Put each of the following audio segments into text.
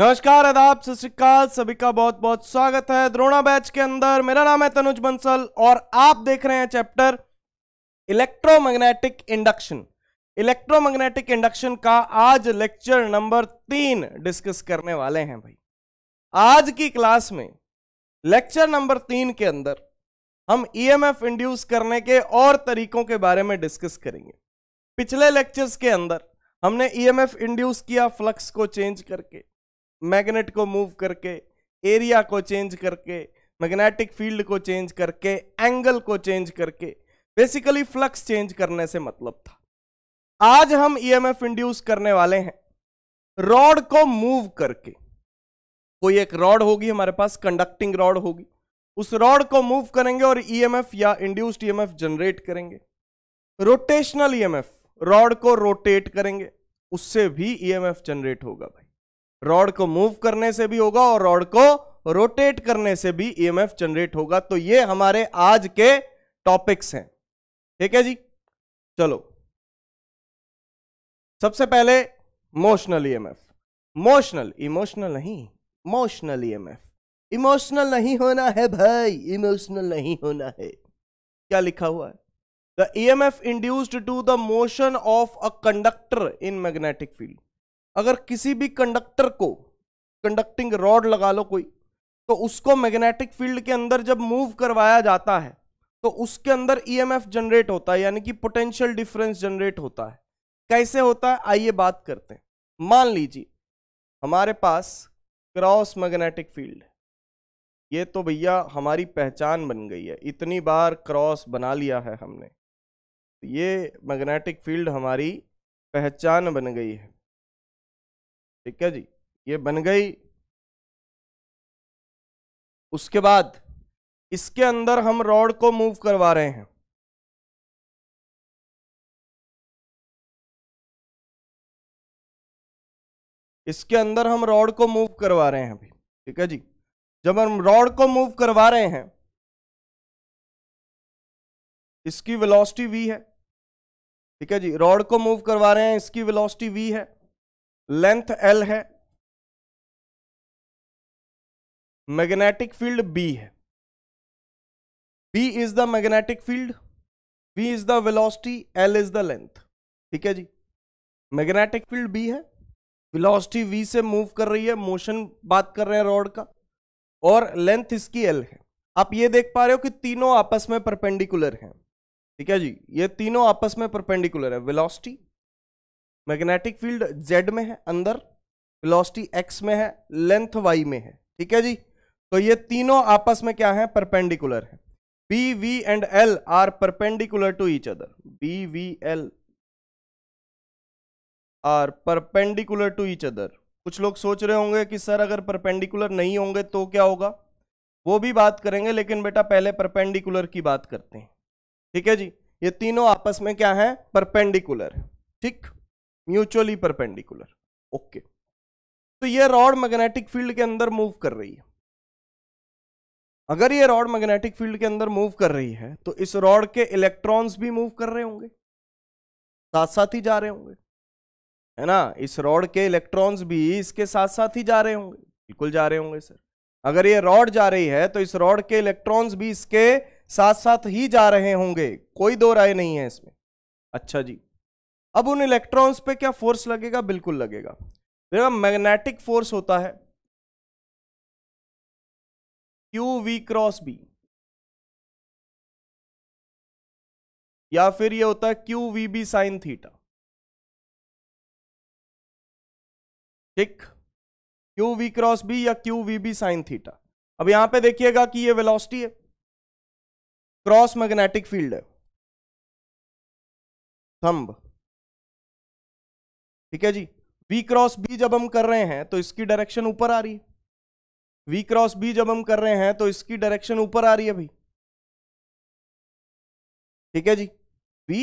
नमस्कार आदाब सत सभी का बहुत बहुत स्वागत है द्रोणा बैच के अंदर मेरा नाम है तनुज बंसल और आप देख रहे हैं chapter electromagnetic induction electromagnetic induction का आज लेक्चर नंबर तीन डिस्कस करने वाले हैं भाई आज की क्लास में लेक्चर नंबर तीन के अंदर हम ईएमएफ e इंड्यूस करने के और तरीकों के बारे में डिस्कस करेंगे पिछले लेक्चर्स के अंदर हमने ईएमएफ e इंड्यूस किया फ्लक्स को चेंज करके मैग्नेट को मूव करके एरिया को चेंज करके मैग्नेटिक फील्ड को चेंज करके एंगल को चेंज करके बेसिकली फ्लक्स चेंज करने से मतलब था आज हम ईएमएफ e इंड्यूस करने वाले हैं रॉड को मूव करके कोई एक रॉड होगी हमारे पास कंडक्टिंग रॉड होगी उस रॉड को मूव करेंगे और ईएमएफ e या इंड्यूस्ड ईएमएफ e जनरेट करेंगे रोटेशनल ईएमएफ रॉड को रोटेट करेंगे उससे भी ईएमएफ जनरेट होगा भाई रॉड को मूव करने से भी होगा और रॉड को रोटेट करने से भी ईएमएफ e जनरेट होगा तो ये हमारे आज के टॉपिक्स हैं ठीक है जी चलो सबसे पहले मोशनल ईएमएफ मोशनल इमोशनल नहीं मोशनल ईएमएफ इमोशनल नहीं होना है भाई इमोशनल नहीं होना है क्या लिखा हुआ है the E M F induced to the motion of a conductor in magnetic field अगर किसी भी कंडक्टर को कंडक्टिंग रॉड लगा लो कोई तो उसको मैग्नेटिक फील्ड के अंदर जब मूव करवाया जाता है तो उसके अंदर ईएमएफ e जनरेट होता है यानी कि पोटेंशियल डिफरेंस जनरेट होता है कैसे होता है आइए बात करते हैं मान लीजिए हमारे पास क्रॉस मैग्नेटिक फील्ड ये तो भैया हमारी पहचान बन गई है इतनी बार क्रॉस बना लिया है हमने ये मैग्नेटिक फील्ड हमारी पहचान बन गई है ठीक है जी ये बन गई उसके बाद इसके अंदर हम रॉड को मूव करवा रहे हैं इसके अंदर हम रॉड को मूव करवा रहे हैं अभी ठीक है जी जब हम रॉड को मूव करवा रहे हैं इसकी वेलोसिटी वी है ठीक है जी रॉड को मूव करवा रहे हैं इसकी वेलोसिटी वी है लेंथ एल है मैग्नेटिक फील्ड बी है B is the magnetic field B is the velocity L is the length ठीक है जी मैग्नेटिक फील्ड बी है वेलोसिटी वी से मूव कर रही है मोशन बात कर रहे हैं रॉड का और लेंथ इसकी एल है आप ये देख पा रहे हो कि तीनों आपस में परपेंडिकुलर हैं ठीक है जी ये तीनों आपस में परपेंडिकुलर है वेलोसिटी मैग्नेटिक फील्ड जेड में है अंदर वेलोसिटी एक्स में है लेंथ वाई में है ठीक है जी तो ये तीनों आपस में क्या है परपेंडिकुलर है B V and L are perpendicular to each other B V L are perpendicular to each other कुछ लोग सोच रहे होंगे कि सर अगर परपेंडिकुलर नहीं होंगे तो क्या होगा वो भी बात करेंगे लेकिन बेटा पहले परपेंडिकुलर की बात करते हैं ठीक है जी ये तीनों आपस में क्या है परपेंडिकुलर ठीक म्यूचुअली परपेंडिकुलर ओके तो ये रॉड मैग्नेटिक फील्ड के अंदर मूव कर रही है अगर ये रॉड मैग्नेटिक फील्ड के अंदर मूव कर रही है तो इस रॉड के इलेक्ट्रॉन्स भी मूव कर रहे होंगे साथ साथ ही जा रहे होंगे है ना इस रॉड के इलेक्ट्रॉन्स भी इसके साथ साथ ही जा रहे होंगे बिल्कुल जा रहे होंगे सर अगर ये रॉड जा रही है तो इस रॉड के इलेक्ट्रॉन्स भी इसके साथ साथ ही जा रहे होंगे कोई दो राय नहीं है इसमें अच्छा जी अब उन इलेक्ट्रॉन्स पे क्या फोर्स लगेगा बिल्कुल लगेगा देखा मैग्नेटिक फोर्स होता है क्यू वी क्रॉस बी या फिर ये होता है Q V B sine theta ठीक क्यू वी क्रॉस बी या Q V B sine theta अब यहां पे देखिएगा कि ये वेलोसिटी है क्रॉस मैग्नेटिक फील्ड है थंब ठीक है जी वी क्रॉस बी जब हम कर रहे हैं तो इसकी डायरेक्शन ऊपर आ रही है वी क्रॉस बी जब हम कर रहे हैं तो इसकी डायरेक्शन ऊपर आ रही है भाई ठीक है जी बी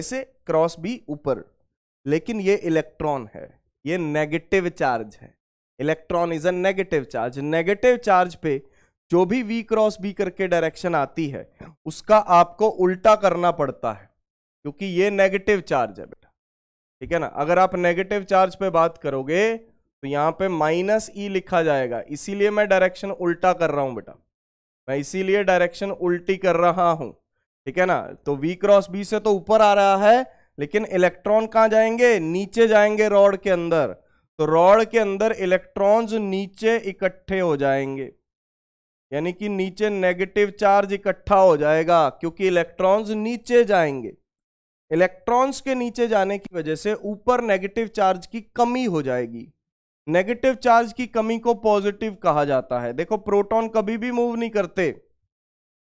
ऐसे क्रॉस बी ऊपर लेकिन ये इलेक्ट्रॉन है ये नेगेटिव चार्ज है electron is a negative charge negative charge पे जो भी वी क्रॉस बी करके डायरेक्शन आती है उसका आपको उल्टा करना पड़ता है क्योंकि ये नेगेटिव चार्ज है ठीक है ना अगर आप नेगेटिव चार्ज पे बात करोगे तो यहां पे माइनस ई e लिखा जाएगा इसीलिए मैं डायरेक्शन उल्टा कर रहा हूं बेटा मैं इसीलिए डायरेक्शन उल्टी कर रहा हूं ठीक है ना तो वी क्रॉस बी से तो ऊपर आ रहा है लेकिन इलेक्ट्रॉन कहां जाएंगे नीचे जाएंगे रॉड के अंदर तो रॉड के अंदर इलेक्ट्रॉन्स नीचे इकट्ठे हो जाएंगे यानी कि नीचे नेगेटिव चार्ज इकट्ठा हो जाएगा क्योंकि इलेक्ट्रॉन्स नीचे जाएंगे इलेक्ट्रॉन्स के नीचे जाने की वजह से ऊपर नेगेटिव चार्ज की कमी हो जाएगी नेगेटिव चार्ज की कमी को पॉजिटिव कहा जाता है देखो प्रोटॉन कभी भी मूव नहीं करते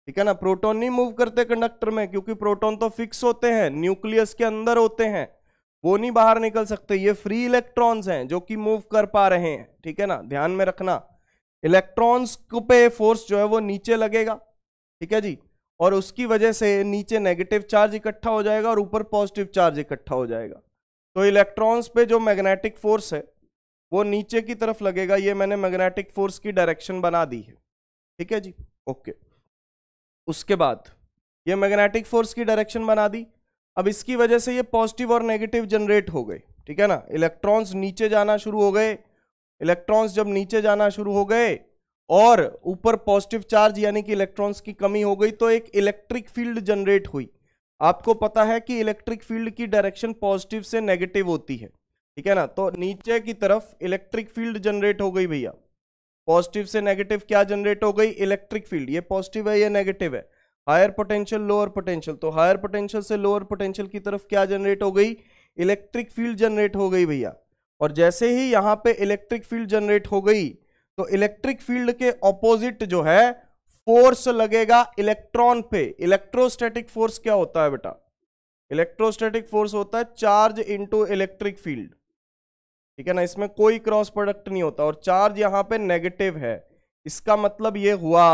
ठीक है ना प्रोटॉन नहीं मूव करते कंडक्टर में क्योंकि प्रोटॉन तो फिक्स होते हैं न्यूक्लियस के अंदर होते हैं वो नहीं बाहर निकल सकते ये फ्री इलेक्ट्रॉन्स हैं जो कि मूव कर पा रहे हैं ठीक है ना ध्यान में रखना इलेक्ट्रॉन्स पे फोर्स जो है वो नीचे लगेगा ठीक है जी और उसकी वजह से नीचे नेगेटिव चार्ज इकट्ठा हो जाएगा और ऊपर पॉजिटिव चार्ज इकट्ठा हो जाएगा तो इलेक्ट्रॉन्स पे जो मैग्नेटिक फोर्स है वो नीचे की तरफ लगेगा ये मैंने मैग्नेटिक फोर्स की डायरेक्शन बना दी है ठीक है जी ओके उसके बाद ये मैग्नेटिक फोर्स की डायरेक्शन बना दी अब इसकी वजह से ये पॉजिटिव और नेगेटिव जनरेट हो गए ठीक है ना इलेक्ट्रॉन्स नीचे जाना शुरू हो गए इलेक्ट्रॉन्स जब नीचे जाना शुरू हो गए और ऊपर पॉजिटिव चार्ज यानी कि इलेक्ट्रॉन्स की कमी हो गई तो एक इलेक्ट्रिक फील्ड जनरेट हुई आपको पता है कि इलेक्ट्रिक फील्ड की डायरेक्शन पॉजिटिव से नेगेटिव होती है ठीक है ना तो नीचे की तरफ इलेक्ट्रिक फील्ड जनरेट हो गई भैया पॉजिटिव से नेगेटिव क्या जनरेट हो गई इलेक्ट्रिक फील्ड ये पॉजिटिव है या नेगेटिव है हायर पोटेंशियल लोअर पोटेंशियल तो हायर पोटेंशियल से लोअर पोटेंशियल की तरफ क्या जनरेट हो गई इलेक्ट्रिक फील्ड जनरेट हो गई भैया और जैसे ही यहाँ पे इलेक्ट्रिक फील्ड जनरेट हो गई तो इलेक्ट्रिक फील्ड के ऑपोजिट जो है फोर्स लगेगा इलेक्ट्रॉन पे इलेक्ट्रोस्टैटिक फोर्स क्या होता है बेटा इलेक्ट्रोस्टैटिक फोर्स होता है चार्ज इनटू इलेक्ट्रिक फील्ड ठीक है ना इसमें कोई क्रॉस प्रोडक्ट नहीं होता और चार्ज यहां पे नेगेटिव है इसका मतलब यह हुआ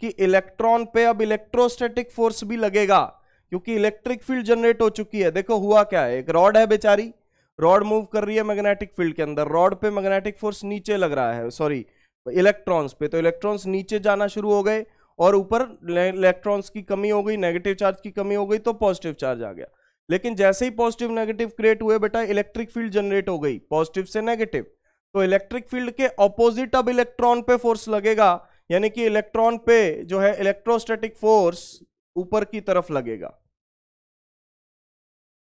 कि इलेक्ट्रॉन पे अब इलेक्ट्रोस्टैटिक फोर्स भी लगेगा क्योंकि इलेक्ट्रिक फील्ड जनरेट हो चुकी है देखो हुआ क्या है एक रॉड है बेचारी रॉड मूव कर रही है मैग्नेटिक फील्ड के अंदर रॉड पे मैग्नेटिक फोर्स नीचे लग रहा है सॉरी इलेक्ट्रॉन्स पे तो इलेक्ट्रॉन्स नीचे जाना शुरू हो गए और ऊपर इलेक्ट्रॉन्स की कमी हो गई नेगेटिव चार्ज की कमी हो गई तो पॉजिटिव चार्ज आ गया लेकिन जैसे ही पॉजिटिव नेगेटिव क्रिएट हुए बेटा इलेक्ट्रिक फील्ड जनरेट हो गई पॉजिटिव से नेगेटिव तो इलेक्ट्रिक फील्ड के ऑपोजिट अब इलेक्ट्रॉन पे फोर्स लगेगा यानी कि इलेक्ट्रॉन पे जो है इलेक्ट्रोस्टेटिक फोर्स ऊपर की तरफ लगेगा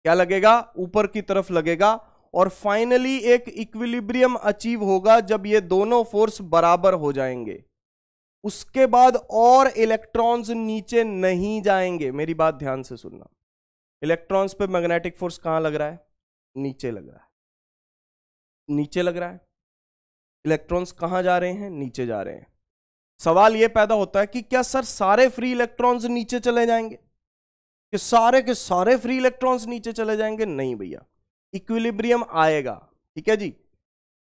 क्या लगेगा ऊपर की तरफ लगेगा और फाइनली एक इक्विलिब्रियम अचीव होगा जब ये दोनों फोर्स बराबर हो जाएंगे उसके बाद और इलेक्ट्रॉन्स नीचे नहीं जाएंगे मेरी बात ध्यान से सुनना इलेक्ट्रॉन्स पे मैग्नेटिक फोर्स कहां लग रहा है नीचे लग रहा है नीचे लग रहा है इलेक्ट्रॉन्स कहां जा रहे हैं नीचे जा रहे हैं सवाल यह पैदा होता है कि क्या सर सारे फ्री इलेक्ट्रॉन्स नीचे चले जाएंगे कि सारे के सारे फ्री इलेक्ट्रॉन्स नीचे चले जाएंगे नहीं भैया इक्विलिब्रियम आएगा ठीक है जी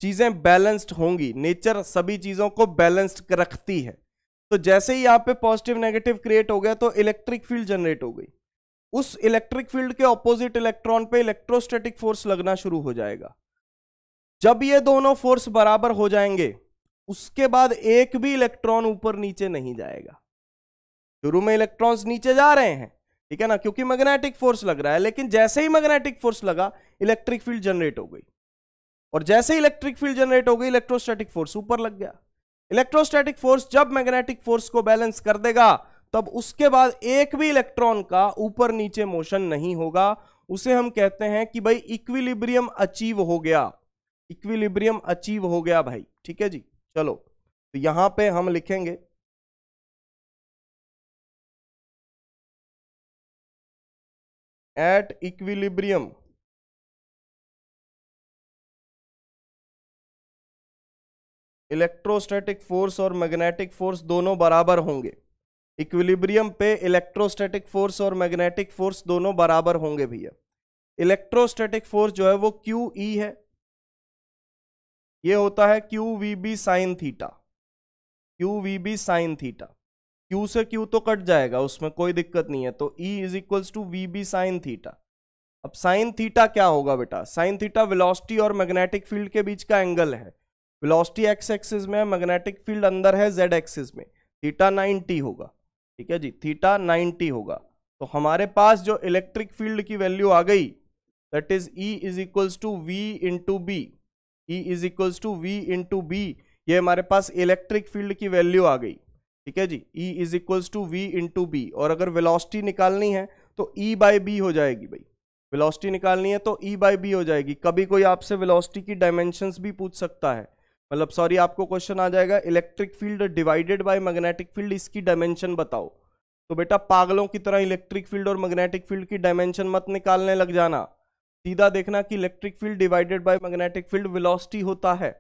चीज़ें बैलेंस्ड होंगी नेचर सभी चीज़ों को बैलेंस्ड रखती है तो जैसे ही यहां पे पॉजिटिव नेगेटिव क्रिएट हो गया तो इलेक्ट्रिक फील्ड जनरेट हो गई उस इलेक्ट्रिक फील्ड के ऑपोजिट इलेक्ट्रॉन पे इलेक्ट्रोस्टैटिक फोर्स लगना शुरू हो जाएगा जब ये दोनों फोर्स बराबर हो जाएंगे उसके बाद एक भी इलेक्ट्रॉन ऊपर नीचे नहीं जाएगा शुरू में इलेक्ट्रॉन्स नीचे जा रहे हैं ठीक है ना क्योंकि मैग्नेटिक फोर्स लग रहा है लेकिन जैसे ही मैग्नेटिक फोर्स लगा इलेक्ट्रिक फील्ड जनरेट हो गई और जैसे इलेक्ट्रिक फील्ड जनरेट हो गई इलेक्ट्रोस्टैटिक फोर्स ऊपर लग गया इलेक्ट्रोस्टैटिक फोर्स जब मैग्नेटिक फोर्स को बैलेंस कर देगा तब उसके बाद एक भी इलेक्ट्रॉन का ऊपर नीचे मोशन नहीं होगा उसे हम कहते हैं कि भाई इक्विलिब्रियम अचीव हो गया इक्विलिब्रियम अचीव हो गया भाई ठीक है जी चलो तो यहां पे हम लिखेंगे at equilibrium इलेक्ट्रोस्टैटिक फोर्स और मैग्नेटिक फोर्स दोनों बराबर होंगे इक्विलिब्रियम पे इलेक्ट्रोस्टैटिक फोर्स और मैग्नेटिक फोर्स दोनों बराबर होंगे भैया इलेक्ट्रोस्टैटिक फोर्स जो है वो क्यू ई e है ये होता है Q V B sine theta Q V B sine theta Q से क्यू तो कट जाएगा उसमें कोई दिक्कत नहीं है तो E is equals to V B sine theta अब साइन थीटा क्या होगा बेटा साइन थीटा वेलोसिटी और मैग्नेटिक फील्ड के बीच का एंगल है वेलोसिटी एक्स एक्सिस में मैग्नेटिक फील्ड अंदर है जेड एक्सिस में थीटा 90 होगा ठीक है जी थीटा 90 होगा तो हमारे पास जो इलेक्ट्रिक फील्ड की वैल्यू आ गई that is E is equals to V into B E is equals to V into B ये हमारे पास इलेक्ट्रिक फील्ड की वैल्यू आ गई ठीक है जी E is equals to V into B और अगर वेलोसिटी निकालनी है तो ई बाय बी हो जाएगी भाई वेलोसिटी निकालनी है तो ई बाय बी हो जाएगी कभी कोई आपसे वेलोसिटी की डायमेंशंस भी पूछ सकता है मतलब सॉरी आपको क्वेश्चन आ जाएगा electric field divided by magnetic field इसकी डायमेंशन बताओ तो बेटा पागलों की तरह इलेक्ट्रिक फील्ड और मैग्नेटिक फील्ड की डायमेंशन मत निकालने लग जाना सीधा देखना कि electric field divided by magnetic field velocity होता है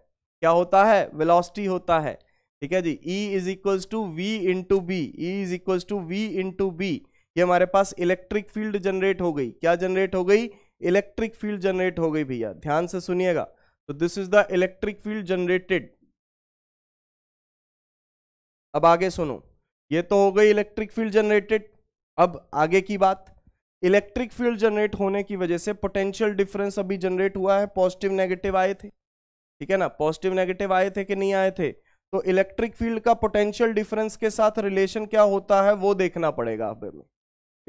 क्या होता है वेलोसिटी होता है ठीक है जी E is equals to V into B E is equals to V into B ये हमारे पास इलेक्ट्रिक फील्ड जनरेट हो गई क्या जनरेट हो गई इलेक्ट्रिक फील्ड जनरेट हो गई भैया ध्यान से सुनिएगा तो this is the electric field generated अब आगे सुनो ये तो हो गई इलेक्ट्रिक फील्ड जनरेटेड अब आगे की बात इलेक्ट्रिक फील्ड जनरेट होने की वजह से पोटेंशियल डिफरेंस अभी जनरेट हुआ है पॉजिटिव नेगेटिव आए थे ठीक है ना पॉजिटिव नेगेटिव आए थे कि नहीं आए थे तो इलेक्ट्रिक फील्ड का पोटेंशियल डिफरेंस के साथ रिलेशन क्या होता है वो देखना पड़ेगा हमें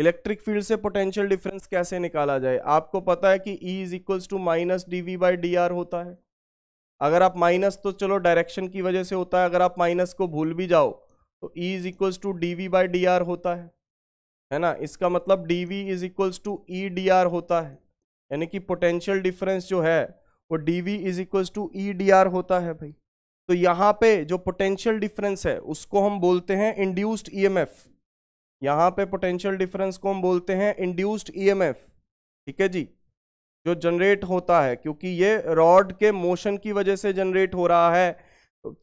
इलेक्ट्रिक फील्ड से पोटेंशियल डिफरेंस कैसे निकाला जाए आपको पता है कि E is equals to minus D V by D R होता है अगर आप माइनस तो चलो डायरेक्शन की वजह से होता है अगर आप माइनस को भूल भी जाओ तो E is equals to D V by D R होता है है ना इसका मतलब D V is equals to E D R होता है यानी कि पोटेंशियल डिफरेंस जो है वो D V is equals to E D R होता है भाई तो यहां पे जो पोटेंशियल डिफरेंस है उसको हम बोलते हैं इंड्यूस्ड ईएमएफ यहां पे पोटेंशियल डिफरेंस को हम बोलते हैं इंड्यूस्ड ईएमएफ e ठीक है जी जो जनरेट होता है क्योंकि ये रॉड के मोशन की वजह से जनरेट हो रहा है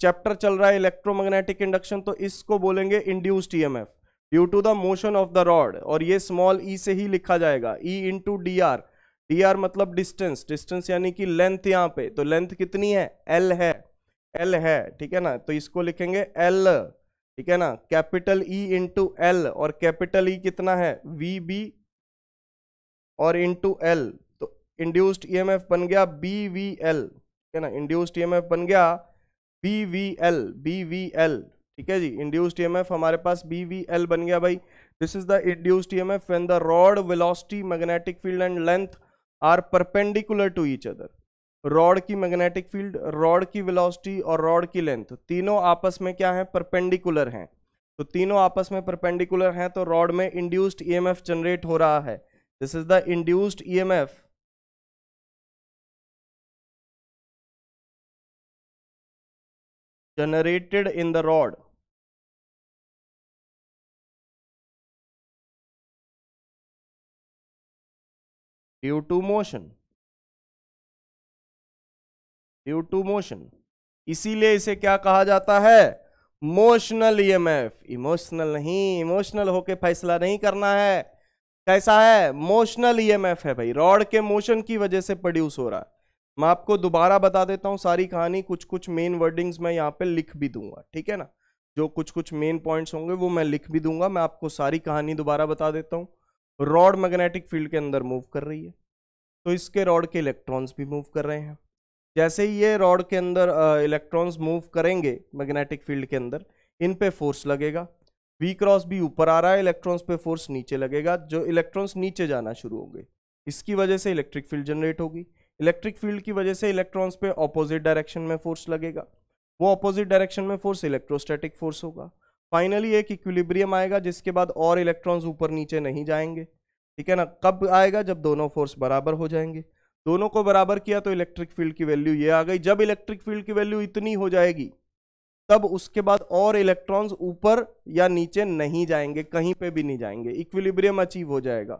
चैप्टर चल रहा है इलेक्ट्रोमैग्नेटिक इंडक्शन तो इसको बोलेंगे induced EMF due to the motion of the rod और ये स्मॉल ई e से ही लिखा जाएगा E to D R D R मतलब डिस्टेंस डिस्टेंस यानी कि लेंथ यहाँ पे तो लेंथ कितनी है एल है एल है ठीक है ना तो इसको लिखेंगे एल ठीक है ना कैपिटल ई इंटू एल और कैपिटल ई e कितना है वी बी और इंटू एल तो इंड्यूस्ड ईएमएफ e बन गया बी वी एल ठीक है ना इंड्यूस्ड ईएमएफ e बन गया B V L B V L ठीक है जी इंड्यूस्ड ईएमएफ हमारे पास बी वी एल बन गया भाई this is the induced E M F in the rod velocity magnetic field and length are perpendicular to each other rod की magnetic field rod की velocity और रॉड की length तीनों आपस में क्या है परपेंडिकुलर हैं तो तीनों आपस में परपेंडिकुलर हैं तो रॉड में इंड्यूस्ड ईएमएफ जनरेट हो रहा है this is the induced EMF generated in the rod due to motion due to motion इसीलिए इसे क्या कहा जाता है मोशनल ईएमएफ इमोशनल नहीं इमोशनल होके फैसला नहीं करना है कैसा है मोशनल ईएमएफ e है भाई रॉड के मोशन की वजह से प्रोड्यूस हो रहा है मैं आपको दोबारा बता देता हूँ सारी कहानी कुछ कुछ मेन वर्डिंग्स मैं यहाँ पे लिख भी दूंगा ठीक है ना जो कुछ कुछ मेन पॉइंट्स होंगे वो मैं लिख भी दूंगा मैं आपको सारी कहानी दोबारा बता देता हूँ रॉड मैग्नेटिक फील्ड के अंदर मूव कर रही है तो इसके रॉड के इलेक्ट्रॉन्स भी मूव कर रहे हैं जैसे ही ये रॉड के अंदर इलेक्ट्रॉन्स मूव करेंगे मैग्नेटिक फील्ड के अंदर इन पे फोर्स लगेगा वी क्रॉस भी ऊपर आ रहा है इलेक्ट्रॉन्स पे फोर्स नीचे लगेगा जो इलेक्ट्रॉन्स नीचे जाना शुरू होंगे इसकी वजह से इलेक्ट्रिक फील्ड जनरेट होगी इलेक्ट्रिक फील्ड की वजह से इलेक्ट्रॉन्स पे ऑपोजिट डायरेक्शन में फोर्स लगेगा वो ऑपोजिट डायरेक्शन में फोर्स इलेक्ट्रोस्टैटिक फोर्स होगा फाइनली एक इक्विलिब्रियम आएगा जिसके बाद और इलेक्ट्रॉन्स ऊपर नीचे नहीं जाएंगे ठीक है ना कब आएगा जब दोनों फोर्स बराबर हो जाएंगे दोनों को बराबर किया तो इलेक्ट्रिक फील्ड की वैल्यू ये आ गई जब इलेक्ट्रिक फील्ड की वैल्यू इतनी हो जाएगी तब उसके बाद और इलेक्ट्रॉन्स ऊपर या नीचे नहीं जाएंगे कहीं पे भी नहीं जाएंगे इक्विलिब्रियम अचीव हो जाएगा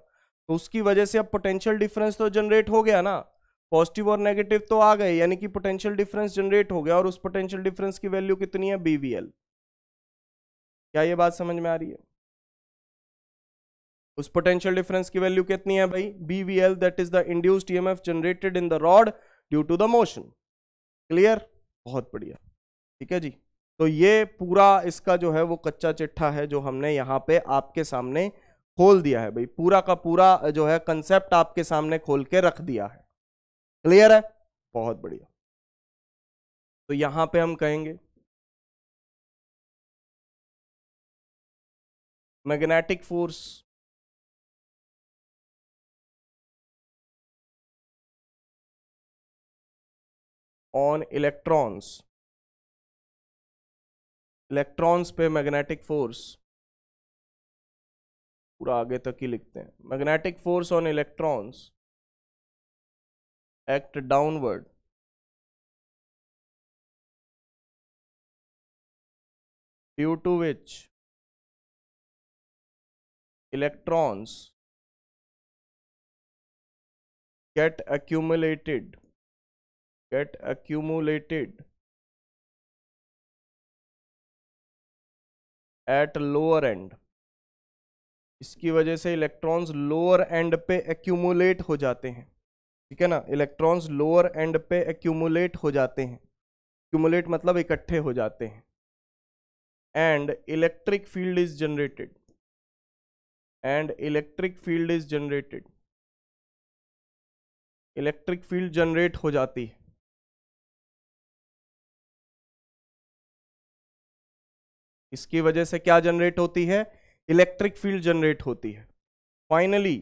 तो उसकी वजह से अब पोटेंशियल डिफरेंस तो जनरेट हो गया ना पॉजिटिव और नेगेटिव तो आ गए यानी कि पोटेंशियल डिफरेंस जनरेट हो गया और उस पोटेंशियल डिफरेंस की वैल्यू कितनी है बीवीएल क्या ये बात समझ में आ रही है उस पोटेंशियल डिफरेंस की वैल्यू कितनी है भाई B V L that is the induced EMF generated in the rod due to the motion clear बहुत बढ़िया ठीक है जी तो ये पूरा इसका जो है वो कच्चा चिट्ठा है जो हमने यहाँ पे आपके सामने खोल दिया है भाई पूरा का पूरा जो है कंसेप्ट आपके सामने खोल के रख दिया है क्लियर है बहुत बढ़िया तो यहां पे हम कहेंगे magnetic force on electrons electrons पे मैग्नेटिक फोर्स पूरा आगे तक ही लिखते हैं magnetic force on electrons act downward due to which electrons get accumulated get accumulated at lower end इसकी वजह से इलेक्ट्रॉन्स लोअर एंड पे एक्यूमुलेट हो जाते हैं ठीक है ना इलेक्ट्रॉन्स लोअर एंड पे एक्यूमुलेट हो जाते हैं एक्यूमुलेट मतलब इकट्ठे हो जाते हैं and electric field is generated and electric field is generated electric field generate हो जाती है इसकी वजह से क्या जनरेट होती है इलेक्ट्रिक फील्ड जनरेट होती है finally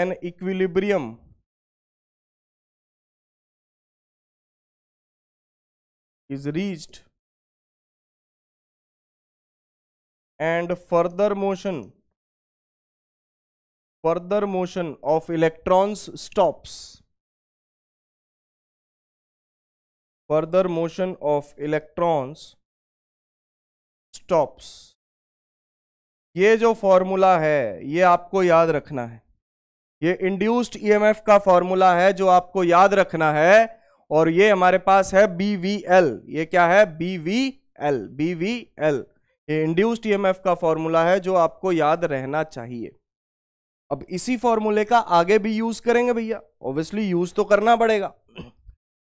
an equilibrium is reached and further motion further motion of electrons stops further motion of electrons stops ये जो फॉर्मूला है ये आपको याद रखना है ये इंड्यूस्ड ईएमएफ e का फॉर्मूला है जो आपको याद रखना है और ये हमारे पास है बीवीएल ये क्या है बीवीएल बीवीएल ये इंड्यूस्ड ईएमएफ e का फॉर्मूला है जो आपको याद रहना चाहिए अब इसी फॉर्मूले का आगे भी यूज करेंगे भैया ऑब्वियसली यूज तो करना पड़ेगा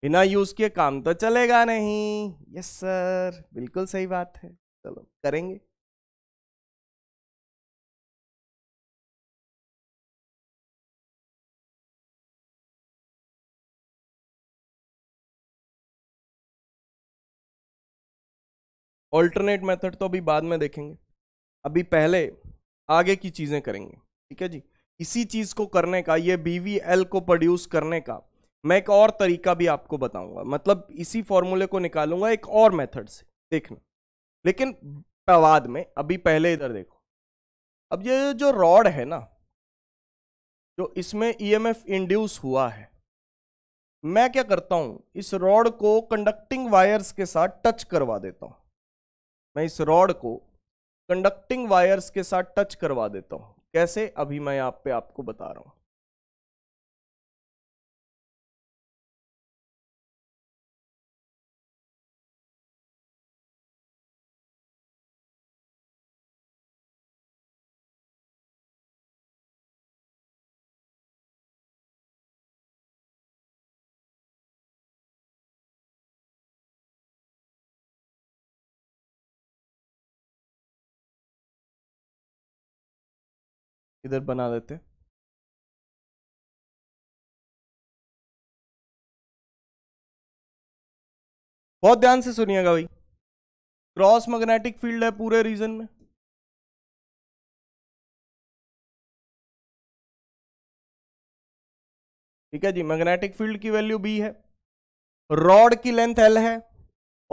बिना यूज किए काम तो चलेगा नहीं यस सर बिल्कुल सही बात है चलो करेंगे ऑल्टरनेट मेथड तो अभी बाद में देखेंगे अभी पहले आगे की चीज़ें करेंगे ठीक है जी इसी चीज़ को करने का ये बीवीएल को प्रोड्यूस करने का मैं एक और तरीका भी आपको बताऊंगा मतलब इसी फॉर्मूले को निकालूंगा एक और मेथड से देखना लेकिन बाद में अभी पहले इधर देखो अब ये जो रॉड है ना जो इसमें ईएमएफ e इंड्यूस हुआ है मैं क्या करता हूं इस रॉड को कंडक्टिंग वायर्स के साथ टच करवा देता हूं मैं इस रॉड को कंडक्टिंग वायर्स के साथ टच करवा देता हूं कैसे अभी मैं आप पे आपको बता रहा हूं इधर बना देते बहुत ध्यान से सुनिएगा भाई क्रॉस मैग्नेटिक फील्ड है पूरे रीजन में ठीक है जी मैग्नेटिक फील्ड की वैल्यू बी है रॉड की लेंथ एल है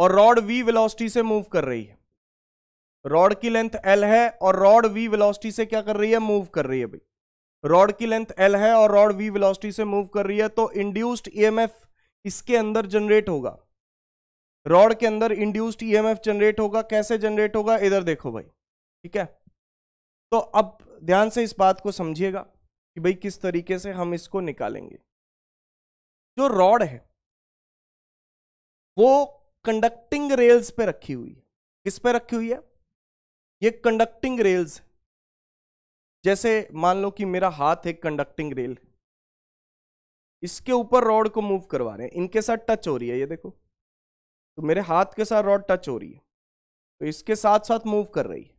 और रॉड वी वेलोसिटी से मूव कर रही है रॉड की लेंथ एल है और रॉड वी वेलोसिटी से क्या कर रही है मूव कर रही है भाई रॉड की लेंथ एल है और रॉड वी वेलोसिटी से मूव कर रही है तो इंड्यूस्ड ईएमएफ e इसके अंदर जनरेट होगा रॉड के अंदर इंड्यूस्ड ईएमएफ जनरेट होगा कैसे जनरेट होगा इधर देखो भाई ठीक है तो अब ध्यान से इस बात को समझिएगा कि भाई किस तरीके से हम इसको निकालेंगे जो रॉड है वो कंडक्टिंग रेल्स पे रखी हुई है किस पे रखी हुई है ये कंडक्टिंग रेल्स जैसे मान लो कि मेरा हाथ है कंडक्टिंग रेल इसके ऊपर रॉड को मूव करवा रहे हैं इनके साथ टच हो रही है ये देखो तो मेरे हाथ के साथ रॉड टच हो रही है तो इसके साथ साथ मूव कर रही है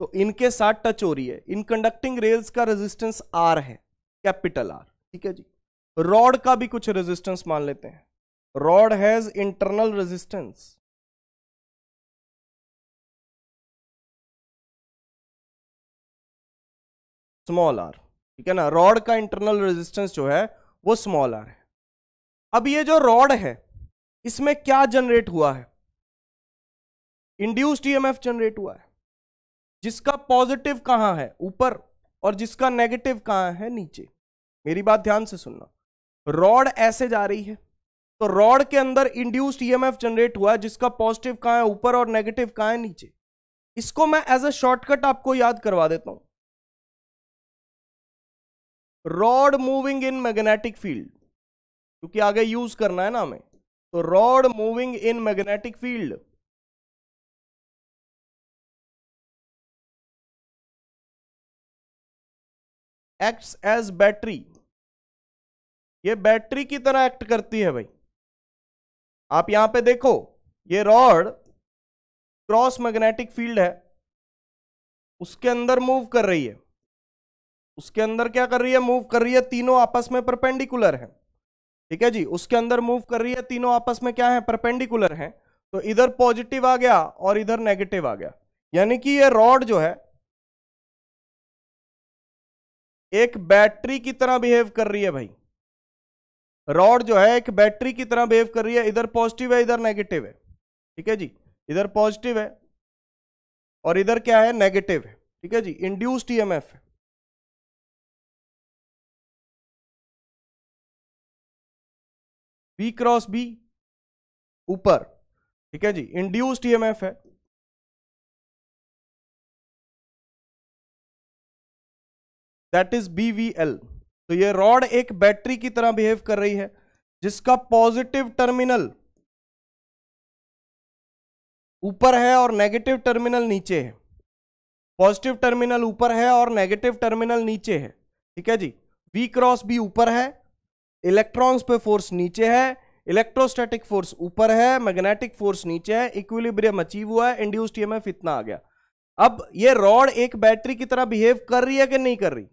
तो इनके साथ टच हो रही है इन कंडक्टिंग रेल्स का रेजिस्टेंस आर है कैपिटल आर ठीक है जी रॉड का भी कुछ रेजिस्टेंस मान लेते हैं rod has internal resistance small R ठीक है ना रॉड का इंटरनल रेजिस्टेंस जो है वो स्मॉल आर है अब ये जो रॉड है इसमें क्या जनरेट हुआ है इंड्यूस्ड ईएमएफ जनरेट हुआ है जिसका पॉजिटिव कहां है ऊपर और जिसका नेगेटिव कहां है नीचे मेरी बात ध्यान से सुनना रॉड ऐसे जा रही है तो रॉड के अंदर इंड्यूस्ड ईएमएफ जनरेट हुआ है जिसका पॉजिटिव कहां है ऊपर और नेगेटिव कहां है नीचे इसको मैं एज अ शॉर्टकट आपको याद करवा देता हूं rod moving in magnetic field क्योंकि आगे यूज करना है ना हमें तो rod moving in magnetic field acts as battery ये बैटरी की तरह एक्ट करती है भाई आप यहां पे देखो ये रॉड क्रॉस मैग्नेटिक फील्ड है उसके अंदर मूव कर रही है उसके अंदर क्या कर रही है मूव कर रही है तीनों आपस में परपेंडिकुलर है ठीक है जी उसके अंदर मूव कर रही है तीनों आपस में क्या है परपेंडिकुलर है तो इधर पॉजिटिव आ गया और इधर नेगेटिव आ गया यानी कि ये रॉड जो है एक बैटरी की तरह बिहेव कर रही है भाई रॉड जो है एक बैटरी की तरह बिहेव कर रही है इधर पॉजिटिव है इधर नेगेटिव है ठीक है जी इधर पॉजिटिव है और इधर क्या है नेगेटिव है ठीक है जी इंड्यूस्ड ईएमएफ है बी क्रॉस बी ऊपर ठीक है जी इंड्यूस्ड ईएमएफ है दैट इज बीवीएल तो ये रॉड एक बैटरी की तरह बिहेव कर रही है जिसका पॉजिटिव टर्मिनल ऊपर है और नेगेटिव टर्मिनल नीचे है पॉजिटिव टर्मिनल ऊपर है और नेगेटिव टर्मिनल नीचे है ठीक है जी वी क्रॉस बी ऊपर है इलेक्ट्रॉन्स पे फोर्स नीचे है इलेक्ट्रोस्टैटिक फोर्स ऊपर है मैग्नेटिक फोर्स नीचे है इक्विलिब्रियम अचीव हुआ है इंड्यूस्ड ईएमएफ इतना आ गया अब ये रॉड एक बैटरी की तरह बिहेव कर रही है कि नहीं कर रही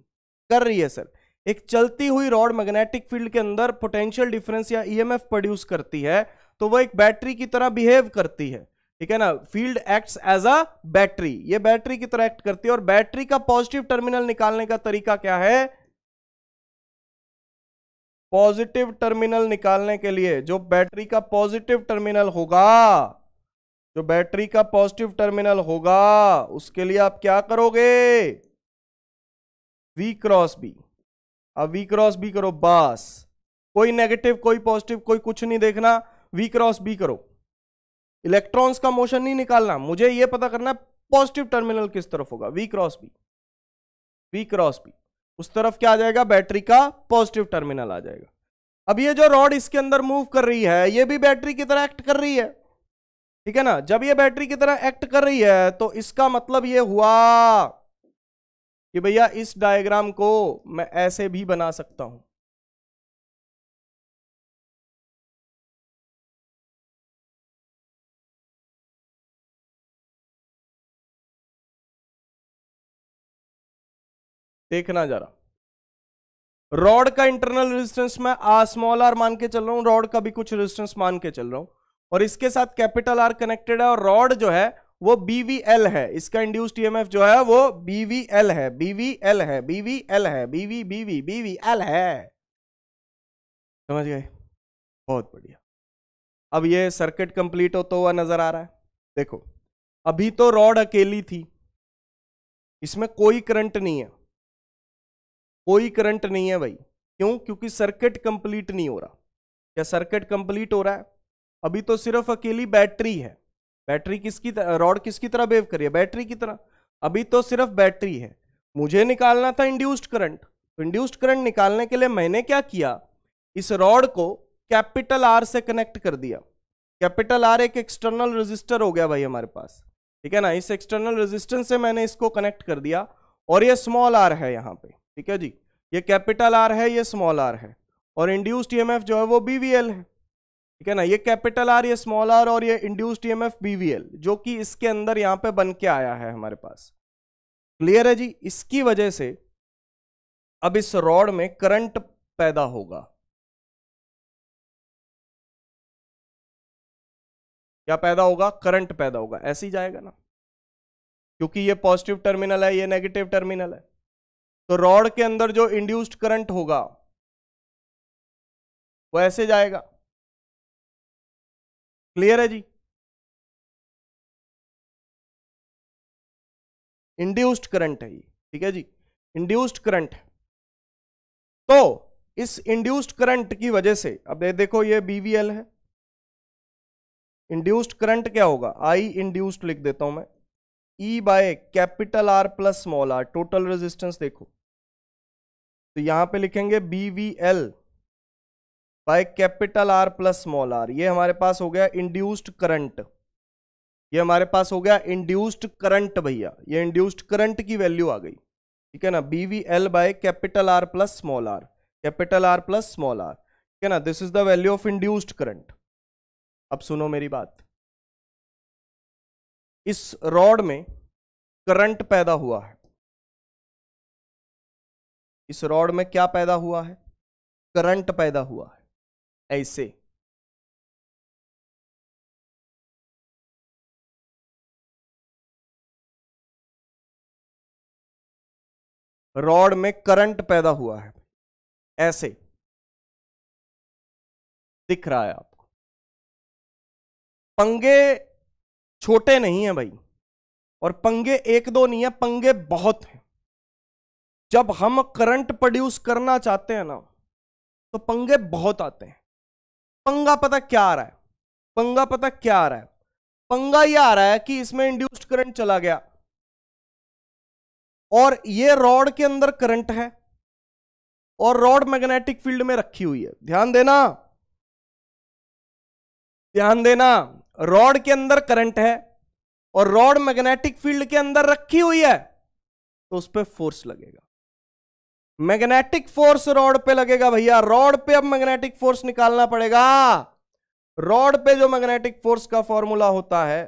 कर रही है सर एक चलती हुई रॉड मैग्नेटिक फील्ड के अंदर पोटेंशियल डिफरेंस या ईएमएफ प्रोड्यूस करती है तो वह एक बैटरी की तरह बिहेव करती है ठीक है ना field acts as a battery ये बैटरी की तरह एक्ट करती है और बैटरी का पॉजिटिव टर्मिनल निकालने का तरीका क्या है पॉजिटिव टर्मिनल निकालने के लिए जो बैटरी का पॉजिटिव टर्मिनल होगा जो बैटरी का पॉजिटिव टर्मिनल होगा उसके लिए आप क्या करोगे वी क्रॉस बी अब वी क्रॉस बी करो बस कोई नेगेटिव कोई पॉजिटिव कोई कुछ नहीं देखना वी क्रॉस बी करो इलेक्ट्रॉन्स का मोशन नहीं निकालना मुझे यह पता करना पॉजिटिव टर्मिनल किस तरफ होगा V cross B V cross B उस तरफ क्या आ जाएगा बैटरी का पॉजिटिव टर्मिनल आ जाएगा अब ये जो रॉड इसके अंदर मूव कर रही है ये भी बैटरी की तरह एक्ट कर रही है ठीक है ना जब ये बैटरी की तरह एक्ट कर रही है तो इसका मतलब ये हुआ कि भैया इस डायग्राम को मैं ऐसे भी बना सकता हूं देखना जरा रॉड का इंटरनल रेजिस्टेंस मैं आ स्मॉल आर मान के चल रहा हूं रॉड का भी कुछ रेजिस्टेंस मान के चल रहा हूं और इसके साथ कैपिटल आर कनेक्टेड है और रॉड जो है वो बीवीएल है इसका इंड्यूस्ड ईएमएफ e जो है वो बीवीएल है बीवीएल है बीवीएल है बीवी बीवी बीवीएल है समझ गए बहुत बढ़िया अब ये सर्किट कंप्लीट होता हुआ नजर आ रहा है देखो अभी तो रॉड अकेली थी इसमें कोई करंट नहीं है कोई करंट नहीं है भाई क्यों क्योंकि सर्किट कंप्लीट नहीं हो रहा क्या सर्किट कंप्लीट हो रहा है अभी तो सिर्फ अकेली बैटरी है बैटरी किसकी रॉड किसकी तरह बेव करिए बैटरी की तरह अभी तो सिर्फ बैटरी है मुझे निकालना था इंड्यूस्ड करंट तो इंड्यूस्ड करंट निकालने के लिए मैंने क्या किया इस रॉड को कैपिटल आर से कनेक्ट कर दिया कैपिटल आर एक एक्सटर्नल रजिस्टर हो गया भाई हमारे पास ठीक है ना इस एक्सटर्नल रेजिस्टेंस से मैंने इसको कनेक्ट कर दिया और ये स्मॉल आर है यहाँ पे ठीक है जी ये कैपिटल आर है ये स्मॉल आर है और इंड्यूस्ड ईएमएफ जो है वो बीवीएल है ठीक है ना ये कैपिटल आर ये स्मॉल आर और ये इंड्यूस्ड ईएमएफ बीवीएल जो कि इसके अंदर यहाँ पे बन के आया है हमारे पास क्लियर है जी इसकी वजह से अब इस रॉड में करंट पैदा होगा क्या पैदा होगा करंट पैदा होगा ऐसे ही जाएगा ना क्योंकि ये पॉजिटिव टर्मिनल है ये नेगेटिव टर्मिनल है तो रॉड के अंदर जो इंड्यूस्ड करंट होगा वो ऐसे जाएगा क्लियर है जी इंड्यूस्ड करंट है ये ठीक है जी इंड्यूस्ड करंट तो इस इंड्यूस्ड करंट की वजह से अब देखो ये बीवीएल है इंड्यूस्ड करंट क्या होगा आई इंड्यूस्ड लिख देता हूं मैं E by capital R plus small R total resistance देखो तो यहां पे लिखेंगे B V L by capital R plus small R ये हमारे पास हो गया इंड्यूस्ड करंट ये हमारे पास हो गया इंड्यूस्ड करंट भैया ये इंड्यूस्ड करंट की वैल्यू आ गई ठीक है ना B V L by capital R plus small R capital R plus small R ठीक है ना this is the value of induced current अब सुनो मेरी बात इस रॉड में करंट पैदा हुआ है इस रॉड में क्या पैदा हुआ है करंट पैदा हुआ है ऐसे रॉड में करंट पैदा हुआ है ऐसे दिख रहा है आपको पंगे छोटे नहीं है भाई और पंगे एक दो नहीं है पंगे बहुत हैं जब हम करंट प्रोड्यूस करना चाहते हैं ना तो पंगे बहुत आते हैं पंगा पता क्या आ रहा है पंगा पता क्या आ रहा है पंगा ये आ रहा है कि इसमें इंड्यूस्ड करंट चला गया और ये रॉड के अंदर करंट है और रॉड मैग्नेटिक फील्ड में रखी हुई है ध्यान देना ध्यान देना रॉड के अंदर करंट है और रॉड मैग्नेटिक फील्ड के अंदर रखी हुई है तो उस पर फोर्स लगेगा मैग्नेटिक फोर्स रॉड पे लगेगा भैया रॉड पे अब मैग्नेटिक फोर्स निकालना पड़ेगा रॉड पे जो मैग्नेटिक फोर्स का फॉर्मूला होता है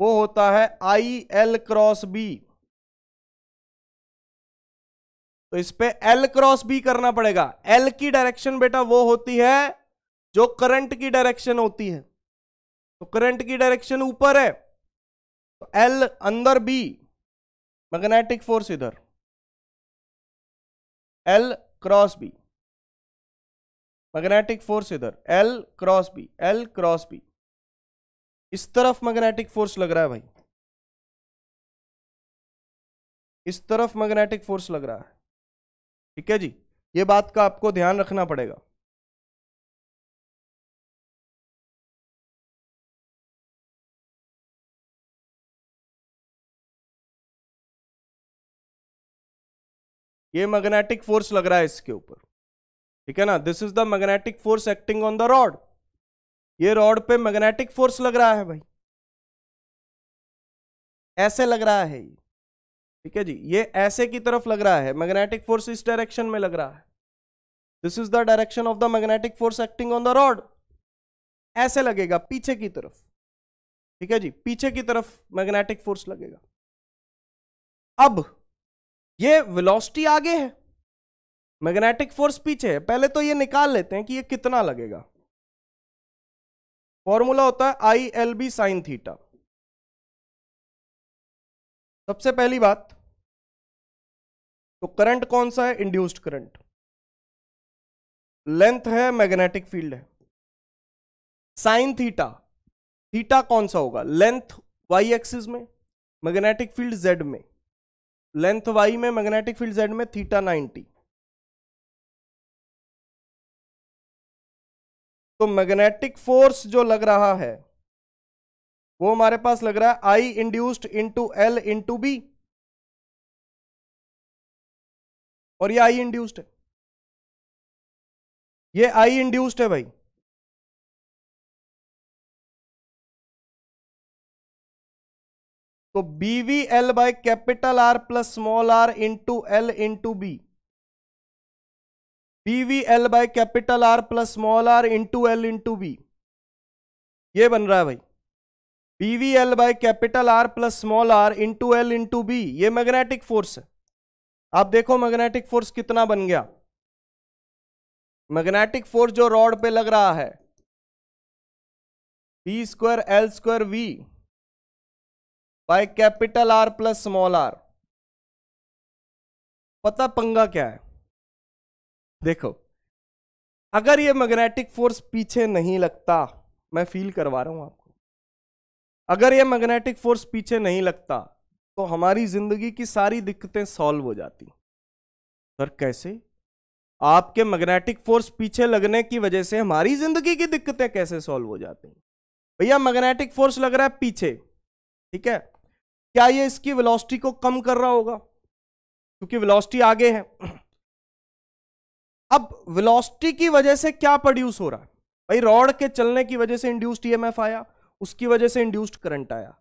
वो होता है आई एल क्रॉस बी तो इस पे एल क्रॉस बी करना पड़ेगा एल की डायरेक्शन बेटा वो होती है जो करंट की डायरेक्शन होती है तो करंट की डायरेक्शन ऊपर है तो एल अंदर बी मैग्नेटिक फोर्स इधर L cross B magnetic force इधर L cross B L cross B इस तरफ मैग्नेटिक फोर्स लग रहा है भाई इस तरफ मैग्नेटिक फोर्स लग रहा है ठीक है जी ये बात का आपको ध्यान रखना पड़ेगा ये मैग्नेटिक फोर्स लग रहा है इसके ऊपर ठीक है ना this is the magnetic force acting on the rod ये रॉड पे मैग्नेटिक फोर्स लग रहा है भाई ऐसे लग रहा है ये ठीक है जी ये ऐसे की तरफ लग रहा है मैग्नेटिक फोर्स इस डायरेक्शन में लग रहा है this is the direction of the magnetic force acting on the rod ऐसे लगेगा पीछे की तरफ ठीक है जी पीछे की तरफ मैग्नेटिक फोर्स लगेगा अब ये वेलोसिटी आगे है मैग्नेटिक फोर्स पीछे है पहले तो ये निकाल लेते हैं कि ये कितना लगेगा फॉर्मूला होता है I L B sine theta सबसे पहली बात तो करंट कौन सा है इंड्यूस्ड करंट लेंथ है मैग्नेटिक फील्ड है साइन थीटा थीटा कौन सा होगा लेंथ वाई एक्सिस में मैग्नेटिक फील्ड जेड में लेंथ वाई में मैग्नेटिक फील्ड जेड में थीटा 90 तो मैग्नेटिक फोर्स जो लग रहा है वो हमारे पास लग रहा है I induced into L into B और ये आई इंड्यूस्ड है ये आई इंड्यूस्ड है भाई तो BV L by capital R plus small R into L into B BV L by capital R plus small R into L into B ये बन रहा है भाई BV L by capital R plus small R into L into B ये magnetic force है आप देखो magnetic force कितना बन गया मैग्नेटिक फोर्स जो रॉड पे लग रहा है B square L square V by capital R plus small R पता पंगा क्या है देखो अगर ये मैग्नेटिक फोर्स पीछे नहीं लगता मैं फील करवा रहा हूं आपको अगर ये मैग्नेटिक फोर्स पीछे नहीं लगता तो हमारी जिंदगी की सारी दिक्कतें सॉल्व हो जाती सर कैसे आपके मैग्नेटिक फोर्स पीछे लगने की वजह से हमारी जिंदगी की दिक्कतें कैसे सॉल्व हो जाती भैया मैग्नेटिक फोर्स लग रहा है पीछे ठीक है क्या ये इसकी वेलोसिटी को कम कर रहा होगा क्योंकि वेलोसिटी आगे है अब वेलोसिटी की वजह से क्या प्रोड्यूस हो रहा है भाई रॉड के चलने की वजह से इंड्यूस्ड ईएमएफ आया उसकी वजह से इंड्यूस्ड करंट आया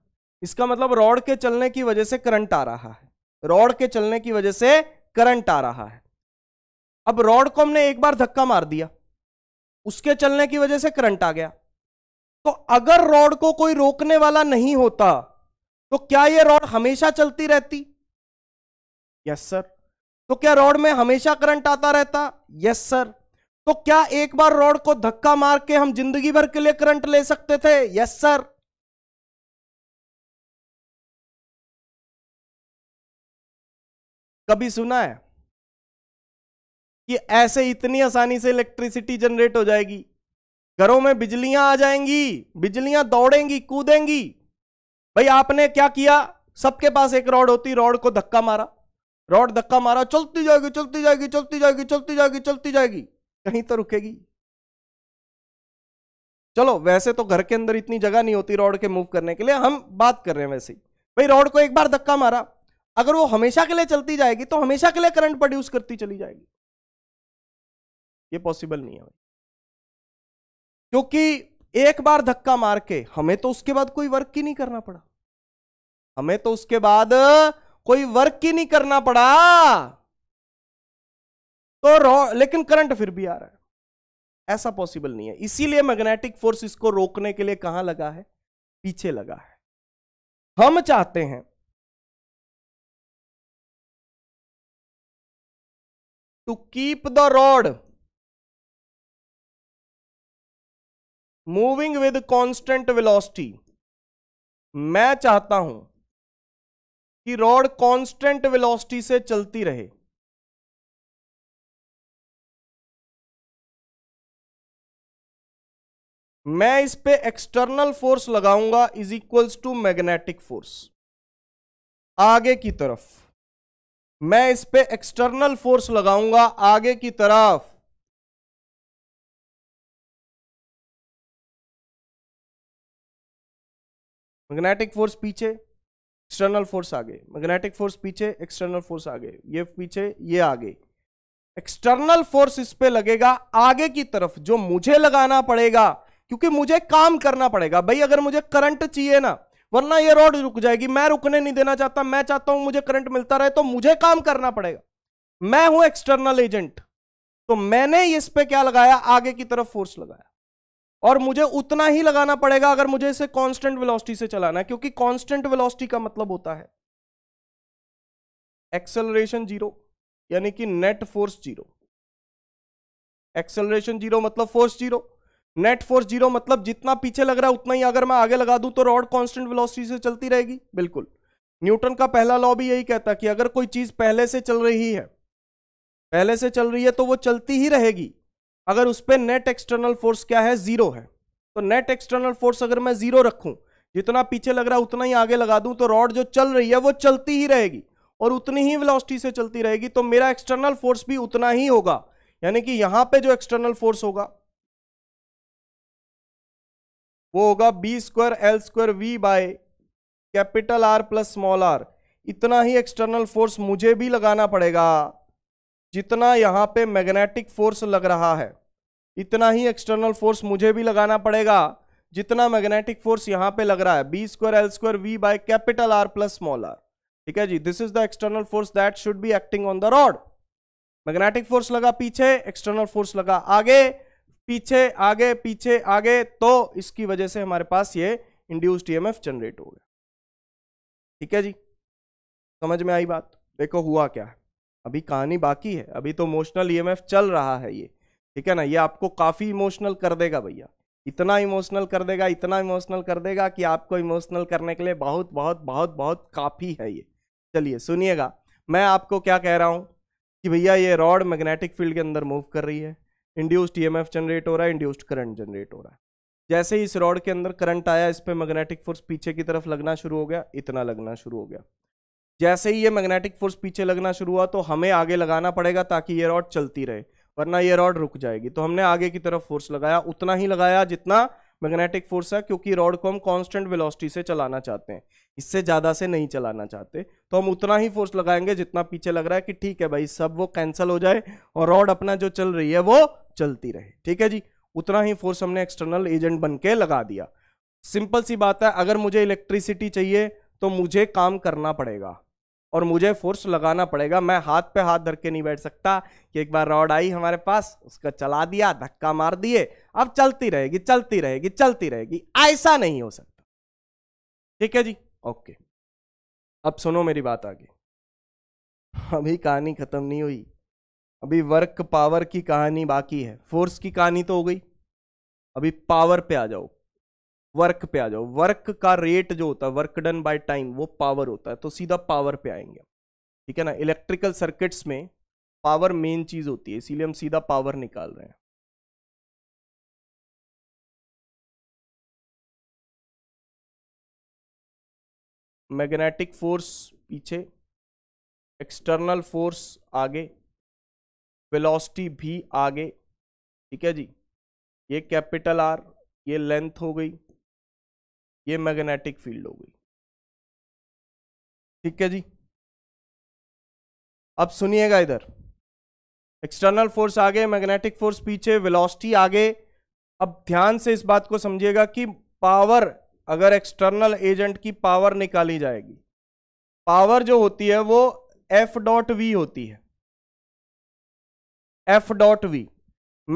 इसका मतलब रॉड के चलने की वजह से करंट आ रहा है रॉड के चलने की वजह से करंट आ रहा है अब रॉड को हमने एक बार धक्का मार दिया उसके चलने की वजह से करंट आ गया तो अगर रॉड को कोई रोकने वाला नहीं होता तो क्या ये रॉड हमेशा चलती रहती यस सर तो क्या रॉड में हमेशा करंट आता रहता यस सर तो क्या एक बार रॉड को धक्का मार के हम जिंदगी भर के लिए करंट ले सकते थे यस सर कभी सुना है कि ऐसे इतनी आसानी से इलेक्ट्रिसिटी जनरेट हो जाएगी घरों में बिजलियां आ जाएंगी बिजलियां दौड़ेंगी कूदेंगी भाई आपने क्या किया सबके पास एक रॉड होती रॉड को धक्का मारा रॉड धक्का मारा चलती जाएगी चलती जाएगी चलती जाएगी चलती जाएगी चलती जाएगी कहीं तो रुकेगी चलो वैसे तो घर के अंदर इतनी जगह नहीं होती रॉड के मूव करने के लिए हम बात कर रहे हैं वैसे ही भाई रॉड को एक बार धक्का मारा अगर वो हमेशा के लिए चलती जाएगी तो हमेशा के लिए करंट प्रोड्यूस करती चली जाएगी ये पॉसिबल नहीं है क्योंकि एक बार धक्का मार के हमें तो उसके बाद कोई वर्क ही नहीं करना पड़ा हमें तो उसके बाद कोई वर्क ही नहीं करना पड़ा तो लेकिन करंट फिर भी आ रहा है ऐसा पॉसिबल नहीं है इसीलिए मैग्नेटिक फोर्स इसको रोकने के लिए कहां लगा है पीछे लगा है हम चाहते हैं to keep the rod moving with constant velocity मैं चाहता हूं कि रॉड कांस्टेंट वेलोसिटी से चलती रहे मैं इस पे एक्सटर्नल फोर्स लगाऊंगा is equals to magnetic force आगे की तरफ मैं इस पे एक्सटर्नल फोर्स लगाऊंगा आगे की तरफ मैग्नेटिक फोर्स पीछे एक्सटर्नल फोर्स आगे मैग्नेटिक फोर्स पीछे एक्सटर्नल फोर्स आगे ये पीछे ये आगे एक्सटर्नल फोर्स इस पे लगेगा आगे की तरफ जो मुझे लगाना पड़ेगा क्योंकि मुझे काम करना पड़ेगा भाई अगर मुझे करंट चाहिए ना वरना ये रोड रुक जाएगी मैं रुकने नहीं देना चाहता मैं चाहता हूं मुझे करंट मिलता रहे तो मुझे काम करना पड़ेगा मैं हूं एक्सटर्नल एजेंट तो मैंने इस पे क्या लगाया आगे की तरफ फोर्स लगाया और मुझे उतना ही लगाना पड़ेगा अगर मुझे इसे कांस्टेंट वेलोसिटी से चलाना है क्योंकि कांस्टेंट वेलोसिटी का मतलब होता है एक्सेलरेशन जीरो यानी कि net force zero acceleration zero मतलब force zero net force zero मतलब जितना पीछे लग रहा है उतना ही अगर मैं आगे लगा दूं तो रॉड कॉन्स्टेंट वेलोसिटी से चलती रहेगी बिल्कुल न्यूटन का पहला लॉ भी यही कहता कि अगर कोई चीज पहले से चल रही है पहले से चल रही है तो वो चलती ही रहेगी अगर उस पर नेट एक्सटर्नल फोर्स क्या है जीरो है तो नेट एक्सटर्नल फोर्स अगर मैं जीरो रखूं जितना पीछे लग रहा है उतना ही आगे लगा दूं तो रॉड जो चल रही है वो चलती ही रहेगी और उतनी ही वेलोसिटी से चलती रहेगी तो मेरा एक्सटर्नल फोर्स भी उतना ही होगा यानी कि यहां पे जो एक्सटर्नल फोर्स होगा वो होगा B square L square V by capital R plus small R इतना ही एक्सटर्नल फोर्स मुझे भी लगाना पड़ेगा जितना यहाँ पे मैग्नेटिक फोर्स लग रहा है इतना ही एक्सटर्नल फोर्स मुझे भी लगाना पड़ेगा जितना मैग्नेटिक फोर्स यहाँ पे लग रहा है B square L square V by capital R plus small R ठीक है जी this is the external force that should be acting on the rod magnetic force लगा पीछे एक्सटर्नल फोर्स लगा आगे पीछे आगे पीछे आगे तो इसकी वजह से हमारे पास ये इंड्यूस्ड एफ जनरेट हो गया ठीक है जी समझ में आई बात देखो हुआ क्या है अभी कहानी बाकी है अभी तो इमोशनल ईएमएफ e चल रहा है ये ठीक है ना ये आपको काफ़ी इमोशनल कर देगा भैया इतना इमोशनल कर देगा इतना इमोशनल कर देगा कि आपको इमोशनल करने के लिए बहुत बहुत बहुत बहुत काफ़ी है ये चलिए सुनिएगा मैं आपको क्या कह रहा हूँ कि भैया ये रॉड मैग्नेटिक फील्ड के अंदर मूव कर रही है इंड्यूस्ड ईएमएफ जनरेट हो रहा है इंड्यूस्ड करंट जनरेट हो रहा है जैसे ही इस रॉड के अंदर करंट आया इस पर मैग्नेटिक फोर्स पीछे की तरफ लगना शुरू हो गया इतना लगना शुरू हो गया जैसे ही ये मैग्नेटिक फोर्स पीछे लगना शुरू हुआ तो हमें आगे लगाना पड़ेगा ताकि ये रॉड चलती रहे वरना ये रॉड रुक जाएगी तो हमने आगे की तरफ फोर्स लगाया उतना ही लगाया जितना मैग्नेटिक फोर्स है क्योंकि रॉड को हम कांस्टेंट वेलोसिटी से चलाना चाहते हैं इससे ज़्यादा से नहीं चलाना चाहते तो हम उतना ही फोर्स लगाएंगे जितना पीछे लग रहा है कि ठीक है भाई सब वो कैंसिल हो जाए और रॉड अपना जो चल रही है वो चलती रहे ठीक है जी उतना ही फोर्स हमने एक्सटर्नल एजेंट बन के लगा दिया सिंपल सी बात है अगर मुझे इलेक्ट्रिसिटी चाहिए तो मुझे काम करना पड़ेगा और मुझे फोर्स लगाना पड़ेगा मैं हाथ पे हाथ धर के नहीं बैठ सकता कि एक बार रॉड आई हमारे पास उसका चला दिया धक्का मार दिए अब चलती रहेगी चलती रहेगी चलती रहेगी ऐसा नहीं हो सकता ठीक है जी ओके अब सुनो मेरी बात आगे अभी कहानी खत्म नहीं हुई अभी वर्क पावर की कहानी बाकी है फोर्स की कहानी तो हो गई अभी पावर पे आ जाओ वर्क पे आ जाओ वर्क का रेट जो होता है वर्क डन बाय टाइम वो पावर होता है तो सीधा पावर पे आएंगे ठीक है ना इलेक्ट्रिकल सर्किट्स में पावर मेन चीज होती है इसीलिए हम सीधा पावर निकाल रहे हैं मैग्नेटिक फोर्स पीछे एक्सटर्नल फोर्स आगे वेलोसिटी भी आगे ठीक है जी ये कैपिटल आर ये लेंथ हो गई ये मैग्नेटिक फील्ड हो गई ठीक है जी अब सुनिएगा इधर एक्सटर्नल फोर्स आगे मैग्नेटिक फोर्स पीछे वेलोसिटी आगे अब ध्यान से इस बात को समझिएगा कि पावर अगर एक्सटर्नल एजेंट की पावर निकाली जाएगी पावर जो होती है वो एफ डॉट वी होती है एफ डॉट वी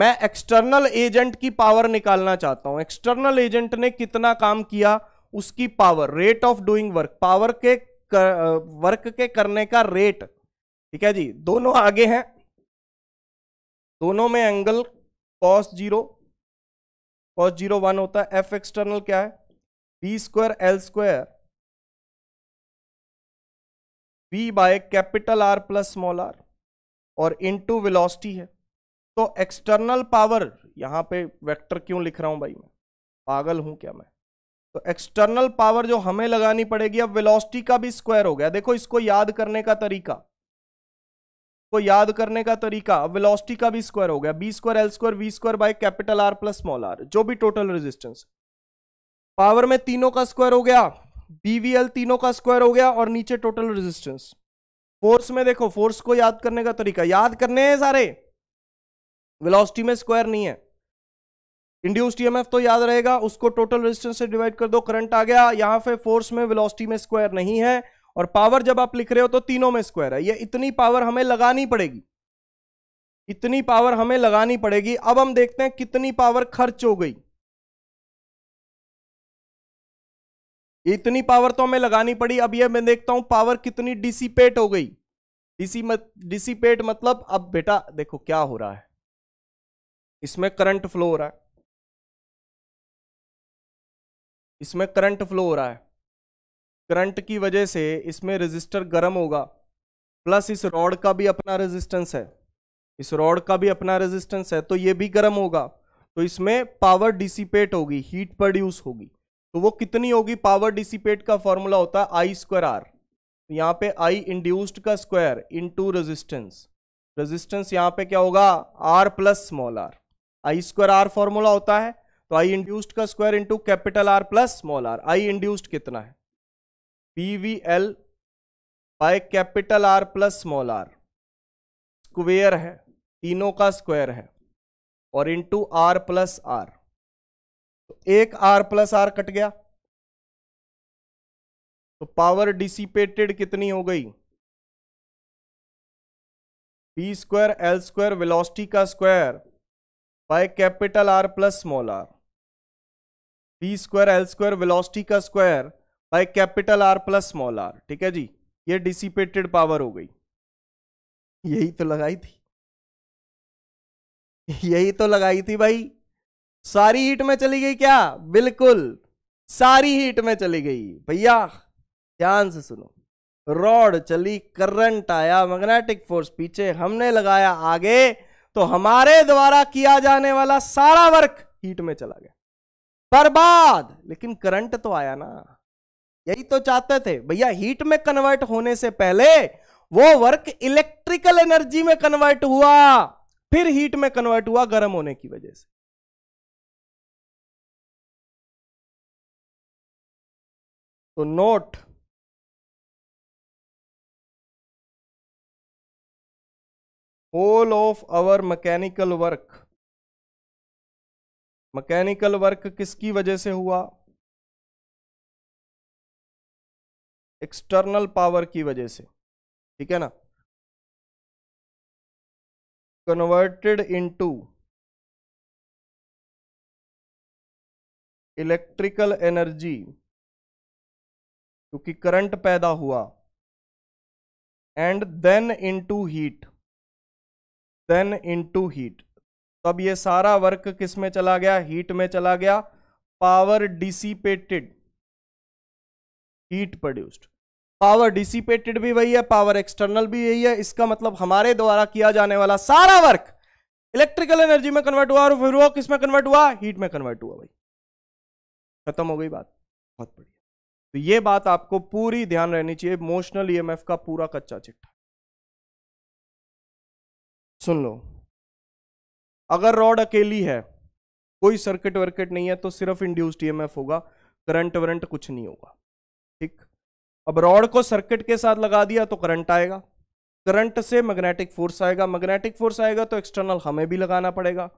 मैं एक्सटर्नल एजेंट की पावर निकालना चाहता हूं एक्सटर्नल एजेंट ने कितना काम किया उसकी power rate of doing work power के कर, वर्क के करने का रेट ठीक है जी दोनों आगे हैं दोनों में angle cos zero cos zero one होता है एफ एक्सटर्नल क्या है B square L square B by capital R plus small R और इनटू वेलोसिटी है तो एक्सटर्नल पावर यहां पे वेक्टर क्यों लिख रहा हूं भाई मैं पागल हूं क्या मैं तो एक्सटर्नल पावर जो हमें लगानी पड़ेगी अब वेलोसिटी का भी स्क्वायर हो गया देखो इसको याद करने का तरीका को याद करने का तरीका अब वेलोसिटी का भी स्क्वायर हो गया B square L square V square by capital R plus small R जो भी टोटल रेजिस्टेंस पावर में तीनों का स्क्वायर हो गया बीवीएल तीनों का स्क्वायर हो गया और नीचे टोटल रेजिस्टेंस फोर्स में देखो फोर्स को याद करने का तरीका याद करने हैं सारे वेलोसिटी में स्क्वायर नहीं है इंड्यूस्ड ईएमएफ e तो याद रहेगा उसको टोटल रेजिस्टेंस से डिवाइड कर दो करंट आ गया यहां पे फोर्स में वेलोसिटी में स्क्वायर नहीं है और पावर जब आप लिख रहे हो तो तीनों में स्क्वायर है ये इतनी पावर हमें लगानी पड़ेगी इतनी पावर हमें लगानी पड़ेगी अब हम देखते हैं कितनी पावर खर्च हो गई इतनी पावर तो हमें लगानी पड़ी अब ये मैं देखता हूं पावर कितनी डिसिपेट हो गई डिसी मत डिसिपेट मतलब अब बेटा देखो क्या हो रहा है इसमें करंट फ्लो हो रहा है इसमें करंट फ्लो हो रहा है करंट की वजह से इसमें रेजिस्टर गर्म होगा प्लस इस रॉड का भी अपना रेजिस्टेंस है इस रॉड का भी अपना रेजिस्टेंस है तो ये भी गर्म होगा तो इसमें पावर डिसिपेट होगी हीट प्रोड्यूस होगी तो वो कितनी होगी पावर डिसिपेट का फॉर्मूला होता है आई स्क्वायर आर यहाँ पे आई इंड्यूस्ड का स्क्वायर इनटू रेजिस्टेंस रेजिस्टेंस यहाँ पे क्या होगा R plus small R I square R formula होता है तो आई इंड्यूस्ड का square into capital R plus small R I induced कितना है P V L by capital R plus small R square है तीनों का स्क्वायर है और इंटू आर प्लस आर तो एक आर प्लस आर कट गया तो पावर डिसिपेटेड कितनी हो गई P square L square velocity का square by capital R plus small R B square L square velocity का square by capital R plus small R ठीक है जी ये डिसिपेटेड पावर हो गई यही तो लगाई थी यही तो लगाई थी भाई सारी हीट में चली गई क्या बिल्कुल सारी हीट में चली गई भैया ध्यान से सुनो रॉड चली करंट आया मैग्नेटिक फोर्स पीछे हमने लगाया आगे तो हमारे द्वारा किया जाने वाला सारा वर्क हीट में चला गया बर्बाद लेकिन करंट तो आया ना यही तो चाहते थे भैया हीट में कन्वर्ट होने से पहले वो वर्क इलेक्ट्रिकल एनर्जी में कन्वर्ट हुआ फिर हीट में कन्वर्ट हुआ गर्म होने की वजह से तो not all of our mechanical work mechanical work किसकी वजह से हुआ एक्सटर्नल पावर की वजह से ठीक है ना कन्वर्टेड इनटू इलेक्ट्रिकल एनर्जी क्योंकि करंट पैदा हुआ and then into heat then into heat तो अब ये सारा वर्क किस में चला गया हीट में चला गया power dissipated heat produced power dissipated भी वही है पावर एक्सटर्नल भी यही है इसका मतलब हमारे द्वारा किया जाने वाला सारा वर्क इलेक्ट्रिकल एनर्जी में कन्वर्ट हुआ और फिर वो किस में कन्वर्ट हुआ हीट में कन्वर्ट हुआ भाई खत्म हो गई बात बहुत बढ़िया तो ये बात आपको पूरी ध्यान रहनी चाहिए मोशनल ईएमएफ e का पूरा कच्चा चिट्ठा सुन लो अगर रॉड अकेली है कोई सर्किट वर्किट नहीं है तो सिर्फ इंड्यूस्ड ईएमएफ होगा करंट वरंट कुछ नहीं होगा ठीक अब रॉड को सर्किट के साथ लगा दिया तो करंट आएगा करंट से मैग्नेटिक फोर्स आएगा मैग्नेटिक फोर्स आएगा तो एक्सटर्नल हमें भी लगाना पड़ेगा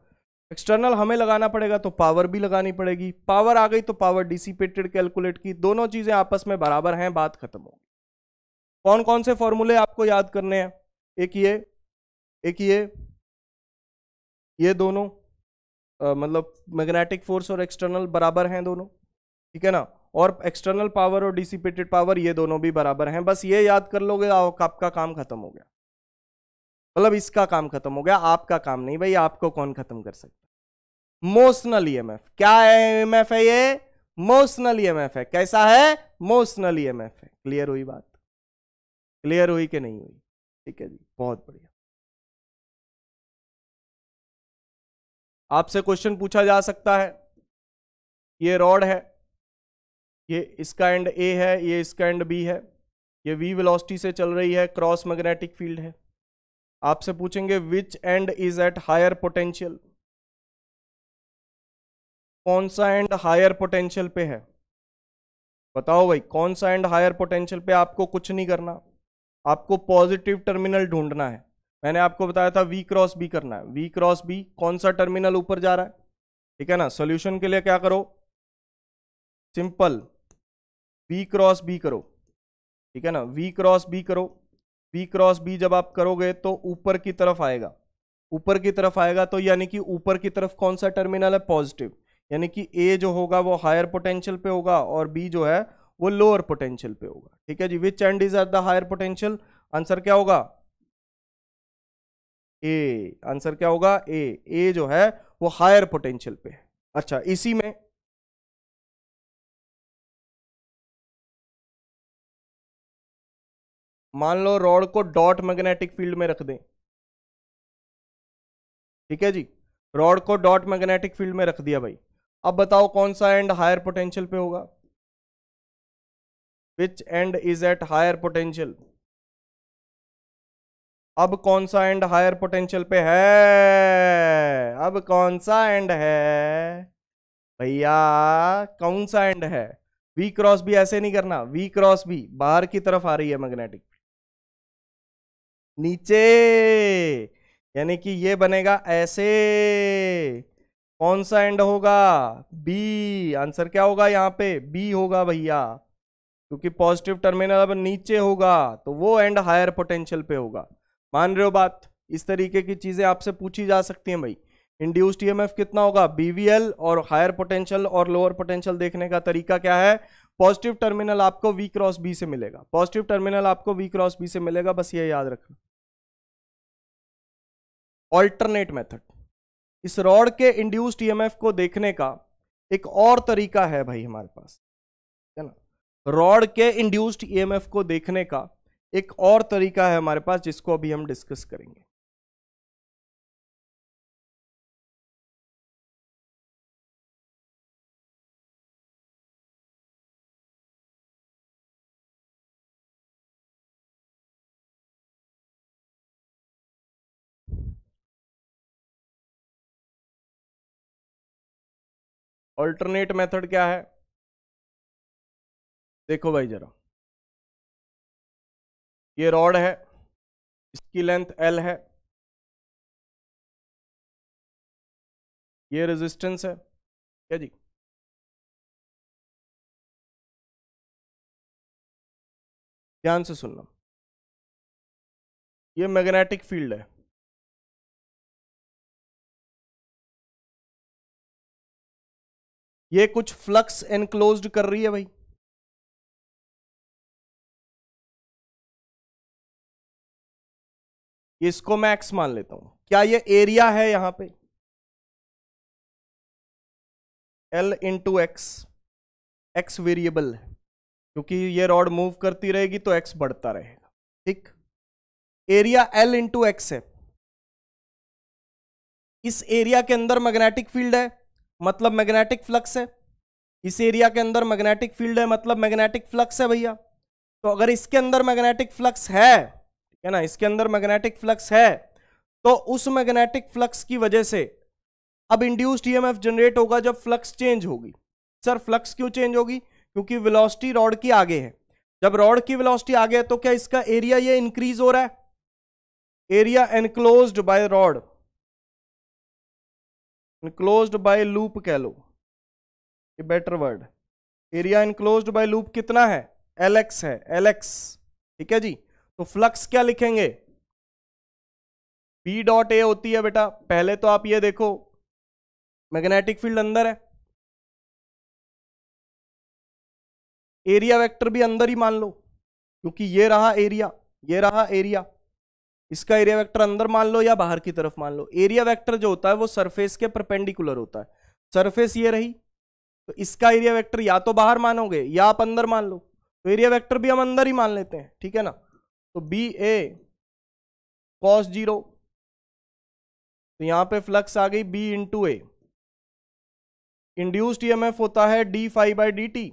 एक्सटर्नल हमें लगाना पड़ेगा तो पावर भी लगानी पड़ेगी पावर आ गई तो पावर डिसिपेटेड कैलकुलेट की दोनों चीज़ें आपस में बराबर हैं बात खत्म होगी कौन कौन से फॉर्मूले आपको याद करने हैं एक ये एक ये ये दोनों आ, मतलब मैग्नेटिक फोर्स और एक्सटर्नल बराबर हैं दोनों ठीक है ना और एक्सटर्नल पावर और डिसिपेटेड पावर ये दोनों भी बराबर हैं बस ये याद कर लोगे आपका काम खत्म हो गया मतलब इसका काम खत्म हो गया आपका काम नहीं भाई आपको कौन खत्म कर सकता मोशनल ई e क्या ईएमएफ e है ये मोशनल ई e है कैसा है मोशनल ई है क्लियर हुई बात क्लियर हुई कि नहीं हुई ठीक है जी बहुत बढ़िया आपसे क्वेश्चन पूछा जा सकता है ये रॉड है ये इसका एंड ए है ये इसका एंड बी है ये वी वेलोसिटी से चल रही है क्रॉस मैग्नेटिक फील्ड है आपसे पूछेंगे which end is at higher potential कौन सा एंड हायर पोटेंशियल पे है बताओ भाई कौन सा एंड हायर पोटेंशियल पे आपको कुछ नहीं करना आपको पॉजिटिव टर्मिनल ढूंढना है मैंने आपको बताया था वी क्रॉस बी करना है वी क्रॉस बी कौन सा टर्मिनल ऊपर जा रहा है ठीक है ना सोल्यूशन के लिए क्या करो सिंपल वी क्रॉस बी करो ठीक है ना वी क्रॉस बी करो वी क्रॉस बी जब आप करोगे तो ऊपर की तरफ आएगा ऊपर की तरफ आएगा तो यानी कि ऊपर की तरफ कौन सा टर्मिनल है पॉजिटिव यानी कि ए जो होगा वो हायर पोटेंशियल पे होगा और बी जो है वो लोअर पोटेंशियल पे होगा ठीक है जी which end is at the higher potential answer क्या होगा ए आंसर क्या होगा ए ए जो है वो हायर पोटेंशियल पे है अच्छा इसी में मान लो रॉड को डॉट मैग्नेटिक फील्ड में रख दें ठीक है जी रॉड को डॉट मैग्नेटिक फील्ड में रख दिया भाई अब बताओ कौन सा एंड हायर पोटेंशियल पे होगा which end is at higher potential अब कौन सा एंड हायर पोटेंशियल पे है अब कौन सा एंड है भैया कौन सा एंड है वी क्रॉस भी ऐसे नहीं करना वी क्रॉस भी बाहर की तरफ आ रही है मैग्नेटिक नीचे यानी कि ये बनेगा ऐसे कौन सा एंड होगा बी आंसर क्या होगा यहाँ पे बी होगा भैया क्योंकि पॉजिटिव टर्मिनल अब नीचे होगा तो वो एंड हायर पोटेंशियल पे होगा मान रहे हो बात इस तरीके की चीज़ें आपसे पूछी जा सकती हैं भाई इंड्यूस्ड ईएमएफ कितना होगा बीवीएल और हायर पोटेंशियल और लोअर पोटेंशियल देखने का तरीका क्या है पॉजिटिव टर्मिनल आपको वी क्रॉस बी से मिलेगा पॉजिटिव टर्मिनल आपको वी क्रॉस बी से मिलेगा बस ये याद रखना ऑल्टरनेट मेथड इस रॉड के इंड्यूस्ड ईएमएफ को देखने का एक और तरीका है भाई हमारे पास है ना रॉड के इंड्यूस्ड ई को देखने का एक और तरीका है हमारे पास जिसको अभी हम डिस्कस करेंगे ऑल्टरनेट मेथड क्या है देखो भाई जरा ये रॉड है इसकी लेंथ एल है ये रेजिस्टेंस है क्या जी ध्यान से सुनना ये मैग्नेटिक फील्ड है ये कुछ फ्लक्स एनक्लोज्ड कर रही है भाई इसको मैं एक्स मान लेता हूं क्या ये एरिया है यहां पे L into X X variable है क्योंकि ये रॉड मूव करती रहेगी तो एक्स बढ़ता रहेगा ठीक एरिया एल इंटू एक्स है इस एरिया के अंदर मैग्नेटिक फील्ड है मतलब मैग्नेटिक फ्लक्स है इस एरिया के अंदर मैग्नेटिक फील्ड है मतलब मैग्नेटिक फ्लक्स है भैया तो अगर इसके अंदर मैग्नेटिक फ्लक्स है है ना इसके अंदर मैग्नेटिक फ्लक्स है तो उस मैग्नेटिक फ्लक्स की वजह से अब इंड्यूस्ड ईएमएफ जनरेट होगा जब फ्लक्स चेंज होगी सर फ्लक्स क्यों चेंज होगी क्योंकि वेलोसिटी रॉड की आगे है जब रॉड की वेलोसिटी आगे है तो क्या इसका एरिया ये इंक्रीज हो रहा है area enclose by rod enclose by loop कह लो ये better word area enclose by loop कितना है एलेक्स है एलेक्स ठीक है जी तो फ्लक्स क्या लिखेंगे पी डॉट ए होती है बेटा पहले तो आप ये देखो मैग्नेटिक फील्ड अंदर है एरिया वेक्टर भी अंदर ही मान लो क्योंकि ये रहा एरिया ये रहा एरिया इसका एरिया वेक्टर अंदर मान लो या बाहर की तरफ मान लो एरिया वेक्टर जो होता है वो सरफेस के परपेंडिकुलर होता है सरफेस ये रही तो इसका एरिया वेक्टर या तो बाहर मानोगे या आप अंदर मान लो तो एरिया वेक्टर भी हम अंदर ही मान लेते हैं ठीक है ना तो बी ए कॉस जीरो तो यहां पे फ्लक्स आ गई B into A induced EMF होता है D five by D T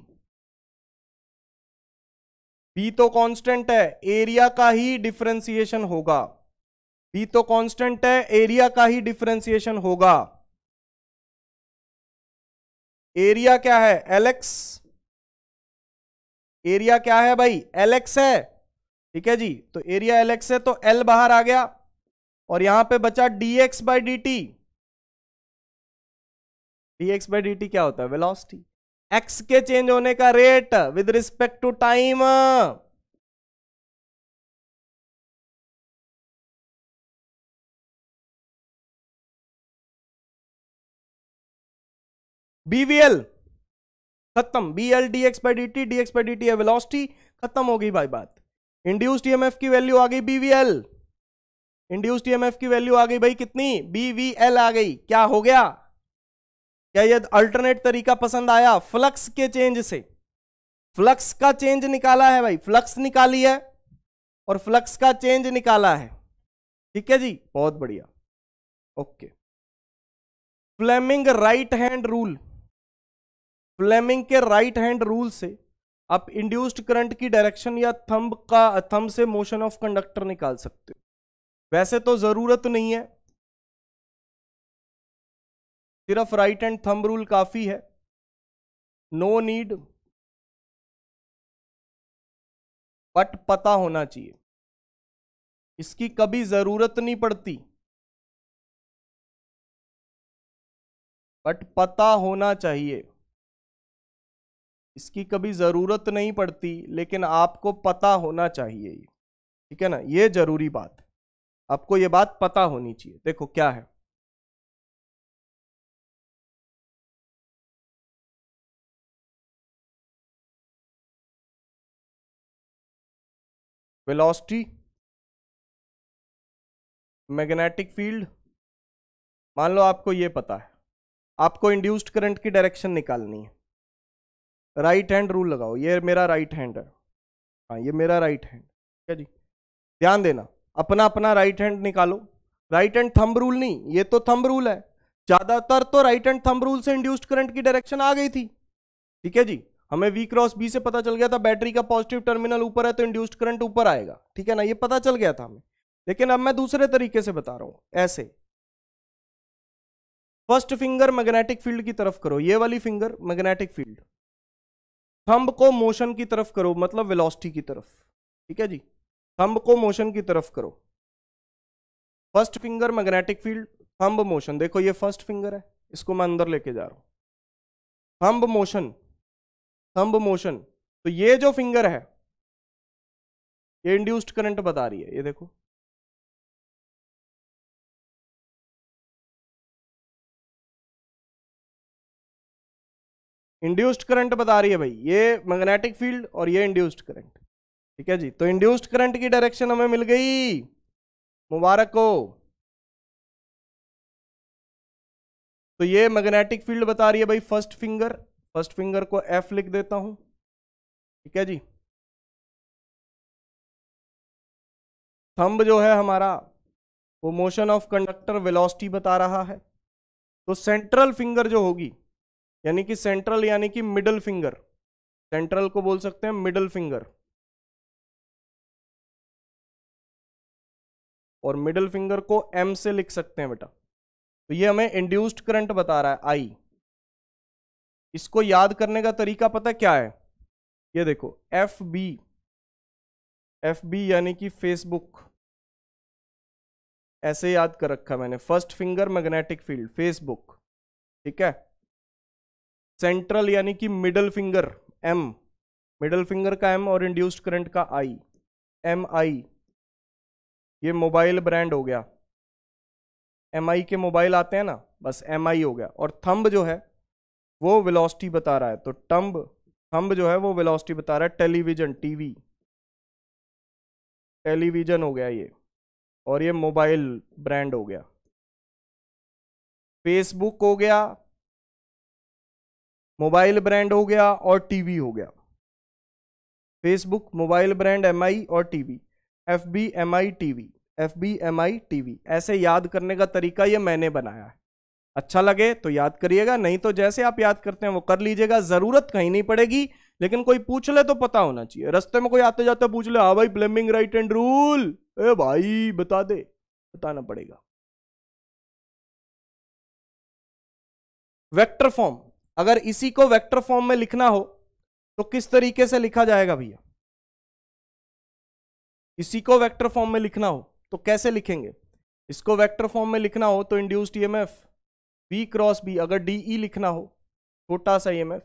B तो कांस्टेंट है एरिया का ही डिफ्रेंसिएशन होगा बी तो कांस्टेंट है एरिया का ही डिफ्रेंसिएशन होगा एरिया क्या है एलेक्स एरिया क्या है भाई एलेक्स है ठीक है जी तो एरिया एल एक्स है तो एल बाहर आ गया और यहां पे बचा D X by D T D X by D T क्या होता है वेलोसिटी एक्स के चेंज होने का rate with respect to time BVL खत्म B L D X by D T D X by D T है velocity खत्म हो गई भाई बात इंड्यूस्ड ईएमएफ e की वैल्यू आ गई बीवीएल इंड्यूस्ड ईएमएफ e की वैल्यू आ गई भाई कितनी बीवीएल आ गई क्या हो गया क्या यह अल्टरनेट तरीका पसंद आया फ्लक्स के चेंज से फ्लक्स का चेंज निकाला है भाई फ्लक्स निकाली है और फ्लक्स का चेंज निकाला है ठीक है जी बहुत बढ़िया okay Fleming right hand rule Fleming के राइट हैंड रूल से आप इंड्यूस्ड करंट की डायरेक्शन या थंब का थंब से मोशन ऑफ कंडक्टर निकाल सकते हो वैसे तो जरूरत नहीं है सिर्फ राइट एंड थंब रूल काफी है नो नीड बट पता होना चाहिए इसकी कभी जरूरत नहीं पड़ती बट पता होना चाहिए इसकी कभी ज़रूरत नहीं पड़ती लेकिन आपको पता होना चाहिए ठीक है ना ये ज़रूरी बात है आपको ये बात पता होनी चाहिए देखो क्या है वेलोसिटी मैग्नेटिक फील्ड मान लो आपको ये पता है आपको इंड्यूस्ड करंट की डायरेक्शन निकालनी है राइट हैंड रूल लगाओ ये मेरा राइट हैंड है हाँ ये मेरा राइट हैंड ठीक है जी ध्यान देना अपना अपना राइट हैंड निकालो राइट हैंड थंब रूल नहीं ये तो थंब रूल है ज़्यादातर तो राइट हैंड थंब रूल से इंड्यूस्ड करंट की डायरेक्शन आ गई थी ठीक है जी हमें वी क्रॉस बी से पता चल गया था बैटरी का पॉजिटिव टर्मिनल ऊपर है तो इंड्यूस्ड करंट ऊपर आएगा ठीक है ना ये पता चल गया था हमें लेकिन अब मैं दूसरे तरीके से बता रहा हूं ऐसे फर्स्ट फिंगर मैग्नेटिक फील्ड की तरफ करो ये वाली फिंगर मैग्नेटिक फील्ड थंब को मोशन की तरफ करो मतलब वेलोसिटी की तरफ ठीक है जी थंब को मोशन की तरफ करो first finger magnetic field thumb motion देखो ये फर्स्ट फिंगर है इसको मैं अंदर लेके जा रहा हूं थंब मोशन थंब मोशन तो ये जो फिंगर है ये इंड्यूस्ड करंट बता रही है ये देखो इंड्यूस्ड करंट बता रही है भाई ये मैग्नेटिक फील्ड और ये इंड्यूस्ड करंट ठीक है जी तो इंड्यूस्ड करंट की डायरेक्शन हमें मिल गई मुबारक हो तो ये मैग्नेटिक फील्ड बता रही है भाई फर्स्ट फिंगर फर्स्ट फिंगर को एफ लिख देता हूं ठीक है जी थंब जो है हमारा वो मोशन ऑफ कंडक्टर वेलोसिटी बता रहा है तो सेंट्रल फिंगर जो होगी यानी कि सेंट्रल यानी कि मिडल फिंगर सेंट्रल को बोल सकते हैं मिडल फिंगर और मिडल फिंगर को एम से लिख सकते हैं बेटा तो ये हमें इंड्यूस्ड करंट बता रहा है आई इसको याद करने का तरीका पता क्या है ये देखो एफ बी एफ बी यानी कि फेसबुक ऐसे याद कर रखा मैंने first finger magnetic field Facebook ठीक है सेंट्रल यानी कि middle finger M middle finger का एम और इंड्यूस्ड करंट का आई एम आई ये मोबाइल ब्रांड हो गया एम आई के मोबाइल आते हैं ना बस एम आई हो गया और थंब जो है वो वेलोसिटी बता रहा है तो टम्ब थंब जो है वो वेलोसिटी बता रहा है टेलीविजन टीवी टेलीविजन हो गया ये और ये मोबाइल ब्रांड हो गया फेसबुक हो गया मोबाइल ब्रांड हो गया और टीवी हो गया फेसबुक मोबाइल ब्रांड एम और TV F B M I TV F B M I TV ऐसे याद करने का तरीका ये मैंने बनाया है अच्छा लगे तो याद करिएगा नहीं तो जैसे आप याद करते हैं वो कर लीजिएगा ज़रूरत कहीं नहीं पड़ेगी लेकिन कोई पूछ ले तो पता होना चाहिए रस्ते में कोई आते जाते पूछ ले हा भाई प्लेमिंग राइट एंड रूल ए भाई बता दे बताना पड़ेगा वेक्टर फॉर्म अगर इसी को वेक्टर फॉर्म में लिखना हो तो किस तरीके से लिखा जाएगा भैया इसी को वेक्टर फॉर्म में लिखना हो तो कैसे लिखेंगे इसको वेक्टर फॉर्म में लिखना हो तो induced EMF V cross B अगर डीई e लिखना हो छोटा सा ईएमएफ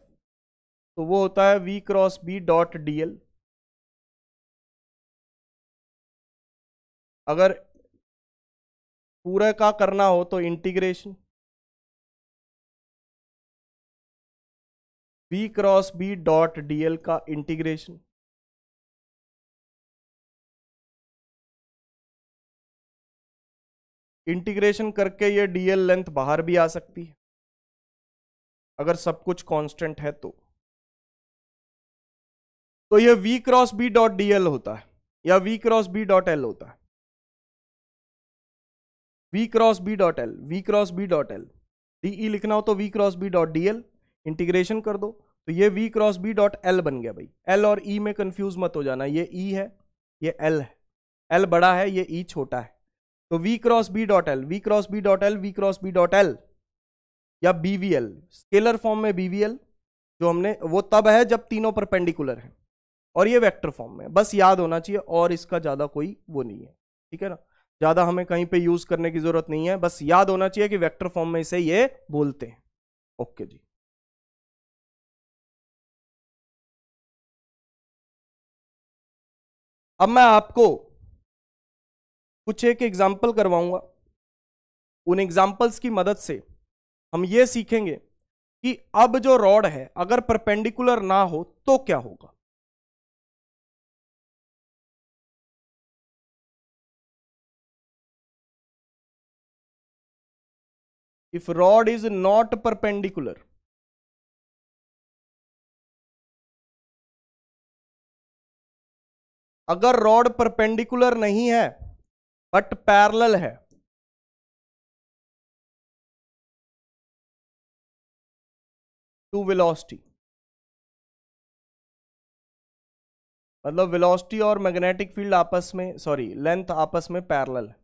तो वो होता है V cross B dot D L अगर पूरे का करना हो तो integration B cross B dot D L का इंटीग्रेशन इंटीग्रेशन करके ये डीएल लेंथ बाहर भी आ सकती है अगर सब कुछ कांस्टेंट है तो तो ये v cross B dot D L होता है या v cross B dot L होता है v cross B dot L v cross B dot L D E लिखना हो तो v cross B dot D L integration कर दो तो ये V cross B dot L बन गया भाई एल और ई e में कंफ्यूज मत हो जाना ये ई e है ये एल है एल बड़ा है ये ई e छोटा है तो V cross B dot L V cross B dot L V cross B dot L या B V L scalar form में बी वी एल जो हमने वो तब है जब तीनों पर पेंडिकुलर है और ये वेक्टर फॉर्म में बस याद होना चाहिए और इसका ज़्यादा कोई वो नहीं है ठीक है ना ज़्यादा हमें कहीं पे यूज़ करने की ज़रूरत नहीं है बस याद होना चाहिए कि वेक्टर फॉर्म में इसे ये बोलते हैं ओके जी अब मैं आपको कुछ एक एग्जाम्पल करवाऊंगा उन एग्जाम्पल्स की मदद से हम ये सीखेंगे कि अब जो रॉड है अगर परपेंडिकुलर ना हो तो क्या होगा if rod is not perpendicular अगर रॉड परपेंडिकुलर नहीं है बट पैरल है टू वेलोसिटी मतलब वेलोसिटी और मैग्नेटिक फील्ड आपस में सॉरी लेंथ आपस में पैरेलल है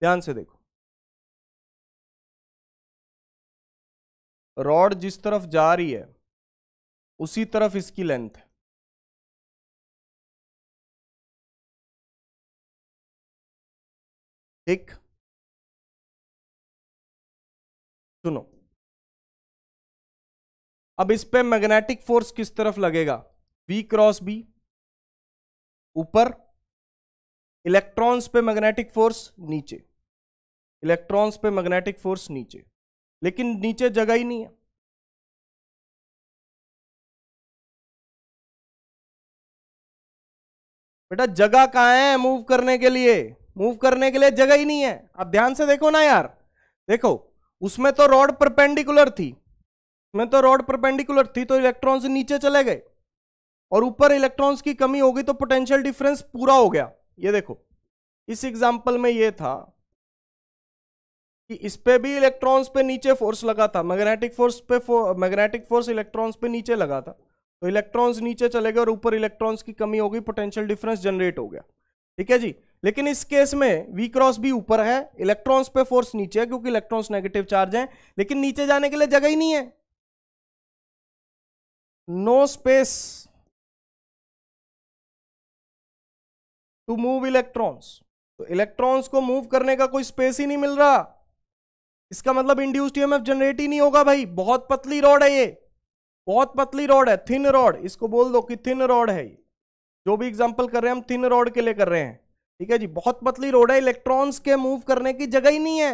ध्यान से देखो रॉड जिस तरफ जा रही है उसी तरफ इसकी लेंथ है ठीक सुनो अब इस पे मैग्नेटिक फोर्स किस तरफ लगेगा वी क्रॉस बी ऊपर इलेक्ट्रॉन्स पे मैग्नेटिक फोर्स नीचे इलेक्ट्रॉन्स पे मैग्नेटिक फोर्स नीचे लेकिन नीचे जगह ही नहीं है बेटा जगह कहाँ है मूव करने के लिए मूव करने के लिए जगह ही नहीं है अब ध्यान से देखो ना यार देखो उसमें तो रॉड परपेंडिकुलर थी उसमें तो रॉड परपेंडिकुलर थी तो इलेक्ट्रॉन्स नीचे चले गए और ऊपर इलेक्ट्रॉन्स की कमी हो गई तो पोटेंशियल डिफरेंस पूरा हो गया ये देखो इस एग्जाम्पल में ये था कि इस पे भी इलेक्ट्रॉन्स पे नीचे फोर्स लगा था मैग्नेटिक फोर्स पे मैग्नेटिक फोर्स इलेक्ट्रॉन्स पे नीचे लगा था तो इलेक्ट्रॉन्स नीचे चले गए और ऊपर इलेक्ट्रॉन्स की कमी हो गई पोटेंशियल डिफरेंस जनरेट हो गया ठीक है जी लेकिन इस केस में वी क्रॉस भी ऊपर है इलेक्ट्रॉन्स पे फोर्स नीचे है क्योंकि इलेक्ट्रॉन्स नेगेटिव चार्ज हैं लेकिन नीचे जाने के लिए जगह ही नहीं है no space to move electrons तो इलेक्ट्रॉन्स को मूव करने का कोई स्पेस ही नहीं मिल रहा इसका मतलब इंड्यूस्ड ईएमएफ जनरेट ही नहीं होगा भाई बहुत पतली रॉड है ये बहुत पतली रॉड है थिन रॉड इसको बोल दो कि थिन रॉड है जो भी एग्जाम्पल कर रहे हैं हम थिन रॉड के लिए कर रहे हैं ठीक है जी बहुत पतली रोड है इलेक्ट्रॉन्स के मूव करने की जगह ही नहीं है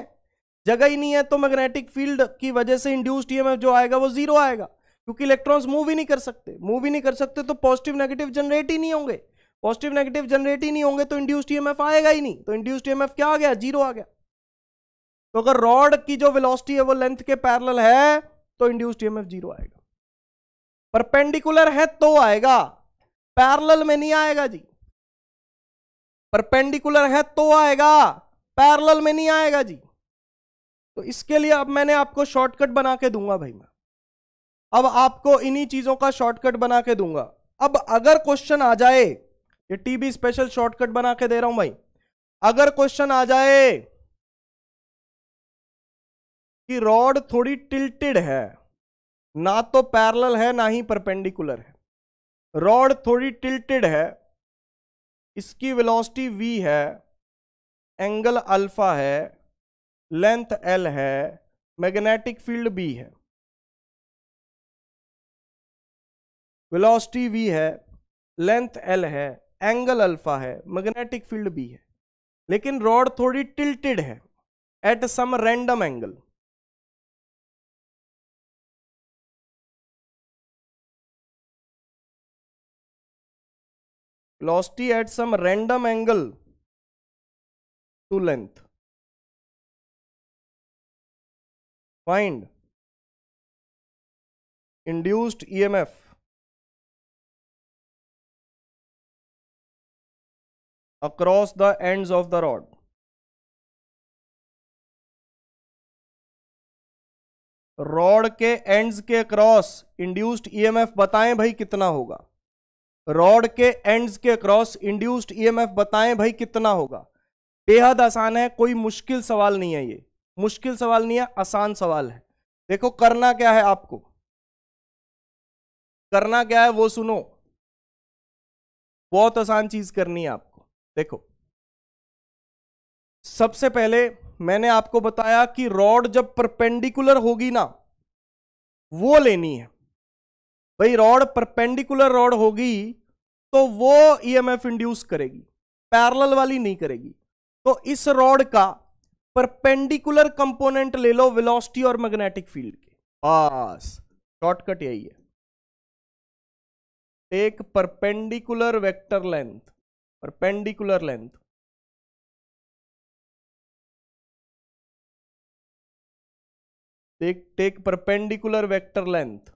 जगह ही नहीं है तो मैग्नेटिक फील्ड की वजह से इंड्यूस्ड ईएमएफ जो आएगा वो जीरो आएगा क्योंकि इलेक्ट्रॉन्स मूव ही नहीं कर सकते मूव ही नहीं कर सकते तो पॉजिटिव नेगेटिव जनरेट ही नहीं होंगे पॉजिटिव नेगेटिव जनरेट ही नहीं होंगे तो इंड्यूस्ड ईएमएफ आएगा ही नहीं तो इंड्यूस्ड ईएमएफ क्या आ गया जीरो आ गया तो अगर रॉड की जो वेलोसिटी है वो लेंथ के पैरल है तो इंड्यूस्ड ईएमएफ जीरो आएगा परपेंडिकुलर है तो आएगा पैरल में नहीं आएगा जी परपेंडिकुलर है तो आएगा पैरल में नहीं आएगा जी तो इसके लिए अब मैंने आपको शॉर्टकट बना के दूंगा भाई मैं अब आपको इन्हीं चीजों का शॉर्टकट बना के दूंगा अब अगर क्वेश्चन आ जाए ये टीबी स्पेशल शॉर्टकट बना के दे रहा हूं भाई अगर क्वेश्चन आ जाए कि रॉड थोड़ी टिल्टेड है ना तो पैरेलल है ना ही परपेंडिकुलर है रॉड थोड़ी टिल्टेड है इसकी वेलोसिटी v है एंगल अल्फा है लेंथ l है मैग्नेटिक फील्ड b है वेलोसिटी v है लेंथ l है एंगल अल्फा है मैग्नेटिक फील्ड b है लेकिन रॉड थोड़ी टिल्टेड है at some random angle velocity at some random angle to length find induced emf across the ends of the rod rod के ends के cross induced EMF बताएं भाई कितना होगा रॉड के एंड्स के क्रॉस इंड्यूस्ड ईएमएफ e बताएं भाई कितना होगा बेहद आसान है कोई मुश्किल सवाल नहीं है ये मुश्किल सवाल नहीं है आसान सवाल है देखो करना क्या है आपको करना क्या है वो सुनो बहुत आसान चीज करनी है आपको देखो सबसे पहले मैंने आपको बताया कि रॉड जब परपेंडिकुलर होगी ना वो लेनी है भाई रॉड परपेंडिकुलर रॉड होगी तो वो ईएमएफ e इंड्यूस करेगी पैरेलल वाली नहीं करेगी तो इस रॉड का परपेंडिकुलर कंपोनेंट ले लो वेलोसिटी और मैग्नेटिक फील्ड के पास शॉर्टकट यही है take perpendicular vector length perpendicular length take take perpendicular vector length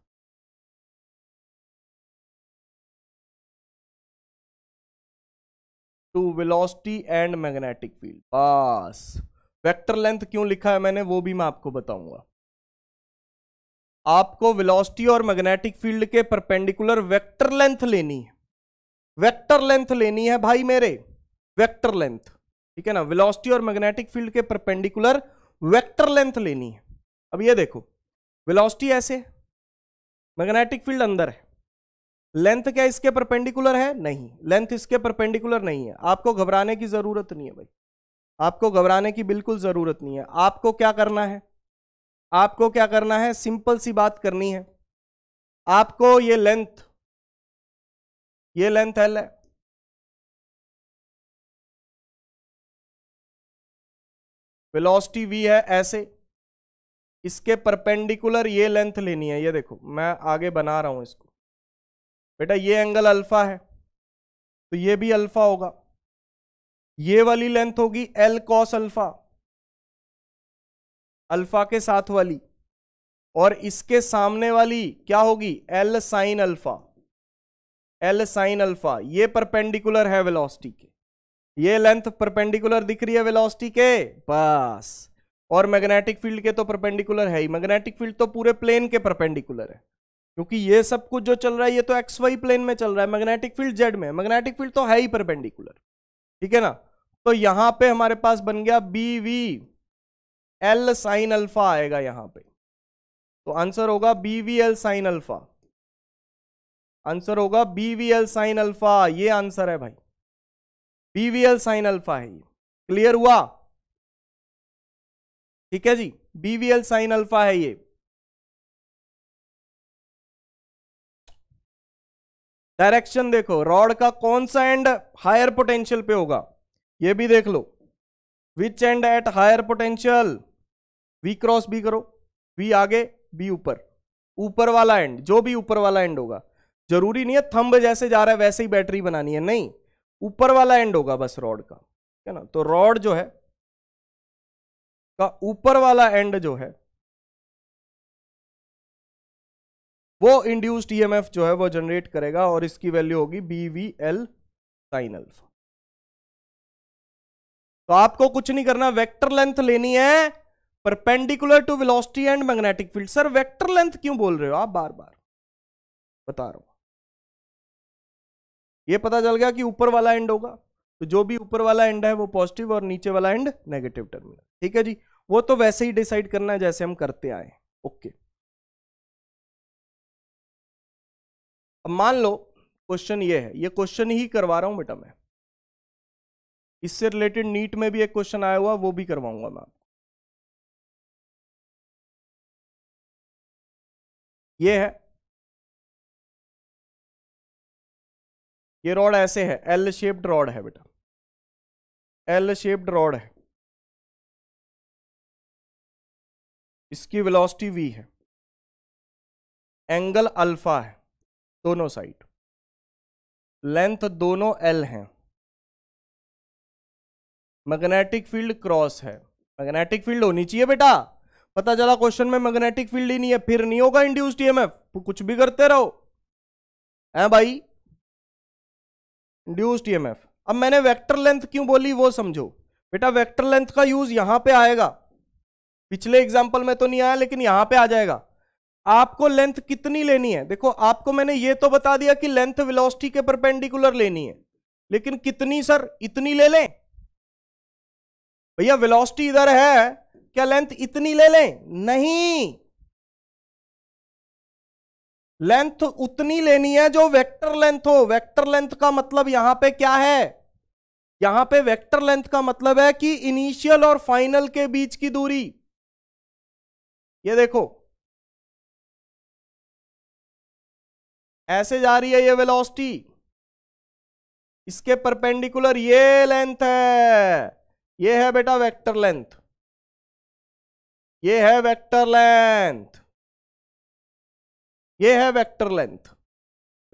to velocity and magnetic field बस वेक्टर लेंथ क्यों लिखा है मैंने वो भी मैं आपको बताऊंगा आपको वेलोसिटी और मैग्नेटिक फील्ड के परपेंडिकुलर वेक्टर लेंथ लेनी है वेक्टर लेंथ लेनी है भाई मेरे वेक्टर लेंथ ठीक है ना वेलोसिटी और मैग्नेटिक फील्ड के परपेंडिकुलर वेक्टर लेंथ लेनी है अब ये देखो वेलोसिटी ऐसे मैग्नेटिक फील्ड अंदर है लेंथ क्या इसके परपेंडिकुलर है नहीं लेंथ इसके परपेंडिकुलर नहीं है आपको घबराने की जरूरत नहीं है भाई आपको घबराने की बिल्कुल जरूरत नहीं है आपको क्या करना है आपको क्या करना है सिंपल सी बात करनी है आपको ये लेंथ ये लेंथ एल है वेलोसिटी वी है ऐसे इसके परपेंडिकुलर ये लेंथ लेनी है ये देखो मैं आगे बना रहा हूं इसको बेटा ये एंगल अल्फा है तो ये भी अल्फा होगा ये वाली लेंथ होगी एल कॉस अल्फा अल्फा के साथ वाली और इसके सामने वाली क्या होगी L sine alpha L sine alpha ये परपेंडिकुलर है वेलोसिटी के ये लेंथ परपेंडिकुलर दिख रही है वेलोसिटी के बस और मैग्नेटिक फील्ड के तो परपेंडिकुलर है ही मैग्नेटिक फील्ड तो पूरे प्लेन के परपेंडिकुलर है क्योंकि ये सब कुछ जो चल रहा है ये तो एक्स वाई प्लेन में चल रहा है मैग्नेटिक फील्ड जेड में मैग्नेटिक फील्ड तो है ही परपेंडिकुलर ठीक है ना तो यहां पे हमारे पास बन गया B V L sine alpha आएगा यहां पे तो आंसर होगा B V L sine alpha answer होगा B V L sine alpha ये आंसर है भाई B V L sine alpha है ये क्लियर हुआ ठीक है जी B V L sine alpha है ये डायरेक्शन देखो रॉड का कौन सा एंड हायर पोटेंशियल पे होगा ये भी देख लो which end at higher potential V cross B करो वी आगे बी ऊपर ऊपर वाला एंड जो भी ऊपर वाला एंड होगा जरूरी नहीं है थंब जैसे जा रहा है वैसे ही बैटरी बनानी है नहीं ऊपर वाला एंड होगा बस रॉड का है ना तो रॉड जो है का ऊपर वाला एंड जो है वो इंड्यूस्ड ईएमएफ e जो है वो जनरेट करेगा और इसकी वैल्यू होगी B V L sine alpha तो आपको कुछ नहीं करना वेक्टर लेंथ लेनी है perpendicular to velocity and magnetic field sir vector length क्यों बोल रहे हो आप बार बार बता रहा हूं यह पता चल गया कि ऊपर वाला एंड होगा तो जो भी ऊपर वाला एंड है वो पॉजिटिव और नीचे वाला एंड नेगेटिव टर्मिनल ठीक है जी वो तो वैसे ही डिसाइड करना है जैसे हम करते आए ओके okay. अब मान लो क्वेश्चन ये है ये क्वेश्चन ही करवा रहा हूं बेटा मैं इससे रिलेटेड नीट में भी एक क्वेश्चन आया हुआ वो भी करवाऊंगा मैं आपको ये है ये रॉड ऐसे है एल शेप्ड रॉड है बेटा एल शेप्ड रॉड है इसकी वेलोसिटी वी है एंगल अल्फा है दोनों साइड लेंथ दोनों एल हैं मैग्नेटिक फील्ड क्रॉस है मैग्नेटिक फील्ड होनी चाहिए बेटा पता चला क्वेश्चन में मैग्नेटिक फील्ड ही नहीं है फिर नहीं होगा इंड्यूस्ड ईएमएफ कुछ भी करते रहो है भाई इंड्यूस्ड ईएमएफ अब मैंने वेक्टर लेंथ क्यों बोली वो समझो बेटा वेक्टर लेंथ का यूज यहां पे आएगा पिछले एग्जाम्पल में तो नहीं आया लेकिन यहां पे आ जाएगा आपको लेंथ कितनी लेनी है देखो आपको मैंने ये तो बता दिया कि लेंथ वेलोसिटी के परपेंडिकुलर लेनी है लेकिन कितनी सर इतनी ले लें भैया वेलोसिटी इधर है क्या लेंथ इतनी ले लें नहीं लेंथ उतनी लेनी है जो वेक्टर लेंथ हो वेक्टर लेंथ का मतलब यहां पे क्या है यहां पे वेक्टर लेंथ का मतलब है कि इनिशियल और फाइनल के बीच की दूरी ये देखो ऐसे जा रही है ये वेलोसिटी इसके परपेंडिकुलर ये लेंथ है ये है बेटा वेक्टर लेंथ ये है वेक्टर लेंथ ये है वेक्टर लेंथ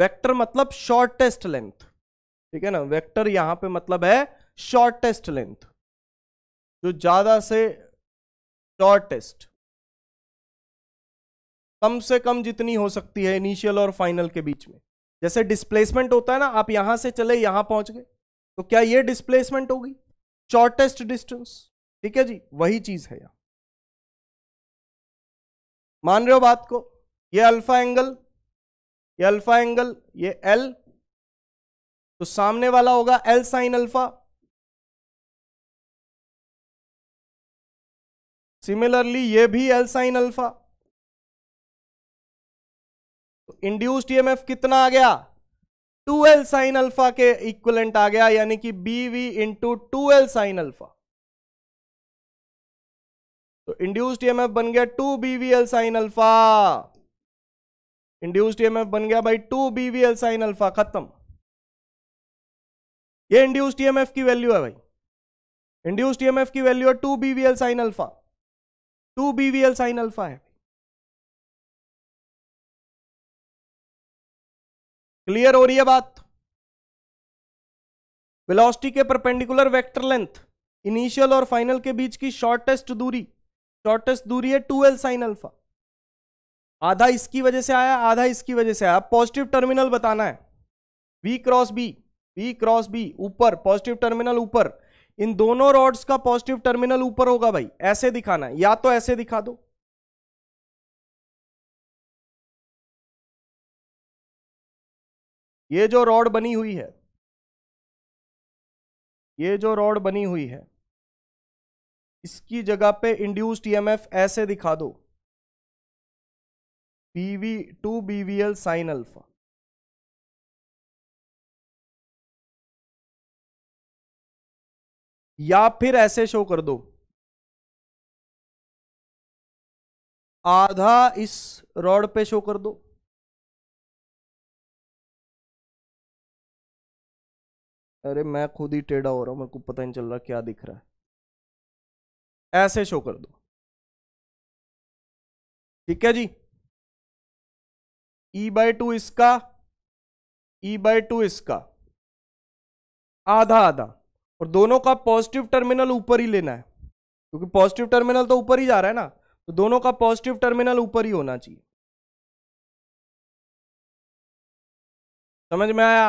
वेक्टर मतलब शॉर्टेस्ट लेंथ ठीक है ना वेक्टर यहां पे मतलब है शॉर्टेस्ट लेंथ जो ज्यादा से शॉर्टेस्ट कम से कम जितनी हो सकती है इनिशियल और फाइनल के बीच में जैसे डिस्प्लेसमेंट होता है ना आप यहां से चले यहां पहुंच गए तो क्या ये डिस्प्लेसमेंट होगी शॉर्टेस्ट डिस्टेंस ठीक है जी वही चीज है यहां मान रहे हो बात को ये अल्फा एंगल ये अल्फा एंगल ये एल तो सामने वाला होगा एल साइन अल्फा सिमिलरली ये भी L sine alpha induced EMF e कितना आ गया टू एल साइन अल्फा के इक्वलेंट आ गया यानी कि B V into two L sine alpha तो इंड्यूस्ड ईएमएफ e बन गया two B V L sine alpha induced EMF बन गया भाई two B V L sine alpha खत्म ये इंड्यूस्ड ईएमएफ e की वैल्यू है भाई इंड्यूस्ड ईएमएफ की वैल्यू है two B V L sine alpha two B V L sine alpha है क्लियर हो रही है बात वेलोसिटी के परपेंडिकुलर वेक्टर लेंथ इनिशियल और फाइनल के बीच की शॉर्टेस्ट दूरी शॉर्टेस्ट दूरी है टू एल साइन अल्फा आधा इसकी वजह से आया आधा इसकी वजह से आया पॉजिटिव टर्मिनल बताना है V cross B V cross B ऊपर पॉजिटिव टर्मिनल ऊपर इन दोनों रॉड्स का पॉजिटिव टर्मिनल ऊपर होगा भाई ऐसे दिखाना है या तो ऐसे दिखा दो ये जो रॉड बनी हुई है ये जो रॉड बनी हुई है इसकी जगह पे इंड्यूस्ड ईएमएफ e ऐसे दिखा दो बीवी टू बीवीएल साइन अल्फा या फिर ऐसे शो कर दो आधा इस रॉड पे शो कर दो अरे मैं खुद ही टेढ़ा हो रहा हूँ मेरे को पता नहीं चल रहा क्या दिख रहा है ऐसे शो कर दो ठीक है जी ई बाय टू इसका ई बाय टू इसका आधा आधा और दोनों का पॉजिटिव टर्मिनल ऊपर ही लेना है क्योंकि पॉजिटिव टर्मिनल तो ऊपर ही जा रहा है ना तो दोनों का पॉजिटिव टर्मिनल ऊपर ही होना चाहिए समझ में आया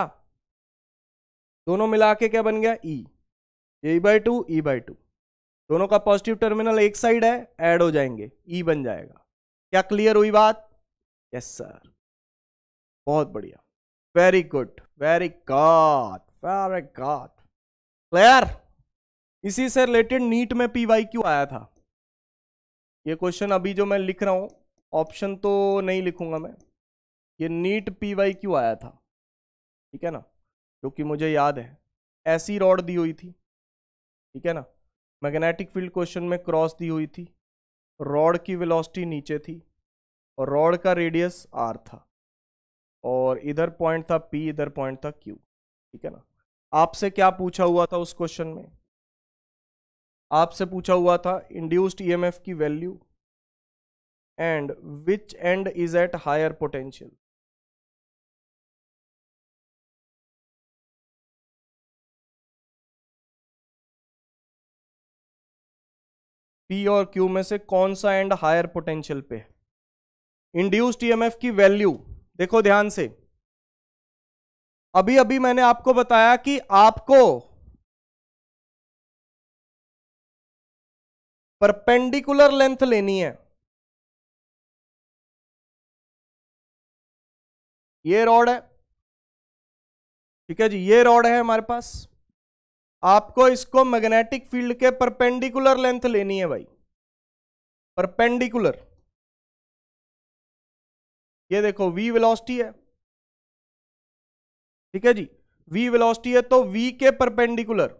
दोनों मिला के क्या बन गया E uh by two E by two दोनों का पॉजिटिव टर्मिनल एक साइड है ऐड हो जाएंगे ई e बन जाएगा क्या क्लियर हुई बात यस सर बहुत बढ़िया very good very good very good clear इसी से रिलेटेड नीट में पी वाई क्यू आया था ये क्वेश्चन अभी जो मैं लिख रहा हूं ऑप्शन तो नहीं लिखूंगा मैं ये नीट पी वाई क्यू आया था ठीक है ना क्योंकि मुझे याद है ऐसी रॉड दी हुई थी ठीक है ना मैग्नेटिक फील्ड क्वेश्चन में क्रॉस दी हुई थी रॉड की वेलोसिटी नीचे थी और रॉड का रेडियस आर था और इधर पॉइंट था पी इधर पॉइंट था क्यू ठीक है ना आपसे क्या पूछा हुआ था उस क्वेश्चन में आपसे पूछा हुआ था इंड्यूस्ड ईएमएफ e की value and which end is at higher potential P और क्यू में से कौन सा एंड हायर पोटेंशियल पे इंड्यूस्ड ईएमएफ e की वैल्यू देखो ध्यान से अभी अभी मैंने आपको बताया कि आपको परपेंडिकुलर लेंथ लेनी है ये रॉड है ठीक है जी ये रॉड है हमारे पास आपको इसको मैग्नेटिक फील्ड के परपेंडिकुलर लेंथ लेनी है भाई परपेंडिकुलर ये देखो v वेलोसिटी है ठीक है जी v वेलोसिटी है तो v के परपेंडिकुलर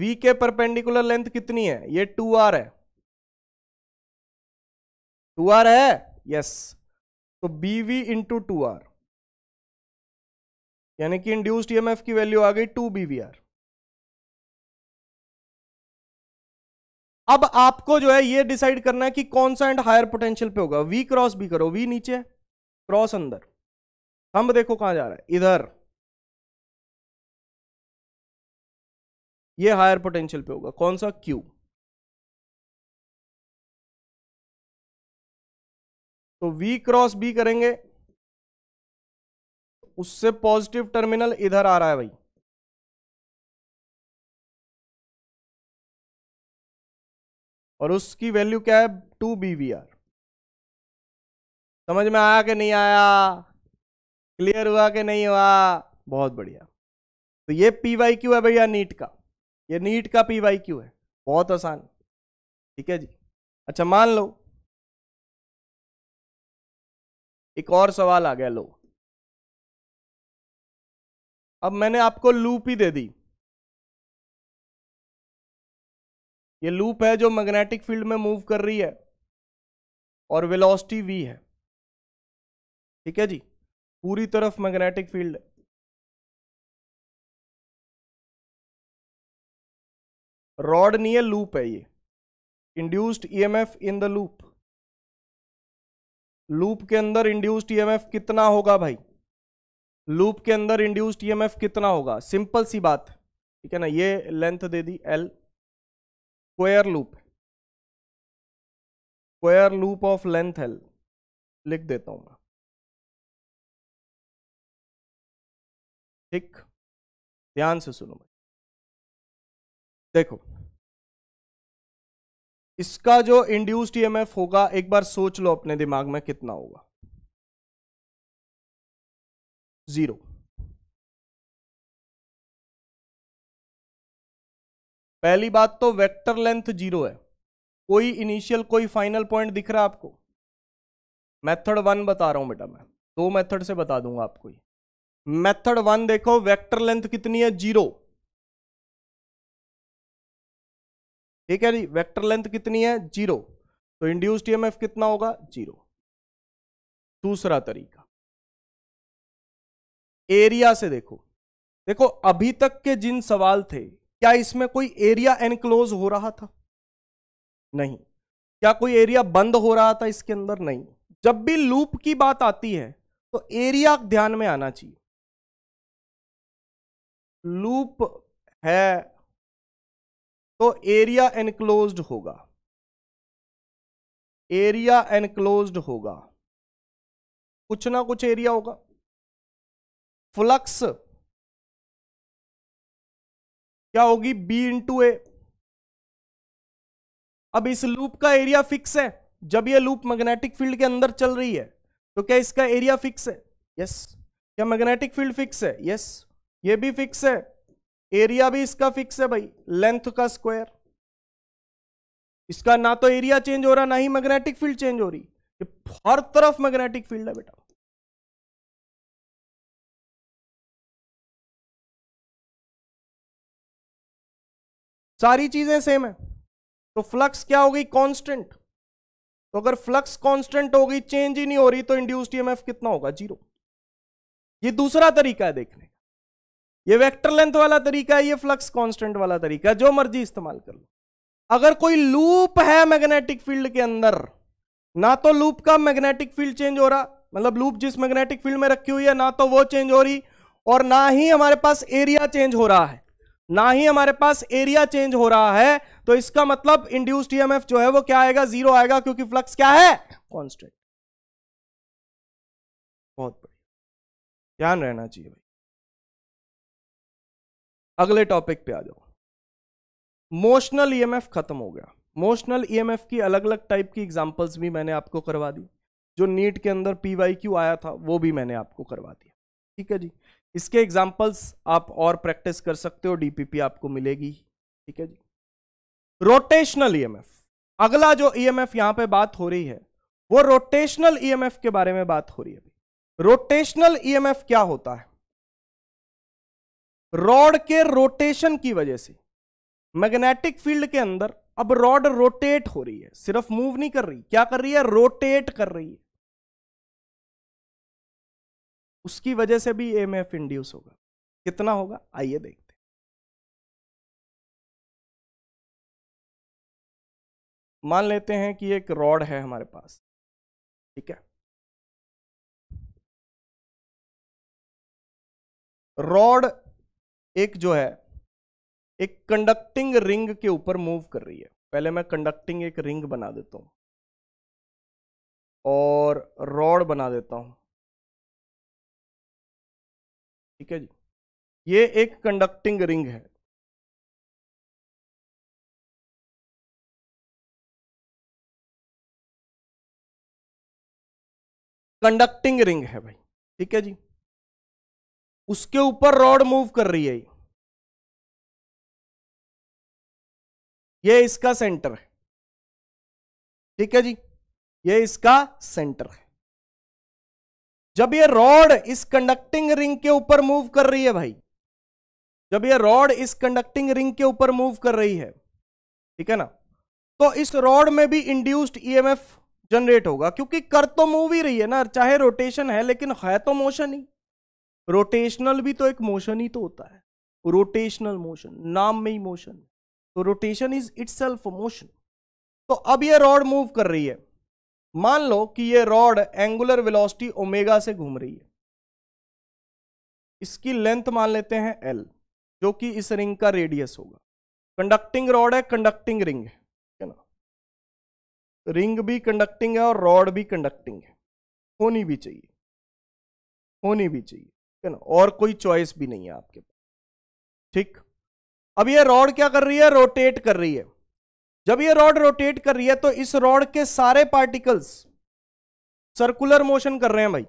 v के परपेंडिकुलर लेंथ कितनी है ये 2r है 2r है यस तो वी इंटू टू आर यानी कि इंड्यूस्ड ईएमएफ e की वैल्यू आ गई टू बीवीआर अब आपको जो है ये डिसाइड करना है कि कौन सा एंड हायर पोटेंशियल पे होगा वी क्रॉस भी करो वी नीचे क्रॉस अंदर हम देखो कहां जा रहा है इधर ये हायर पोटेंशियल पे होगा कौन सा क्यू तो वी क्रॉस बी करेंगे उससे पॉजिटिव टर्मिनल इधर आ रहा है भाई और उसकी वैल्यू क्या है टू बी वी आर समझ में आया कि नहीं आया क्लियर हुआ कि नहीं हुआ बहुत बढ़िया तो ये पी वाई क्यू है भैया नीट का ये नीट का पी वाई क्यू है बहुत आसान ठीक है जी अच्छा मान लो एक और सवाल आ गया लो अब मैंने आपको लूप ही दे दी ये लूप है जो मैग्नेटिक फील्ड में मूव कर रही है और वेलोसिटी वी है ठीक है जी पूरी तरफ मैग्नेटिक फील्ड रॉड नहीं है लूप है ये induced EMF in the loop loop के अंदर इंड्यूस्ड ईएमएफ e कितना होगा भाई लूप के अंदर इंड्यूस्ड ईएमएफ कितना होगा सिंपल सी बात ठीक है ना ये लेंथ दे दी L square loop square loop of length L लिख देता हूं मैं ठीक ध्यान से सुनो मैं देखो इसका जो इंड्यूस्ड ईएमएफ होगा एक बार सोच लो अपने दिमाग में कितना होगा जीरो पहली बात तो वेक्टर लेंथ जीरो है कोई इनिशियल कोई फाइनल पॉइंट दिख रहा है आपको मेथड वन बता रहा हूं बेटा मैं दो मेथड से बता दूंगा आपको ये मेथड वन देखो वेक्टर लेंथ कितनी है जीरो ठीक है जी वेक्टर लेंथ कितनी है जीरो तो इंड्यूस्ड ईएमएफ कितना होगा जीरो दूसरा तरीका एरिया से देखो देखो अभी तक के जिन सवाल थे क्या इसमें कोई एरिया एनक्लोज हो रहा था नहीं क्या कोई एरिया बंद हो रहा था इसके अंदर नहीं जब भी लूप की बात आती है तो एरिया ध्यान में आना चाहिए लूप है तो एरिया एनक्लोज होगा एरिया एनक्लोज होगा कुछ ना कुछ एरिया होगा फ्लक्स क्या होगी बी इंटू ए अब इस लूप का एरिया फिक्स है जब ये लूप मैग्नेटिक फील्ड के अंदर चल रही है तो क्या इसका एरिया फिक्स है यस क्या मैग्नेटिक फील्ड फिक्स है यस ये भी फिक्स है एरिया भी इसका फिक्स है भाई लेंथ का स्क्वायर इसका ना तो एरिया चेंज हो रहा ना ही मैग्नेटिक फील्ड चेंज हो रही हर तरफ मैग्नेटिक फील्ड है बेटा सारी चीजें सेम है तो फ्लक्स क्या हो गई कांस्टेंट तो अगर फ्लक्स कांस्टेंट हो गई चेंज ही नहीं हो रही तो इंड्यूस्ड ईएमएफ कितना होगा जीरो ये दूसरा तरीका है देखने का ये वेक्टर लेंथ वाला तरीका है ये फ्लक्स कांस्टेंट वाला तरीका है जो मर्जी इस्तेमाल कर लो अगर कोई लूप है मैग्नेटिक फील्ड के अंदर ना तो लूप का मैग्नेटिक फील्ड चेंज हो रहा मतलब लूप जिस मैग्नेटिक फील्ड में रखी हुई है ना तो वो चेंज हो रही और ना ही हमारे पास एरिया चेंज हो रहा है ना ही हमारे पास एरिया चेंज हो रहा है तो इसका मतलब इंड्यूस्ड ईएमएफ जो है वो क्या आएगा जीरो आएगा क्योंकि फ्लक्स क्या है कॉन्स्टेंट बहुत बढ़िया ध्यान रहना चाहिए भाई अगले टॉपिक पे आ जाओ मोशनल ईएमएफ खत्म हो गया मोशनल ईएमएफ की अलग अलग टाइप की एग्जांपल्स भी मैंने आपको करवा दी जो नीट के अंदर पीवाईक्यू आया था वो भी मैंने आपको करवा दिया ठीक है जी इसके एग्जाम्पल्स आप और प्रैक्टिस कर सकते हो डीपीपी आपको मिलेगी ठीक है जी रोटेशनल ईएमएफ e अगला जो ईएमएफ e यहां पे बात हो रही है वो रोटेशनल ईएमएफ e के बारे में बात हो रही है रोटेशनल ईएमएफ क्या होता है रॉड के रोटेशन की वजह से मैग्नेटिक फील्ड के अंदर अब रॉड रोटेट हो रही है सिर्फ मूव नहीं कर रही क्या कर रही है रोटेट कर रही है उसकी वजह से भी एम एफ इंड्यूस होगा कितना होगा आइए देखते मान लेते हैं कि एक रॉड है हमारे पास ठीक है रॉड एक जो है एक कंडक्टिंग रिंग के ऊपर मूव कर रही है पहले मैं कंडक्टिंग एक रिंग बना देता हूं और रॉड बना देता हूं ठीक है जी ये एक कंडक्टिंग रिंग है कंडक्टिंग रिंग है भाई ठीक है जी उसके ऊपर रॉड मूव कर रही है ये इसका सेंटर है ठीक है जी ये इसका सेंटर है जब ये रॉड इस कंडक्टिंग रिंग के ऊपर मूव कर रही है भाई जब ये रॉड इस कंडक्टिंग रिंग के ऊपर मूव कर रही है ठीक है ना तो इस रॉड में भी इंड्यूस्ड ईएमएफ जनरेट होगा क्योंकि कर तो मूव ही रही है ना चाहे रोटेशन है लेकिन है तो मोशन ही रोटेशनल भी तो एक मोशन ही तो होता है रोटेशनल मोशन नाम में ही मोशन तो rotation is itself motion तो अब ये रॉड मूव कर रही है मान लो कि ये रॉड एंगुलर वेलोसिटी ओमेगा से घूम रही है इसकी लेंथ मान लेते हैं एल जो कि इस रिंग का रेडियस होगा कंडक्टिंग रॉड है कंडक्टिंग रिंग है ठीक है ना रिंग भी कंडक्टिंग है और रॉड भी कंडक्टिंग है होनी भी चाहिए होनी भी चाहिए ठीक है ना और कोई चॉइस भी नहीं है आपके पास ठीक अब ये रॉड क्या कर रही है रोटेट कर रही है जब ये रॉड रोटेट कर रही है तो इस रॉड के सारे पार्टिकल्स सर्कुलर मोशन कर रहे हैं भाई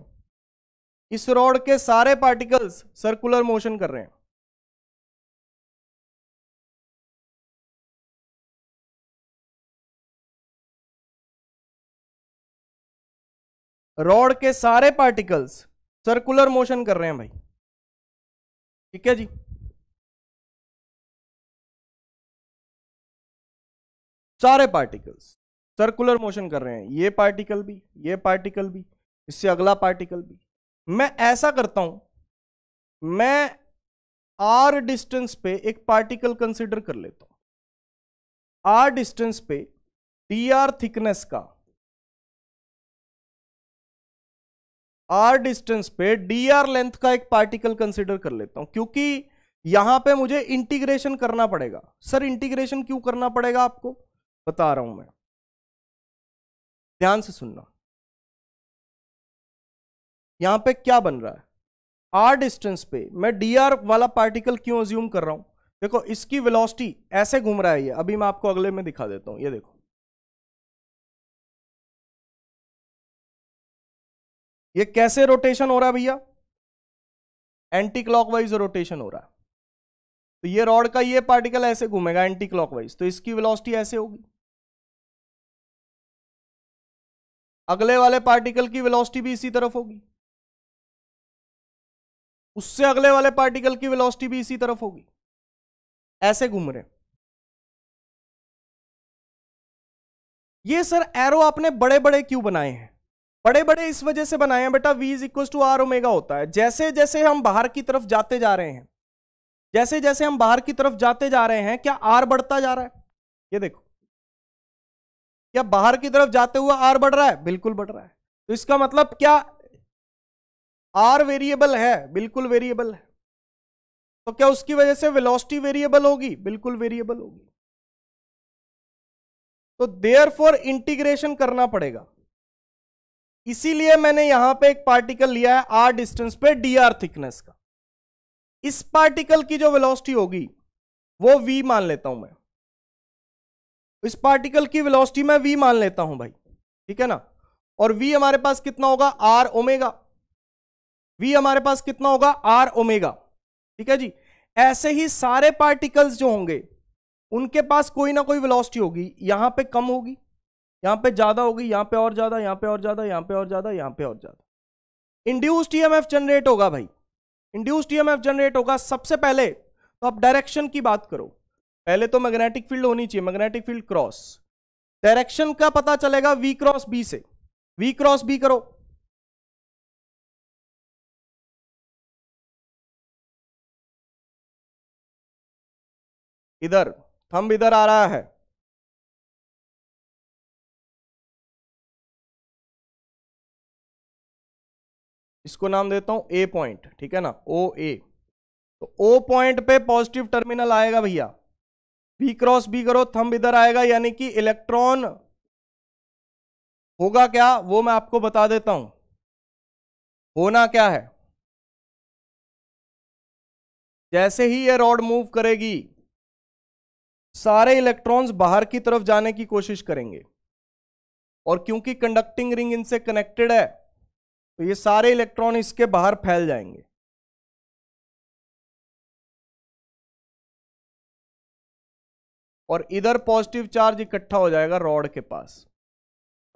इस रॉड के सारे पार्टिकल्स सर्कुलर मोशन कर रहे हैं रॉड के सारे पार्टिकल्स सर्कुलर मोशन कर रहे हैं भाई ठीक है जी सारे पार्टिकल्स सर्कुलर मोशन कर रहे हैं ये पार्टिकल भी ये पार्टिकल भी इससे अगला पार्टिकल भी मैं ऐसा करता हूं मैं आर डिस्टेंस पे एक पार्टिकल कंसिडर कर लेता हूं आर डिस्टेंस पे डी आर थिकनेस का आर डिस्टेंस पे डी आर लेंथ का एक पार्टिकल कंसिडर कर लेता हूं क्योंकि यहां पे मुझे इंटीग्रेशन करना पड़ेगा सर इंटीग्रेशन क्यों करना पड़ेगा आपको बता रहा हूं मैं ध्यान से सुनना यहां पे क्या बन रहा है आर डिस्टेंस पे मैं डी आर वाला पार्टिकल क्यों अज्यूम कर रहा हूं देखो इसकी वेलोसिटी ऐसे घूम रहा है ये अभी मैं आपको अगले में दिखा देता हूं ये देखो ये कैसे रोटेशन हो रहा है भैया एंटी क्लॉकवाइज रोटेशन हो रहा है तो ये रॉड का ये पार्टिकल ऐसे घूमेगा एंटी क्लॉकवाइज तो इसकी वेलोसिटी ऐसे होगी अगले वाले पार्टिकल की वेलोसिटी भी इसी तरफ होगी उससे अगले वाले पार्टिकल की वेलोसिटी भी इसी तरफ होगी ऐसे घूम रहे ये सर एरो आपने बड़े बड़े क्यों बनाए हैं बड़े बड़े इस वजह से बनाए हैं बेटा V is equal equal to R omega होता है जैसे जैसे हम बाहर की तरफ जाते जा रहे हैं जैसे जैसे हम बाहर की तरफ जाते जा रहे हैं क्या आर बढ़ता जा रहा है ये देखो क्या बाहर की तरफ जाते हुए आर बढ़ रहा है बिल्कुल बढ़ रहा है तो इसका मतलब क्या आर वेरिएबल है बिल्कुल वेरिएबल है तो क्या उसकी वजह से वेलोसिटी वेरिएबल होगी बिल्कुल वेरिएबल होगी तो देयर फॉर इंटीग्रेशन करना पड़ेगा इसीलिए मैंने यहां पे एक पार्टिकल लिया है आर डिस्टेंस पे डी आर थिकनेस का इस पार्टिकल की जो वेलोसिटी होगी वो वी मान लेता हूं मैं इस पार्टिकल की वेलोसिटी मैं वी मान लेता हूं भाई ठीक है ना और वी हमारे पास कितना होगा आर ओमेगा वी हमारे पास कितना होगा आर ओमेगा ठीक है जी ऐसे ही सारे पार्टिकल्स जो होंगे उनके पास कोई ना कोई वेलोसिटी होगी यहां पे कम होगी यहां पे ज्यादा होगी यहां पे और ज्यादा यहां पे और ज्यादा यहां पे और ज्यादा यहां पे और ज्यादा इंड्यूस्ड ईएमएफ जनरेट होगा भाई इंड्यूस्ड ईएमएफ जनरेट होगा सबसे पहले तो आप डायरेक्शन की बात करो पहले तो मैग्नेटिक फील्ड होनी चाहिए मैग्नेटिक फील्ड क्रॉस डायरेक्शन का पता चलेगा वी क्रॉस बी से वी क्रॉस बी करो इधर थंब इधर आ रहा है इसको नाम देता हूं ए पॉइंट ठीक है ना ओ ए तो ओ पॉइंट पे पॉजिटिव टर्मिनल आएगा भैया बी क्रॉस बी करो थंब इधर आएगा यानी कि इलेक्ट्रॉन होगा क्या वो मैं आपको बता देता हूं होना क्या है जैसे ही ये रॉड मूव करेगी सारे इलेक्ट्रॉन्स बाहर की तरफ जाने की कोशिश करेंगे और क्योंकि कंडक्टिंग रिंग इनसे कनेक्टेड है तो ये सारे इलेक्ट्रॉन इसके बाहर फैल जाएंगे और इधर पॉजिटिव चार्ज इकट्ठा हो जाएगा रॉड के पास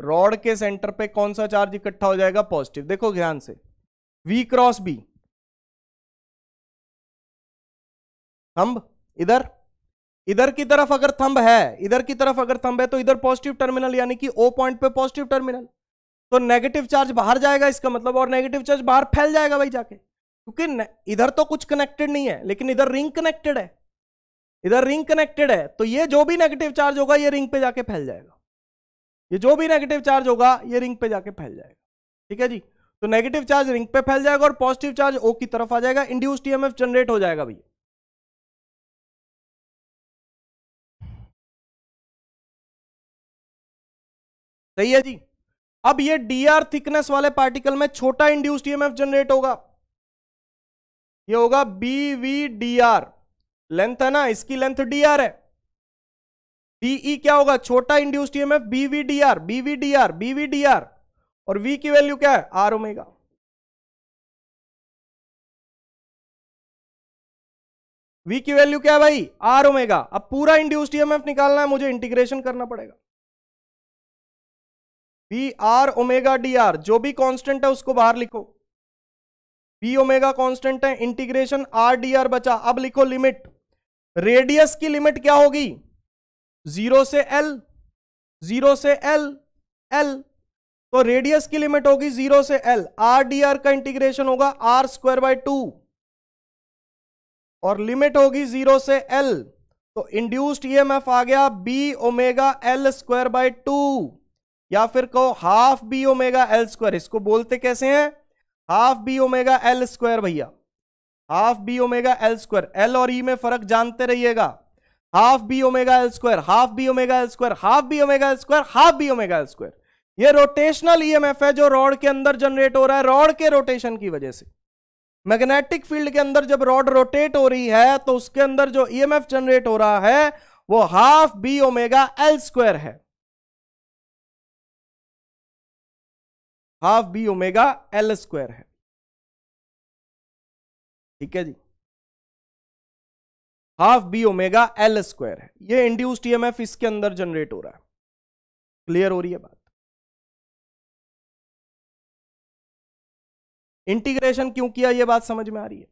रॉड के सेंटर पे कौन सा चार्ज इकट्ठा हो जाएगा पॉजिटिव देखो ध्यान से वी क्रॉस बी थंब इधर इधर की तरफ अगर थंब है इधर की तरफ अगर थंब है तो इधर पॉजिटिव टर्मिनल यानी कि ओ पॉइंट पे पॉजिटिव टर्मिनल तो नेगेटिव चार्ज बाहर जाएगा इसका मतलब और नेगेटिव चार्ज बाहर फैल जाएगा भाई जाके क्योंकि इधर तो कुछ कनेक्टेड नहीं है लेकिन इधर रिंग कनेक्टेड है इधर रिंग कनेक्टेड है तो ये जो भी नेगेटिव चार्ज होगा ये रिंग पे जाके फैल जाएगा ये जो भी नेगेटिव चार्ज होगा ये रिंग पे जाके फैल जाएगा ठीक है जी तो नेगेटिव चार्ज रिंग पे फैल जाएगा और पॉजिटिव चार्ज ओ की तरफ आ जाएगा इंड्यूस टीएमएफ जनरेट हो जाएगा भैया सही है जी अब ये डीआर थिकनेस वाले पार्टिकल में छोटा इंड्यूस टीएमएफ जनरेट होगा ये होगा आर लेंथ है ना इसकी लेंथ डी आर है बीई e क्या होगा छोटा induced EMF B V D R B V D R B V D R और वी की वैल्यू क्या है आर ओमेगा V की वैल्यू क्या है भाई आर ओमेगा अब पूरा इंड्यूस्ड ईएमएफ निकालना है मुझे इंटीग्रेशन करना पड़ेगा B R omega D R जो भी कांस्टेंट है उसको बाहर लिखो बी ओमेगा कांस्टेंट है इंटीग्रेशन आर डी आर बचा अब लिखो लिमिट रेडियस की लिमिट क्या होगी जीरो से एल जीरो से एल एल तो रेडियस की लिमिट होगी जीरो से एल आर डी आर का इंटीग्रेशन होगा आर स्क्वायर बाय टू और लिमिट होगी जीरो से एल तो इंड्यूस्ड ईएमएफ e आ गया B omega L square by two या फिर कहो half B omega L square इसको बोलते कैसे हैं half B omega L square भैया half B omega L square L और ई e में फर्क जानते रहिएगा half B omega L square half B omega L square half B omega L square half B omega L square ये rotational F e है जो rod के अंदर जनरेट हो रहा है रॉड के रोटेशन की वजह से मैग्नेटिक फील्ड के अंदर जब रॉड रोटेट हो रही है तो उसके अंदर जो ईएमएफ e जनरेट हो रहा है वो half B omega L square है half B omega L square है ठीक है जी half B omega L square है ये इंड्यूस्ड ईएमएफ इसके अंदर जनरेट हो रहा है क्लियर हो रही है बात इंटीग्रेशन क्यों किया ये बात समझ में आ रही है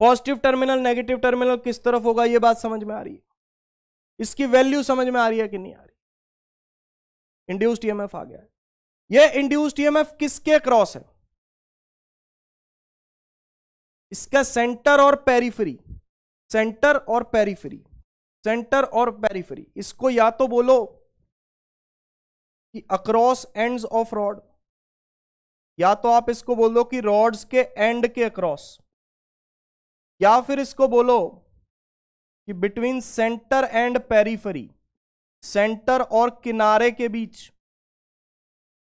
पॉजिटिव टर्मिनल नेगेटिव टर्मिनल किस तरफ होगा ये बात समझ में आ रही है इसकी वैल्यू समझ में आ रही है कि नहीं आ रही इंड्यूस्ड ईएमएफ आ गया है ये इंड्यूस्ड ईएमएफ किसके क्रॉस है इसका सेंटर और पेरीफरी सेंटर और पेरीफरी सेंटर और पेरीफरी इसको या तो बोलो कि अक्रॉस एंड्स ऑफ रॉड या तो आप इसको बोल दो कि रॉड्स के एंड के अक्रॉस या फिर इसको बोलो कि between centre and periphery centre और किनारे के बीच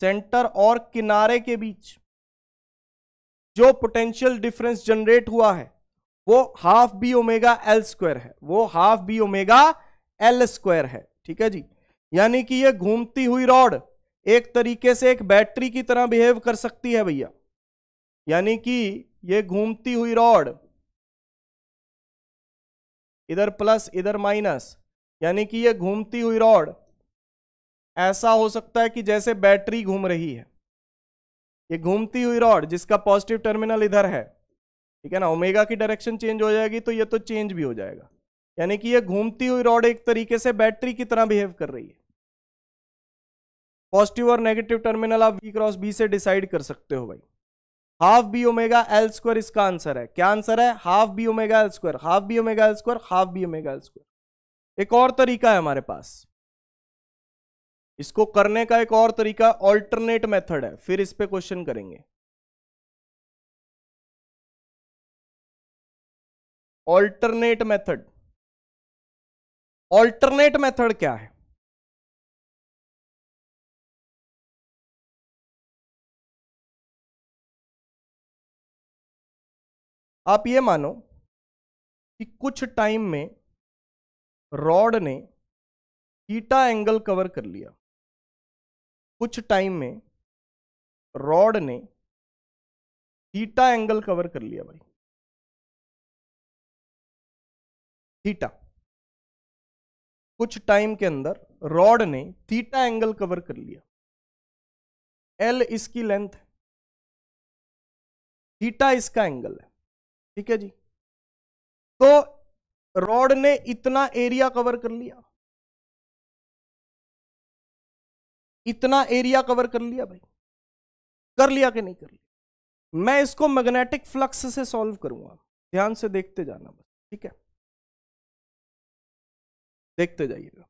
सेंटर और किनारे के बीच जो पोटेंशियल डिफरेंस जनरेट हुआ है वो half B omega L square है वो half B omega L square है ठीक है जी यानी कि ये घूमती हुई रॉड एक तरीके से एक बैटरी की तरह बिहेव कर सकती है भैया यानी कि ये घूमती हुई रॉड इधर प्लस इधर माइनस यानी कि ये घूमती हुई रॉड ऐसा हो सकता है कि जैसे बैटरी घूम रही है ये घूमती हुई रॉड जिसका पॉजिटिव टर्मिनल इधर है ठीक है ना ओमेगा की डायरेक्शन चेंज हो जाएगी तो ये तो चेंज भी हो जाएगा यानी कि ये घूमती हुई रॉड एक तरीके से बैटरी की तरह बिहेव कर रही है पॉजिटिव और नेगेटिव टर्मिनल आप वी क्रॉस बी से डिसाइड कर सकते हो भाई half B omega L square इसका आंसर है क्या आंसर है half B omega L square half B omega L square half B omega L square एक और तरीका है हमारे पास इसको करने का एक और तरीका ऑल्टरनेट मेथड है फिर इस पर क्वेश्चन करेंगे ऑल्टरनेट मेथड ऑल्टरनेट मेथड क्या है आप ये मानो कि कुछ टाइम में रॉड ने थीटा एंगल कवर कर लिया कुछ टाइम में रॉड ने थीटा एंगल कवर कर लिया भाई थीटा कुछ टाइम के अंदर रॉड ने थीटा एंगल कवर कर लिया एल इसकी लेंथ है थीटा इसका एंगल है ठीक है जी तो रॉड ने इतना एरिया कवर कर लिया इतना एरिया कवर कर लिया भाई कर लिया कि नहीं कर लिया मैं इसको मैग्नेटिक फ्लक्स से सॉल्व करूंगा ध्यान से देखते जाना बस ठीक है देखते जाइएगा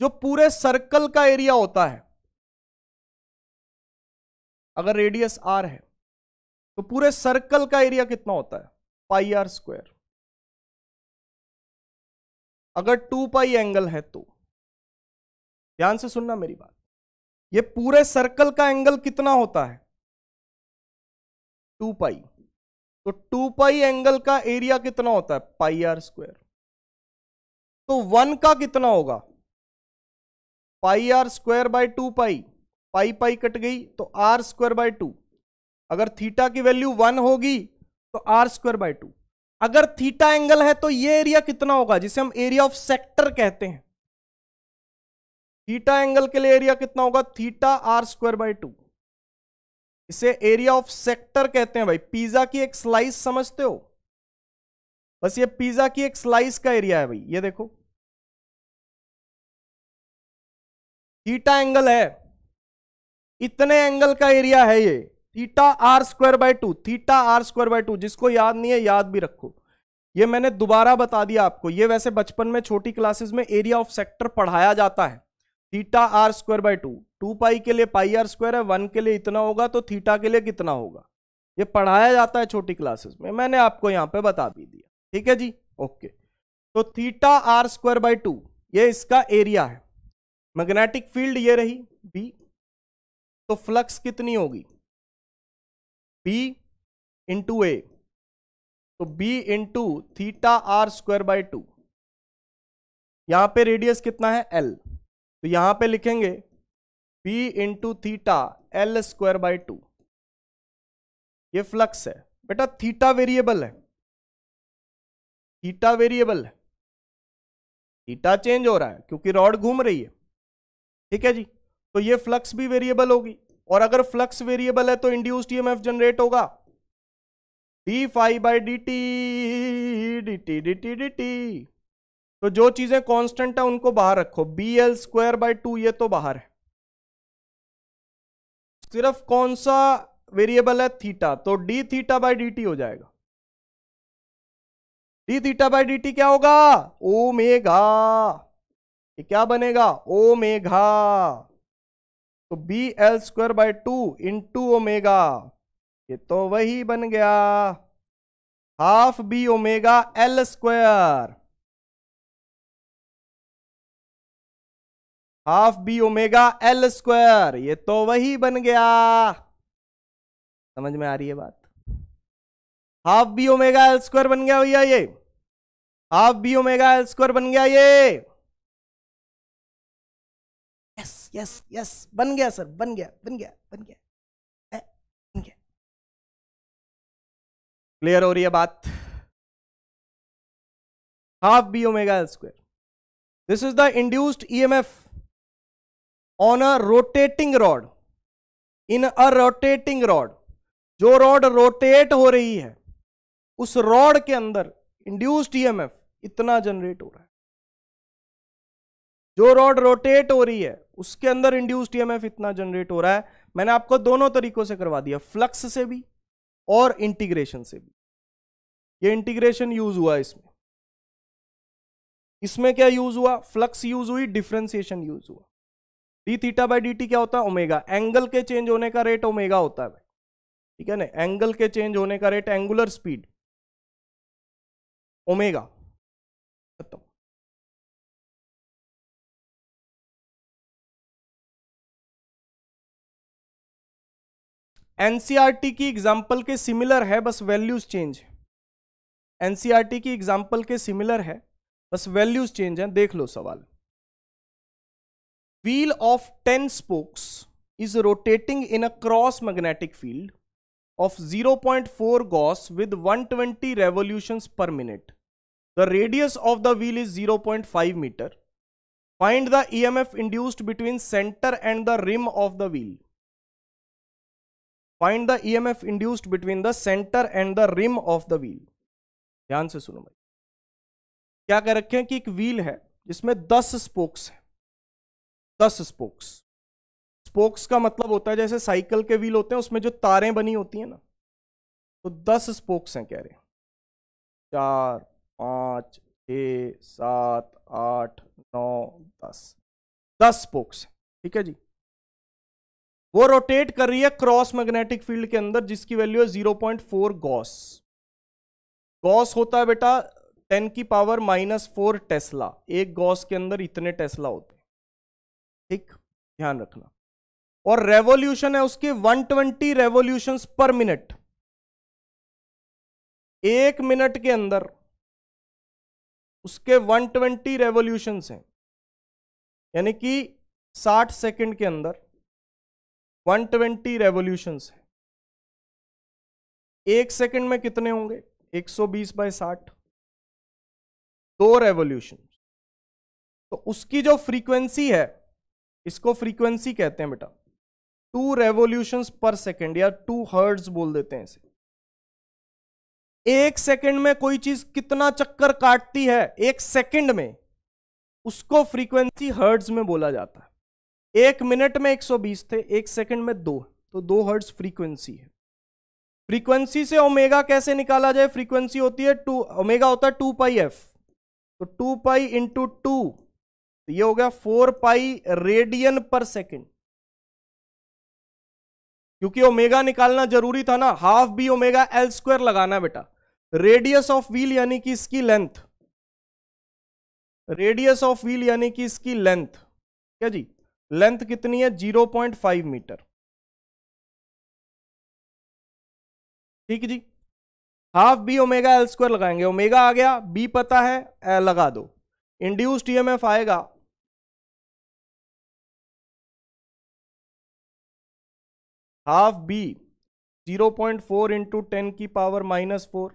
जो पूरे सर्कल का एरिया होता है अगर रेडियस आर है तो पूरे सर्कल का एरिया कितना होता है पाई आर स्क्वायर अगर टू पाई एंगल है तो ध्यान से सुनना मेरी बात ये पूरे सर्कल का एंगल कितना होता है टू पाई तो टू पाई एंगल का एरिया कितना होता है पाई आर स्क्वायर तो वन का कितना होगा pi R square by two pi pi pi cut गई तो आर स्क्वायर बाय टू अगर थीटा की वैल्यू वन होगी तो आर स्क्वायर बाय टू अगर थीटा एंगल है तो ये एरिया कितना होगा जिसे हम एरिया ऑफ सेक्टर कहते हैं थीटा एंगल के लिए एरिया कितना होगा theta R square by two इसे एरिया ऑफ सेक्टर कहते हैं भाई पिज्जा की एक स्लाइस समझते हो बस ये पिज्जा की एक स्लाइस का एरिया है भाई ये देखो थीटा एंगल है इतने एंगल का एरिया है ये theta R square by two theta R square by two जिसको याद नहीं है याद भी रखो ये मैंने दोबारा बता दिया आपको ये वैसे बचपन में छोटी क्लासेस में एरिया ऑफ सेक्टर पढ़ाया जाता है theta R square by two two pi के लिए पाई आर स्क्वायर है वन के लिए इतना होगा तो थीटा के लिए कितना होगा ये पढ़ाया जाता है छोटी क्लासेस में मैंने आपको यहाँ पे बता भी दिया ठीक है जी ओके तो theta R square by two ये इसका एरिया है मैग्नेटिक फील्ड ये रही बी तो फ्लक्स कितनी होगी बी इंटू ए तो B into theta R square by two यहां पे रेडियस कितना है एल तो यहां पे लिखेंगे P into theta L square by two ये फ्लक्स है बेटा थीटा वेरिएबल है थीटा वेरिएबल है थीटा चेंज हो रहा है क्योंकि रॉड घूम रही है ठीक है जी तो ये फ्लक्स भी वेरिएबल होगी और अगर फ्लक्स वेरिएबल है तो इंड्यूस्ड ईएमएफ जनरेट होगा D five by D T D T D T D T तो जो चीजें कांस्टेंट है उनको बाहर रखो B L square by two ये तो बाहर है सिर्फ कौन सा वेरिएबल है थीटा तो D theta by D T हो जाएगा D theta by D T क्या होगा ओ मेघा ये क्या बनेगा ओ मेघा तो B L square by two into omega ये तो वही बन गया half B omega L square half B omega L square ये तो वही बन गया समझ में आ रही है बात half B omega L square बन गया भैया ये half B omega L square बन गया ये यस यस यस बन गया सर बन गया बन गया बन गया क्लियर हो रही है बात half B omega L square this is the induced EMF on a rotating rod in a rotating rod जो रॉड रोटेट हो रही है उस रॉड के अंदर इंड्यूस्ड ईएमएफ इतना जनरेट हो रहा है जो रॉड रोटेट हो रही है उसके अंदर इंड्यूस्ड ईएमएफ इतना जनरेट हो रहा है मैंने आपको दोनों तरीकों से करवा दिया फ्लक्स से भी और इंटीग्रेशन से भी ये इंटीग्रेशन यूज हुआ इसमें इसमें क्या यूज हुआ फ्लक्स यूज हुई डिफ्रेंसिएशन यूज हुआ डी थीटा बाई डी क्या होता है ओमेगा एंगल के चेंज होने का रेट ओमेगा होता है ठीक है ना एंगल के चेंज होने का रेट एंगुलर स्पीड ओमेगा खत्म एनसीआरटी e की एग्जाम्पल के सिमिलर है बस वैल्यूज चेंज है एनसीआरटी e की एग्जाम्पल के सिमिलर है बस वैल्यूज चेंज है देख लो सवाल wheel of 10 spokes is rotating in a cross magnetic field of 0.4 gauss with 120 revolutions per minute. The radius of the wheel is 0.5 meter. Find the EMF induced between center and the rim of the wheel. Find the EMF induced between the center and the rim of the wheel. ध्यान से सुनो भाई क्या कह रखे हैं कि एक व्हील है जिसमें 10 स्पोक्स हैं दस स्पोक्स स्पोक्स का मतलब होता है जैसे साइकिल के व्हील होते हैं उसमें जो तारें बनी होती हैं ना तो दस स्पोक्स हैं कह रहे चार पांच छ सात आठ नौ दस दस स्पोक्स ठीक है जी वो रोटेट कर रही है क्रॉस मैग्नेटिक फील्ड के अंदर जिसकी वैल्यू है zero point four gauss gauss होता है बेटा टेन की पावर माइनस फोर टेस्ला एक गॉस के अंदर इतने टेस्ला होते ठीक ध्यान रखना और रेवोल्यूशन है उसके 120 ट्वेंटी रेवोल्यूशन पर मिनट एक मिनट के अंदर उसके 120 ट्वेंटी रेवोल्यूशन हैं यानी कि 60 सेकंड के अंदर 120 ट्वेंटी रेवोल्यूशन है एक सेकंड में कितने होंगे 120 सौ बीस बाय साठ दो रेवोल्यूशन तो उसकी जो फ्रीक्वेंसी है इसको फ्रीक्वेंसी कहते हैं बेटा टू रेवोल्यूशन पर सेकेंड या टू हर्ड्स बोल देते हैं इसे एक सेकेंड में कोई चीज कितना चक्कर काटती है एक सेकेंड में उसको फ्रीक्वेंसी हर्ड्स में बोला जाता है एक मिनट में 120 थे एक सेकेंड में दो तो दो हर्ड्स फ्रीक्वेंसी है फ्रीक्वेंसी से ओमेगा कैसे निकाला जाए फ्रीक्वेंसी होती है टू ओमेगा होता है टू पाई एफ तो टू पाई इंटू टू तो ये हो गया four pi radian per second क्योंकि ओमेगा निकालना जरूरी था ना half B omega L square लगाना बेटा रेडियस ऑफ व्हील यानी कि इसकी लेंथ रेडियस ऑफ व्हील यानी कि इसकी लेंथ क्या जी लेंथ कितनी है 0.5 मीटर ठीक जी half B omega L square लगाएंगे ओमेगा आ गया बी पता है लगा दो इंड्यूस्ड ईएमएफ आएगा half B zero point four into ten की power minus four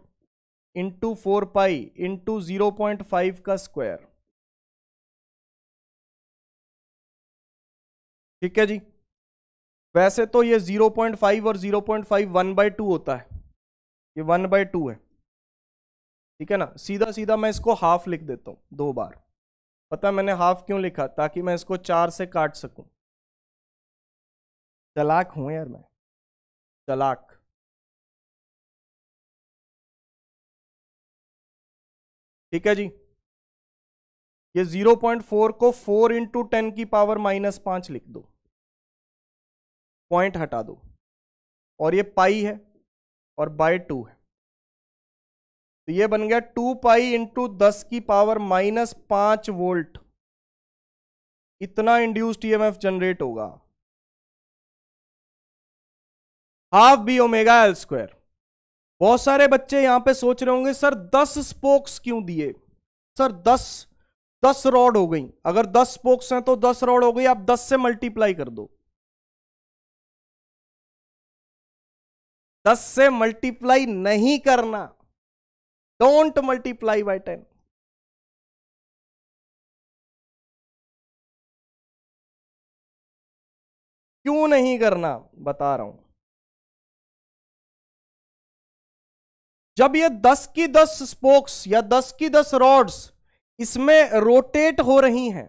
into four pi into zero point five का स्क्वायर ठीक है जी वैसे तो ये जीरो पॉइंट फाइव और zero point five one by two होता है ये वन बाई टू है ठीक है ना सीधा सीधा मैं इसको हाफ लिख देता हूं दो बार पता मैंने हाफ क्यों लिखा ताकि मैं इसको चार से काट सकूं चलाक हूं यार मैं चलाक ठीक है जी ये 0.4 को 4 इंटू टेन की पावर माइनस पांच लिख दो पॉइंट हटा दो और ये पाई है और बाय टू है तो ये बन गया टू पाई इंटू दस की पावर माइनस पांच वोल्ट इतना इंड्यूस्ड ईएमएफ जनरेट होगा half B omega L square बहुत सारे बच्चे यहां पे सोच रहे होंगे सर दस स्पोक्स क्यों दिए सर दस दस रॉड हो गई अगर दस स्पोक्स हैं तो दस रॉड हो गई आप दस से मल्टीप्लाई कर दो दस से मल्टीप्लाई नहीं करना डोंट मल्टीप्लाई बाय टेन क्यों नहीं करना बता रहा हूं जब ये 10 की 10 स्पोक्स या 10 की 10 रॉड्स इसमें रोटेट हो रही हैं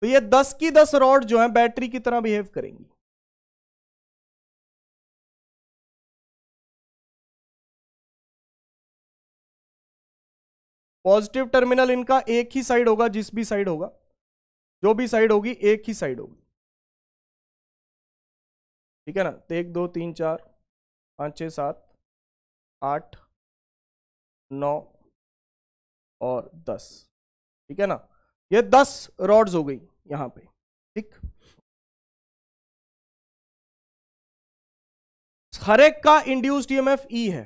तो ये 10 की 10 रॉड जो है बैटरी की तरह बिहेव करेंगी पॉजिटिव टर्मिनल इनका एक ही साइड होगा जिस भी साइड होगा जो भी साइड होगी एक ही साइड होगी ठीक है ना तो एक दो तीन चार पांच छह सात आठ नौ और दस ठीक है ना ये दस रॉड्स हो गई यहां पे ठीक हरेक का इंड्यूस्ड ईएमएफ ई है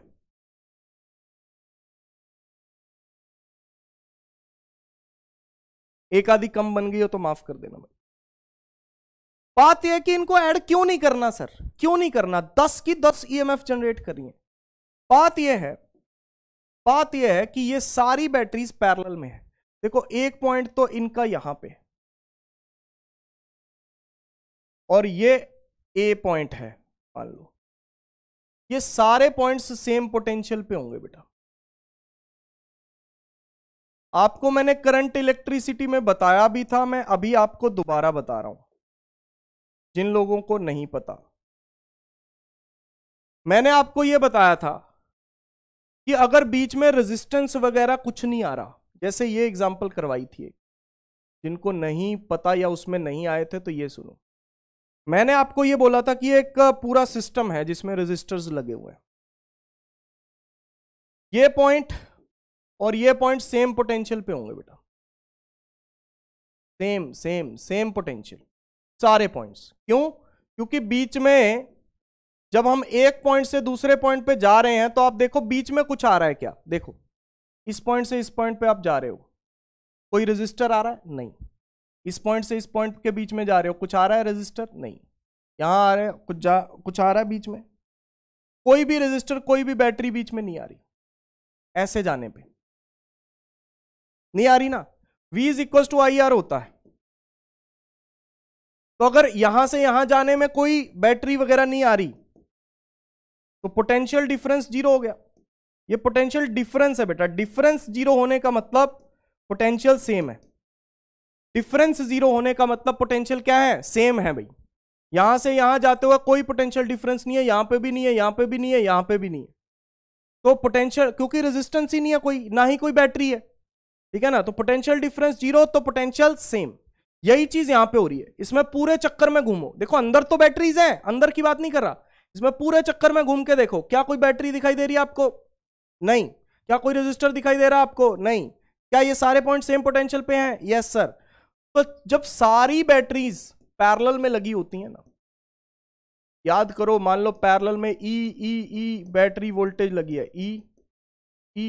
एक आधी कम बन गई हो तो माफ कर देना भाई बात यह कि इनको ऐड क्यों नहीं करना सर क्यों नहीं करना दस की दस ईएमएफ जनरेट रही है बात यह है बात यह है कि ये सारी बैटरीज पैरेलल में है देखो एक पॉइंट तो इनका यहां पे और ये ए पॉइंट है मान लो ये सारे पॉइंट्स सेम पोटेंशियल पे होंगे बेटा आपको मैंने करंट इलेक्ट्रिसिटी में बताया भी था मैं अभी आपको दोबारा बता रहा हूं जिन लोगों को नहीं पता मैंने आपको यह बताया था कि अगर बीच में रेजिस्टेंस वगैरह कुछ नहीं आ रहा जैसे ये एग्जाम्पल करवाई थी जिनको नहीं पता या उसमें नहीं आए थे तो ये सुनो मैंने आपको ये बोला था कि एक पूरा सिस्टम है जिसमें रजिस्टर्स लगे हुए हैं ये पॉइंट और ये पॉइंट सेम पोटेंशियल पे होंगे बेटा सेम सेम सेम पोटेंशियल सारे पॉइंट्स क्यों क्योंकि बीच में जब हम एक पॉइंट से दूसरे पॉइंट पे जा रहे हैं तो आप देखो बीच में कुछ आ रहा है क्या देखो इस पॉइंट से इस पॉइंट पे आप जा रहे हो कोई रजिस्टर आ रहा है नहीं इस पॉइंट से इस पॉइंट के बीच में जा रहे हो कुछ आ रहा है रजिस्टर नहीं यहाँ आ रहे हैं कुछ जा कुछ आ रहा है बीच में कोई भी रजिस्टर कोई भी बैटरी बीच में नहीं आ रही ऐसे जाने पर नहीं आ रही ना V is equal to I R होता है तो अगर यहां से यहां जाने में कोई बैटरी वगैरह नहीं आ रही तो पोटेंशियल डिफरेंस जीरो हो गया ये पोटेंशियल डिफरेंस है बेटा डिफरेंस जीरो होने का मतलब पोटेंशियल सेम है डिफरेंस जीरो होने का मतलब पोटेंशियल क्या है सेम है भाई यहां से यहां जाते हुए कोई पोटेंशियल डिफरेंस नहीं है यहां पे भी नहीं है यहां पे भी नहीं है यहां पे भी नहीं है तो पोटेंशियल क्योंकि रेजिस्टेंस ही नहीं है कोई ना ही कोई बैटरी है ठीक है ना तो पोटेंशियल डिफरेंस जीरो तो पोटेंशियल सेम यही चीज यहां पे हो रही है इसमें पूरे चक्कर में घूमो देखो अंदर तो बैटरीज है अंदर की बात नहीं कर रहा इसमें पूरे चक्कर में घूम के देखो क्या कोई बैटरी दिखाई दे रही है आपको नहीं क्या कोई रजिस्टर दिखाई दे रहा है आपको नहीं क्या ये सारे पॉइंट सेम पोटेंशियल पे हैं यस सर तो जब सारी बैटरीज पैरेलल में लगी होती हैं ना याद करो मान लो पैरेलल में ई ई ई बैटरी वोल्टेज लगी है ई ई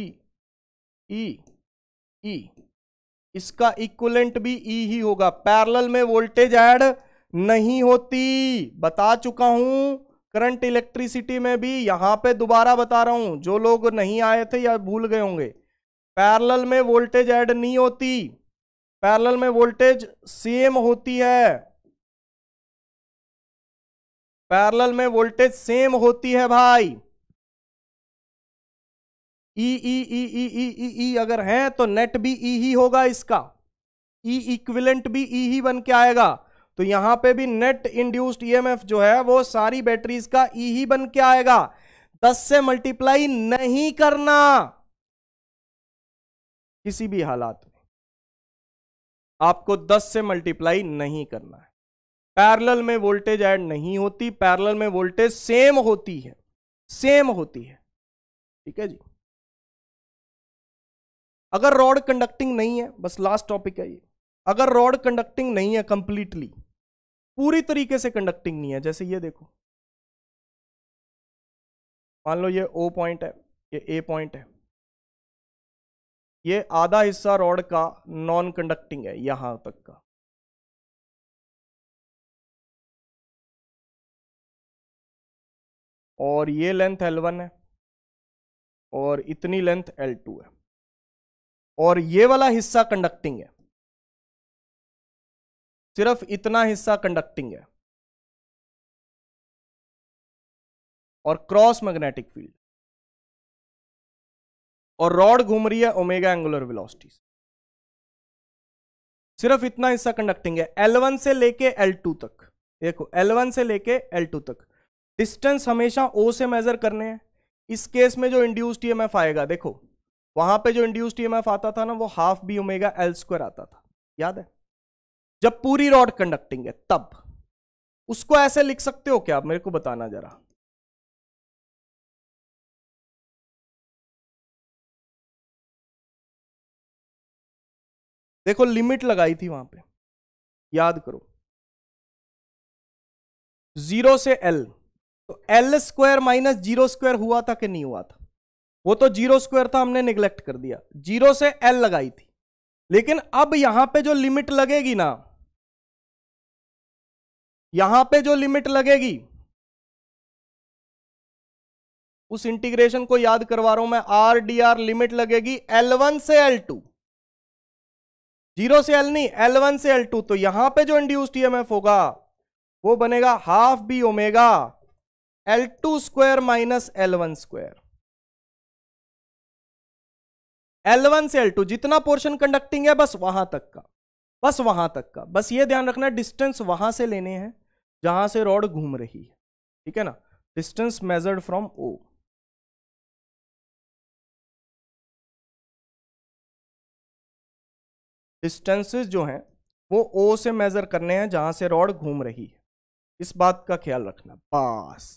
ई ई इसका इक्वलेंट भी ई ही होगा पैरेलल में वोल्टेज ऐड नहीं होती बता चुका हूं करंट इलेक्ट्रिसिटी में भी यहाँ पे दोबारा बता रहा हूँ जो लोग नहीं आए थे या भूल गए होंगे पैरेलल में वोल्टेज ऐड नहीं होती पैरेलल में वोल्टेज सेम होती है पैरेलल में वोल्टेज सेम होती है भाई ई ई ई ई ई ई ई अगर है तो नेट भी ई ही होगा इसका ई इक्विलेंट भी ई ही बन के आएगा तो यहां पे भी नेट इंड्यूस्ड ईएमएफ जो है वो सारी बैटरीज का ई e ही बन के आएगा दस से मल्टीप्लाई नहीं करना किसी भी हालात में आपको दस से मल्टीप्लाई नहीं करना है पैरेलल में वोल्टेज ऐड नहीं होती पैरेलल में वोल्टेज सेम होती है सेम होती है ठीक है जी अगर रॉड कंडक्टिंग नहीं है बस लास्ट टॉपिक है ये अगर रॉड कंडक्टिंग नहीं है कंप्लीटली पूरी तरीके से कंडक्टिंग नहीं है जैसे ये देखो मान लो ये ओ पॉइंट है ये ए पॉइंट है ये आधा हिस्सा रॉड का नॉन कंडक्टिंग है यहां तक का और ये लेंथ L1 है और इतनी लेंथ L2 है और ये वाला हिस्सा कंडक्टिंग है सिर्फ इतना हिस्सा कंडक्टिंग है और क्रॉस मैग्नेटिक फील्ड और रॉड घूम रही है ओमेगा एंगुलर वेलोसिटी सिर्फ इतना हिस्सा कंडक्टिंग है L1 से लेके L2 तक देखो L1 से लेके L2 तक डिस्टेंस हमेशा O से मेजर करने हैं इस केस में जो इंड्यूस्ड ईएमएफ आएगा देखो वहां पे जो इंड्यूस्ड ईएमएफ आता था ना वो half B omega L square आता था याद है जब पूरी रॉड कंडक्टिंग है तब उसको ऐसे लिख सकते हो क्या मेरे को बताना जरा देखो लिमिट लगाई थी वहां पे याद करो जीरो से एल तो L square minus zero square हुआ था कि नहीं हुआ था वो तो जीरो स्क्वायर था हमने निग्लेक्ट कर दिया जीरो से एल लगाई थी लेकिन अब यहां पे जो लिमिट लगेगी ना यहां पे जो लिमिट लगेगी उस इंटीग्रेशन को याद करवा रहा हूं मैं आर डी आर लिमिट लगेगी एल वन से एल टू जीरो से एल नहीं एल वन से एल टू तो यहां पे जो इंड्यूस्ड ईएमएफ होगा वो बनेगा half B omega L two square minus L one square L one से एल टू जितना पोर्शन कंडक्टिंग है बस वहां तक का बस वहां तक का बस ये ध्यान रखना डिस्टेंस वहां से लेने हैं जहां से रॉड घूम रही है ठीक है ना distance measured from O distances जो हैं वो ओ से मेज़र करने हैं जहां से रॉड घूम रही है इस बात का ख्याल रखना पास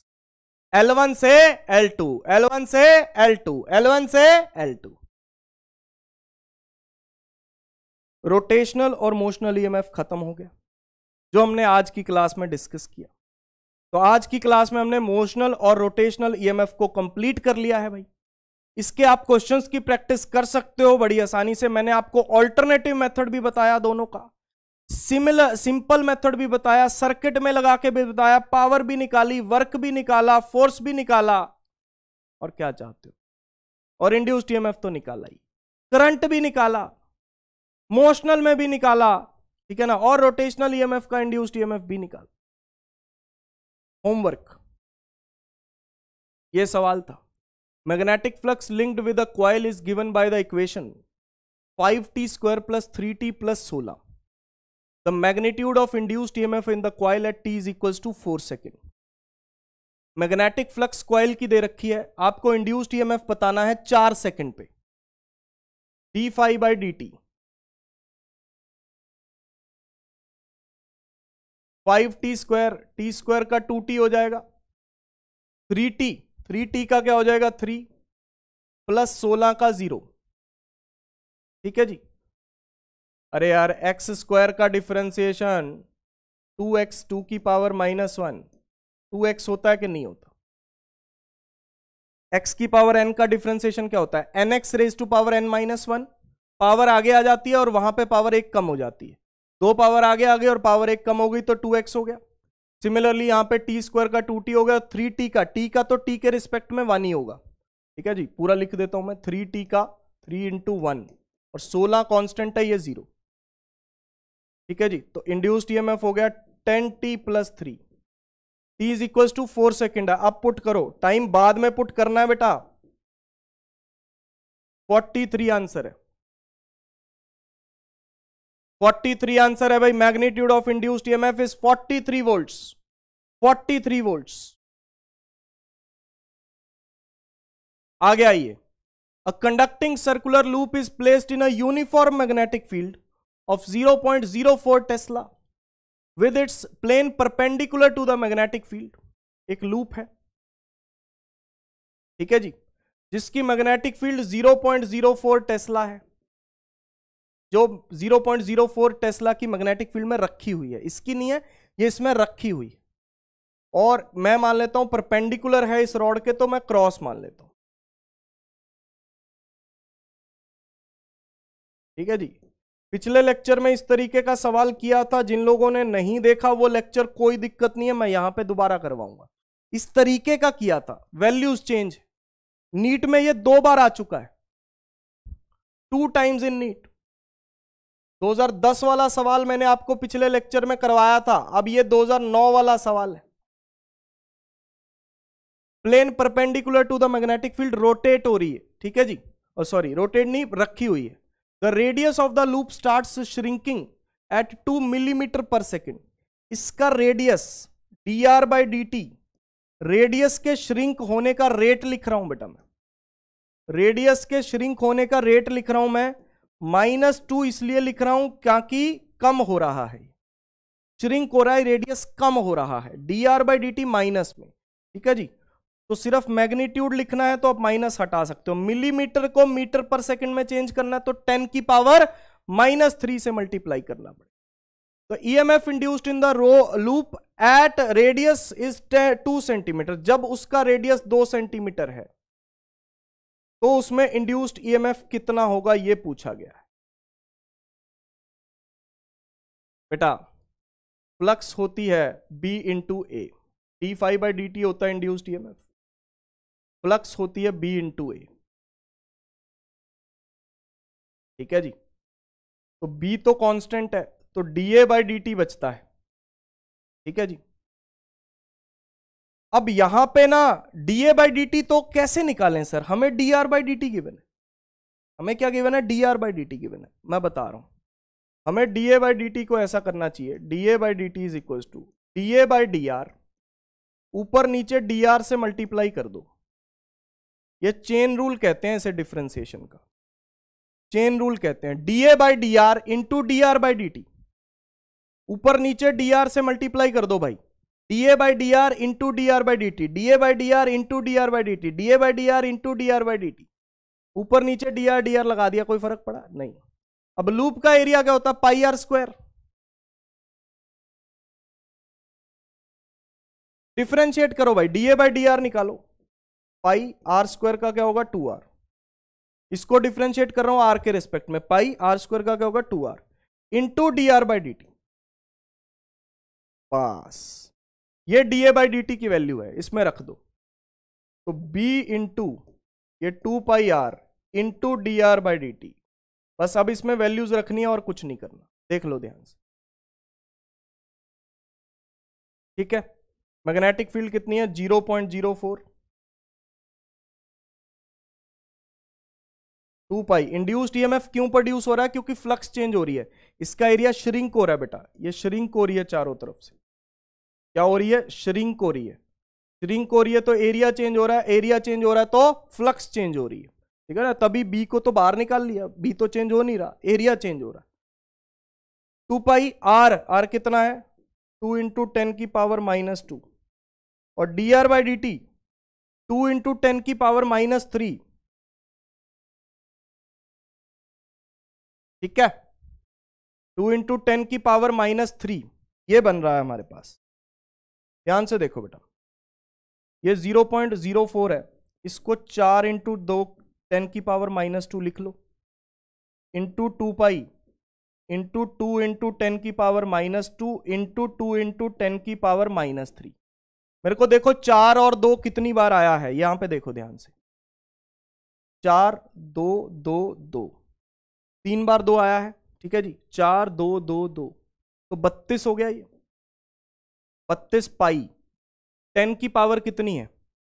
L1 से L2, L1 से L2, L1 से L2 रोटेशनल और मोशनल ईएमएफ e खत्म हो गया जो हमने आज की क्लास में डिस्कस किया तो आज की क्लास में हमने मोशनल और रोटेशनल ईएमएफ e को कंप्लीट कर लिया है भाई इसके आप क्वेश्चंस की प्रैक्टिस कर सकते हो बड़ी आसानी से मैंने आपको ऑल्टरनेटिव मेथड भी बताया दोनों का सिमिलर सिंपल मेथड भी बताया सर्किट में लगा के भी बताया पावर भी निकाली वर्क भी निकाला फोर्स भी निकाला और क्या चाहते हो और इंड्यूस्ड ईएमएफ e तो निकाला ही करंट भी निकाला मोशनल में भी निकाला ठीक है ना और रोटेशनल ईएमएफ का इंड्यूस्ड ईएमएफ भी निकाल होमवर्क ये सवाल था magnetic flux linked with a coil is given by the equation five T square plus three T plus 16 the magnitude of induced emf in the coil at T is equal to four second magnetic flux coil की दे रखी है आपको induced EMF बताना है चार second पे D five by D T five T square T square का टू टी हो जाएगा थ्री टी थ्री टी का क्या हो जाएगा थ्री प्लस सोलह का जीरो ठीक है जी अरे यार एक्स स्क्वायर का डिफ्रेंसिएशन टू एक्स टू की power minus one two X होता है कि नहीं होता एक्स की पावर एन का डिफ्रेंसिएशन क्या होता है N X raise to power N minus one power आगे आ जाती है और वहां पे पावर एक कम हो जाती है दो पावर आगे आ गए और पावर एक कम हो गई तो टू एक्स हो गया सिमिलरली यहाँ पे टी स्क्वायर का टू टी हो गया थ्री टी का टी का तो टी के रिस्पेक्ट में वन ही होगा ठीक है जी पूरा लिख देता हूँ मैं थ्री टी का थ्री इंटू वन और सोलह कॉन्स्टेंट है ये जीरो ठीक है जी तो इंड्यूस्ड ई e हो गया ten T plus three T is equal to four second है अब पुट करो टाइम बाद में पुट करना है बेटा फोर्टी थ्री आंसर है 43 आंसर है भाई magnitude of induced EMF is 43 volts 43 volts आगे आइए a conducting circular loop is placed in a uniform magnetic field of 0.04 tesla with its plane perpendicular to the magnetic field एक loop है ठीक है जी जिसकी मैग्नेटिक फील्ड 0.04 टेस्ला है जो 0.04 Tesla की मैग्नेटिक फील्ड में रखी हुई है इसकी नहीं है ये इसमें रखी हुई है और मैं मान लेता हूं परपेंडिकुलर है इस रॉड के तो मैं क्रॉस मान लेता हूं ठीक है जी पिछले लेक्चर में इस तरीके का सवाल किया था जिन लोगों ने नहीं देखा वो लेक्चर कोई दिक्कत नहीं है मैं यहां पे दोबारा करवाऊंगा इस तरीके का किया था वैल्यूज चेंज नीट में ये दो बार आ चुका है टू टाइम्स इन नीट 2010 वाला सवाल मैंने आपको पिछले लेक्चर में करवाया था अब ये 2009 वाला सवाल है plane perpendicular to the magnetic field rotate हो रही है ठीक है जी और सॉरी रोटेट नहीं रखी हुई है the radius of the loop start shrinking at two millimetre per second इसका radius D R by D T radius के श्रिंक होने का रेट लिख रहा हूं बेटा मैं रेडियस के श्रिंक होने का रेट लिख रहा हूं मैं माइनस टू इसलिए लिख रहा हूं क्योंकि कम हो रहा है चिरिंग कोराई रेडियस कम हो रहा है D R by D T minus में ठीक है जी तो सिर्फ मैग्नीट्यूड लिखना है तो आप माइनस हटा सकते हो मिलीमीटर को मीटर पर सेकंड में चेंज करना है तो टेन की पावर माइनस थ्री से मल्टीप्लाई करना पड़ेगा तो E M F induced in the रो loop at radius is two centimetre जब उसका रेडियस दो सेंटीमीटर है तो उसमें इंड्यूस्ड ईएमएफ e कितना होगा यह पूछा गया है बेटा फ्लक्स होती है B into A D five by D T होता है इंड्यूस्ड ईएमएफ फ्लक्स होती है बी इंटू ए ठीक है जी तो बी तो कांस्टेंट है तो D A by D T बचता है ठीक है जी अब यहां पे ना डीए बाई डी टी तो कैसे निकालें सर हमें D R by D T given है हमें क्या गिवन है D R by D T given है मैं बता रहा हूं हमें D A by D T को ऐसा करना चाहिए D A by D T is equal to D A by D R ऊपर नीचे डी आर से मल्टीप्लाई कर दो ये चेन रूल कहते हैं इसे डिफ्रेंसिएशन का चेन रूल कहते हैं D A by D R into D R by D T ऊपर नीचे डी आर से मल्टीप्लाई कर दो भाई D A by D R into D R by D T D A by D R into D R by D T D A by D R into D R by D T ऊपर नीचे D R D are लगा दिया कोई फर्क पड़ा नहीं अब loop का एरिया क्या होता है पाई आर स्क्वायर डिफ्रेंशिएट करो भाई डीए बाई डी आर निकालो पाई आर स्क्वायर का क्या होगा टू आर इसको डिफ्रेंशिएट कर रहा हूं आर के रिस्पेक्ट में पाई आर स्क्वायर का क्या होगा two R into D R by D T पास ये D A by D T की वैल्यू है इसमें रख दो तो b इंटू ये two pi R into D R by D T बस अब इसमें वैल्यूज रखनी है और कुछ नहीं करना देख लो ध्यान से ठीक है मैग्नेटिक फील्ड कितनी है zero point zero four two pi induced EMF क्यों प्रोड्यूस हो रहा है क्योंकि फ्लक्स चेंज हो रही है इसका एरिया श्रिंक हो रहा है बेटा ये श्रिंक हो रही है चारों तरफ से क्या हो रही है श्रिंक हो रही है श्रिंक हो रही है तो एरिया चेंज हो रहा है एरिया चेंज हो रहा है तो फ्लक्स चेंज हो रही है ठीक है ना तभी बी को तो बाहर निकाल लिया बी तो चेंज हो नहीं रहा एरिया चेंज हो रहा है टू पाई आर आर कितना है टू इंटू टेन की पावर माइनस टू और D R by D T two into ten की पावर माइनस थ्री ठीक है टू इंटू टेन की पावर माइनस थ्री ये बन रहा है हमारे पास ध्यान से देखो बेटा ये जीरो पॉइंट जीरो फोर है इसको चार इंटू दो टेन की पावर माइनस टू लिख लो into two pi into two into ten की power minus two into two into ten की पावर माइनस थ्री मेरे को देखो चार और दो कितनी बार आया है यहां पे देखो ध्यान से चार दो दो दो तीन बार दो आया है ठीक है जी चार दो दो दो तो बत्तीस हो गया ये बत्तीस पाई टेन की पावर कितनी है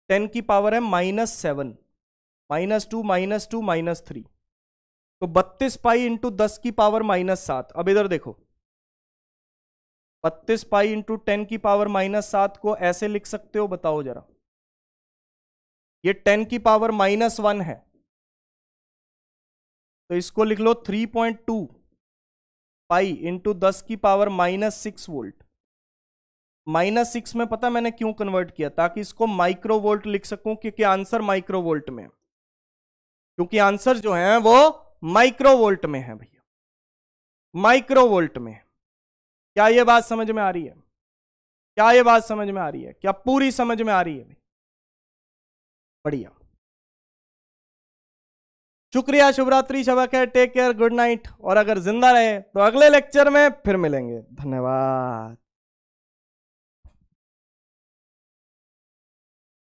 टेन की पावर है minus seven minus two minus two minus three तो बत्तीस पाई इंटू दस की पावर माइनस सात अब इधर देखो बत्तीस पाई इंटू टेन की पावर माइनस सात को ऐसे लिख सकते हो बताओ जरा ये टेन की पावर माइनस वन है तो इसको लिख लो three point two pi into दस की power minus six volt minus six में पता मैंने क्यों कन्वर्ट किया ताकि इसको माइक्रो वोल्ट लिख सकूं क्योंकि आंसर माइक्रो वोल्ट में क्योंकि आंसर जो है वो माइक्रो वोल्ट में है भैया माइक्रो वोल्ट में क्या ये बात समझ में आ रही है क्या ये बात समझ में आ रही है क्या पूरी समझ में आ रही है बढ़िया शुक्रिया शुभरात्रि शबक है टेक केयर गुड नाइट और अगर जिंदा रहे तो अगले लेक्चर में फिर मिलेंगे धन्यवाद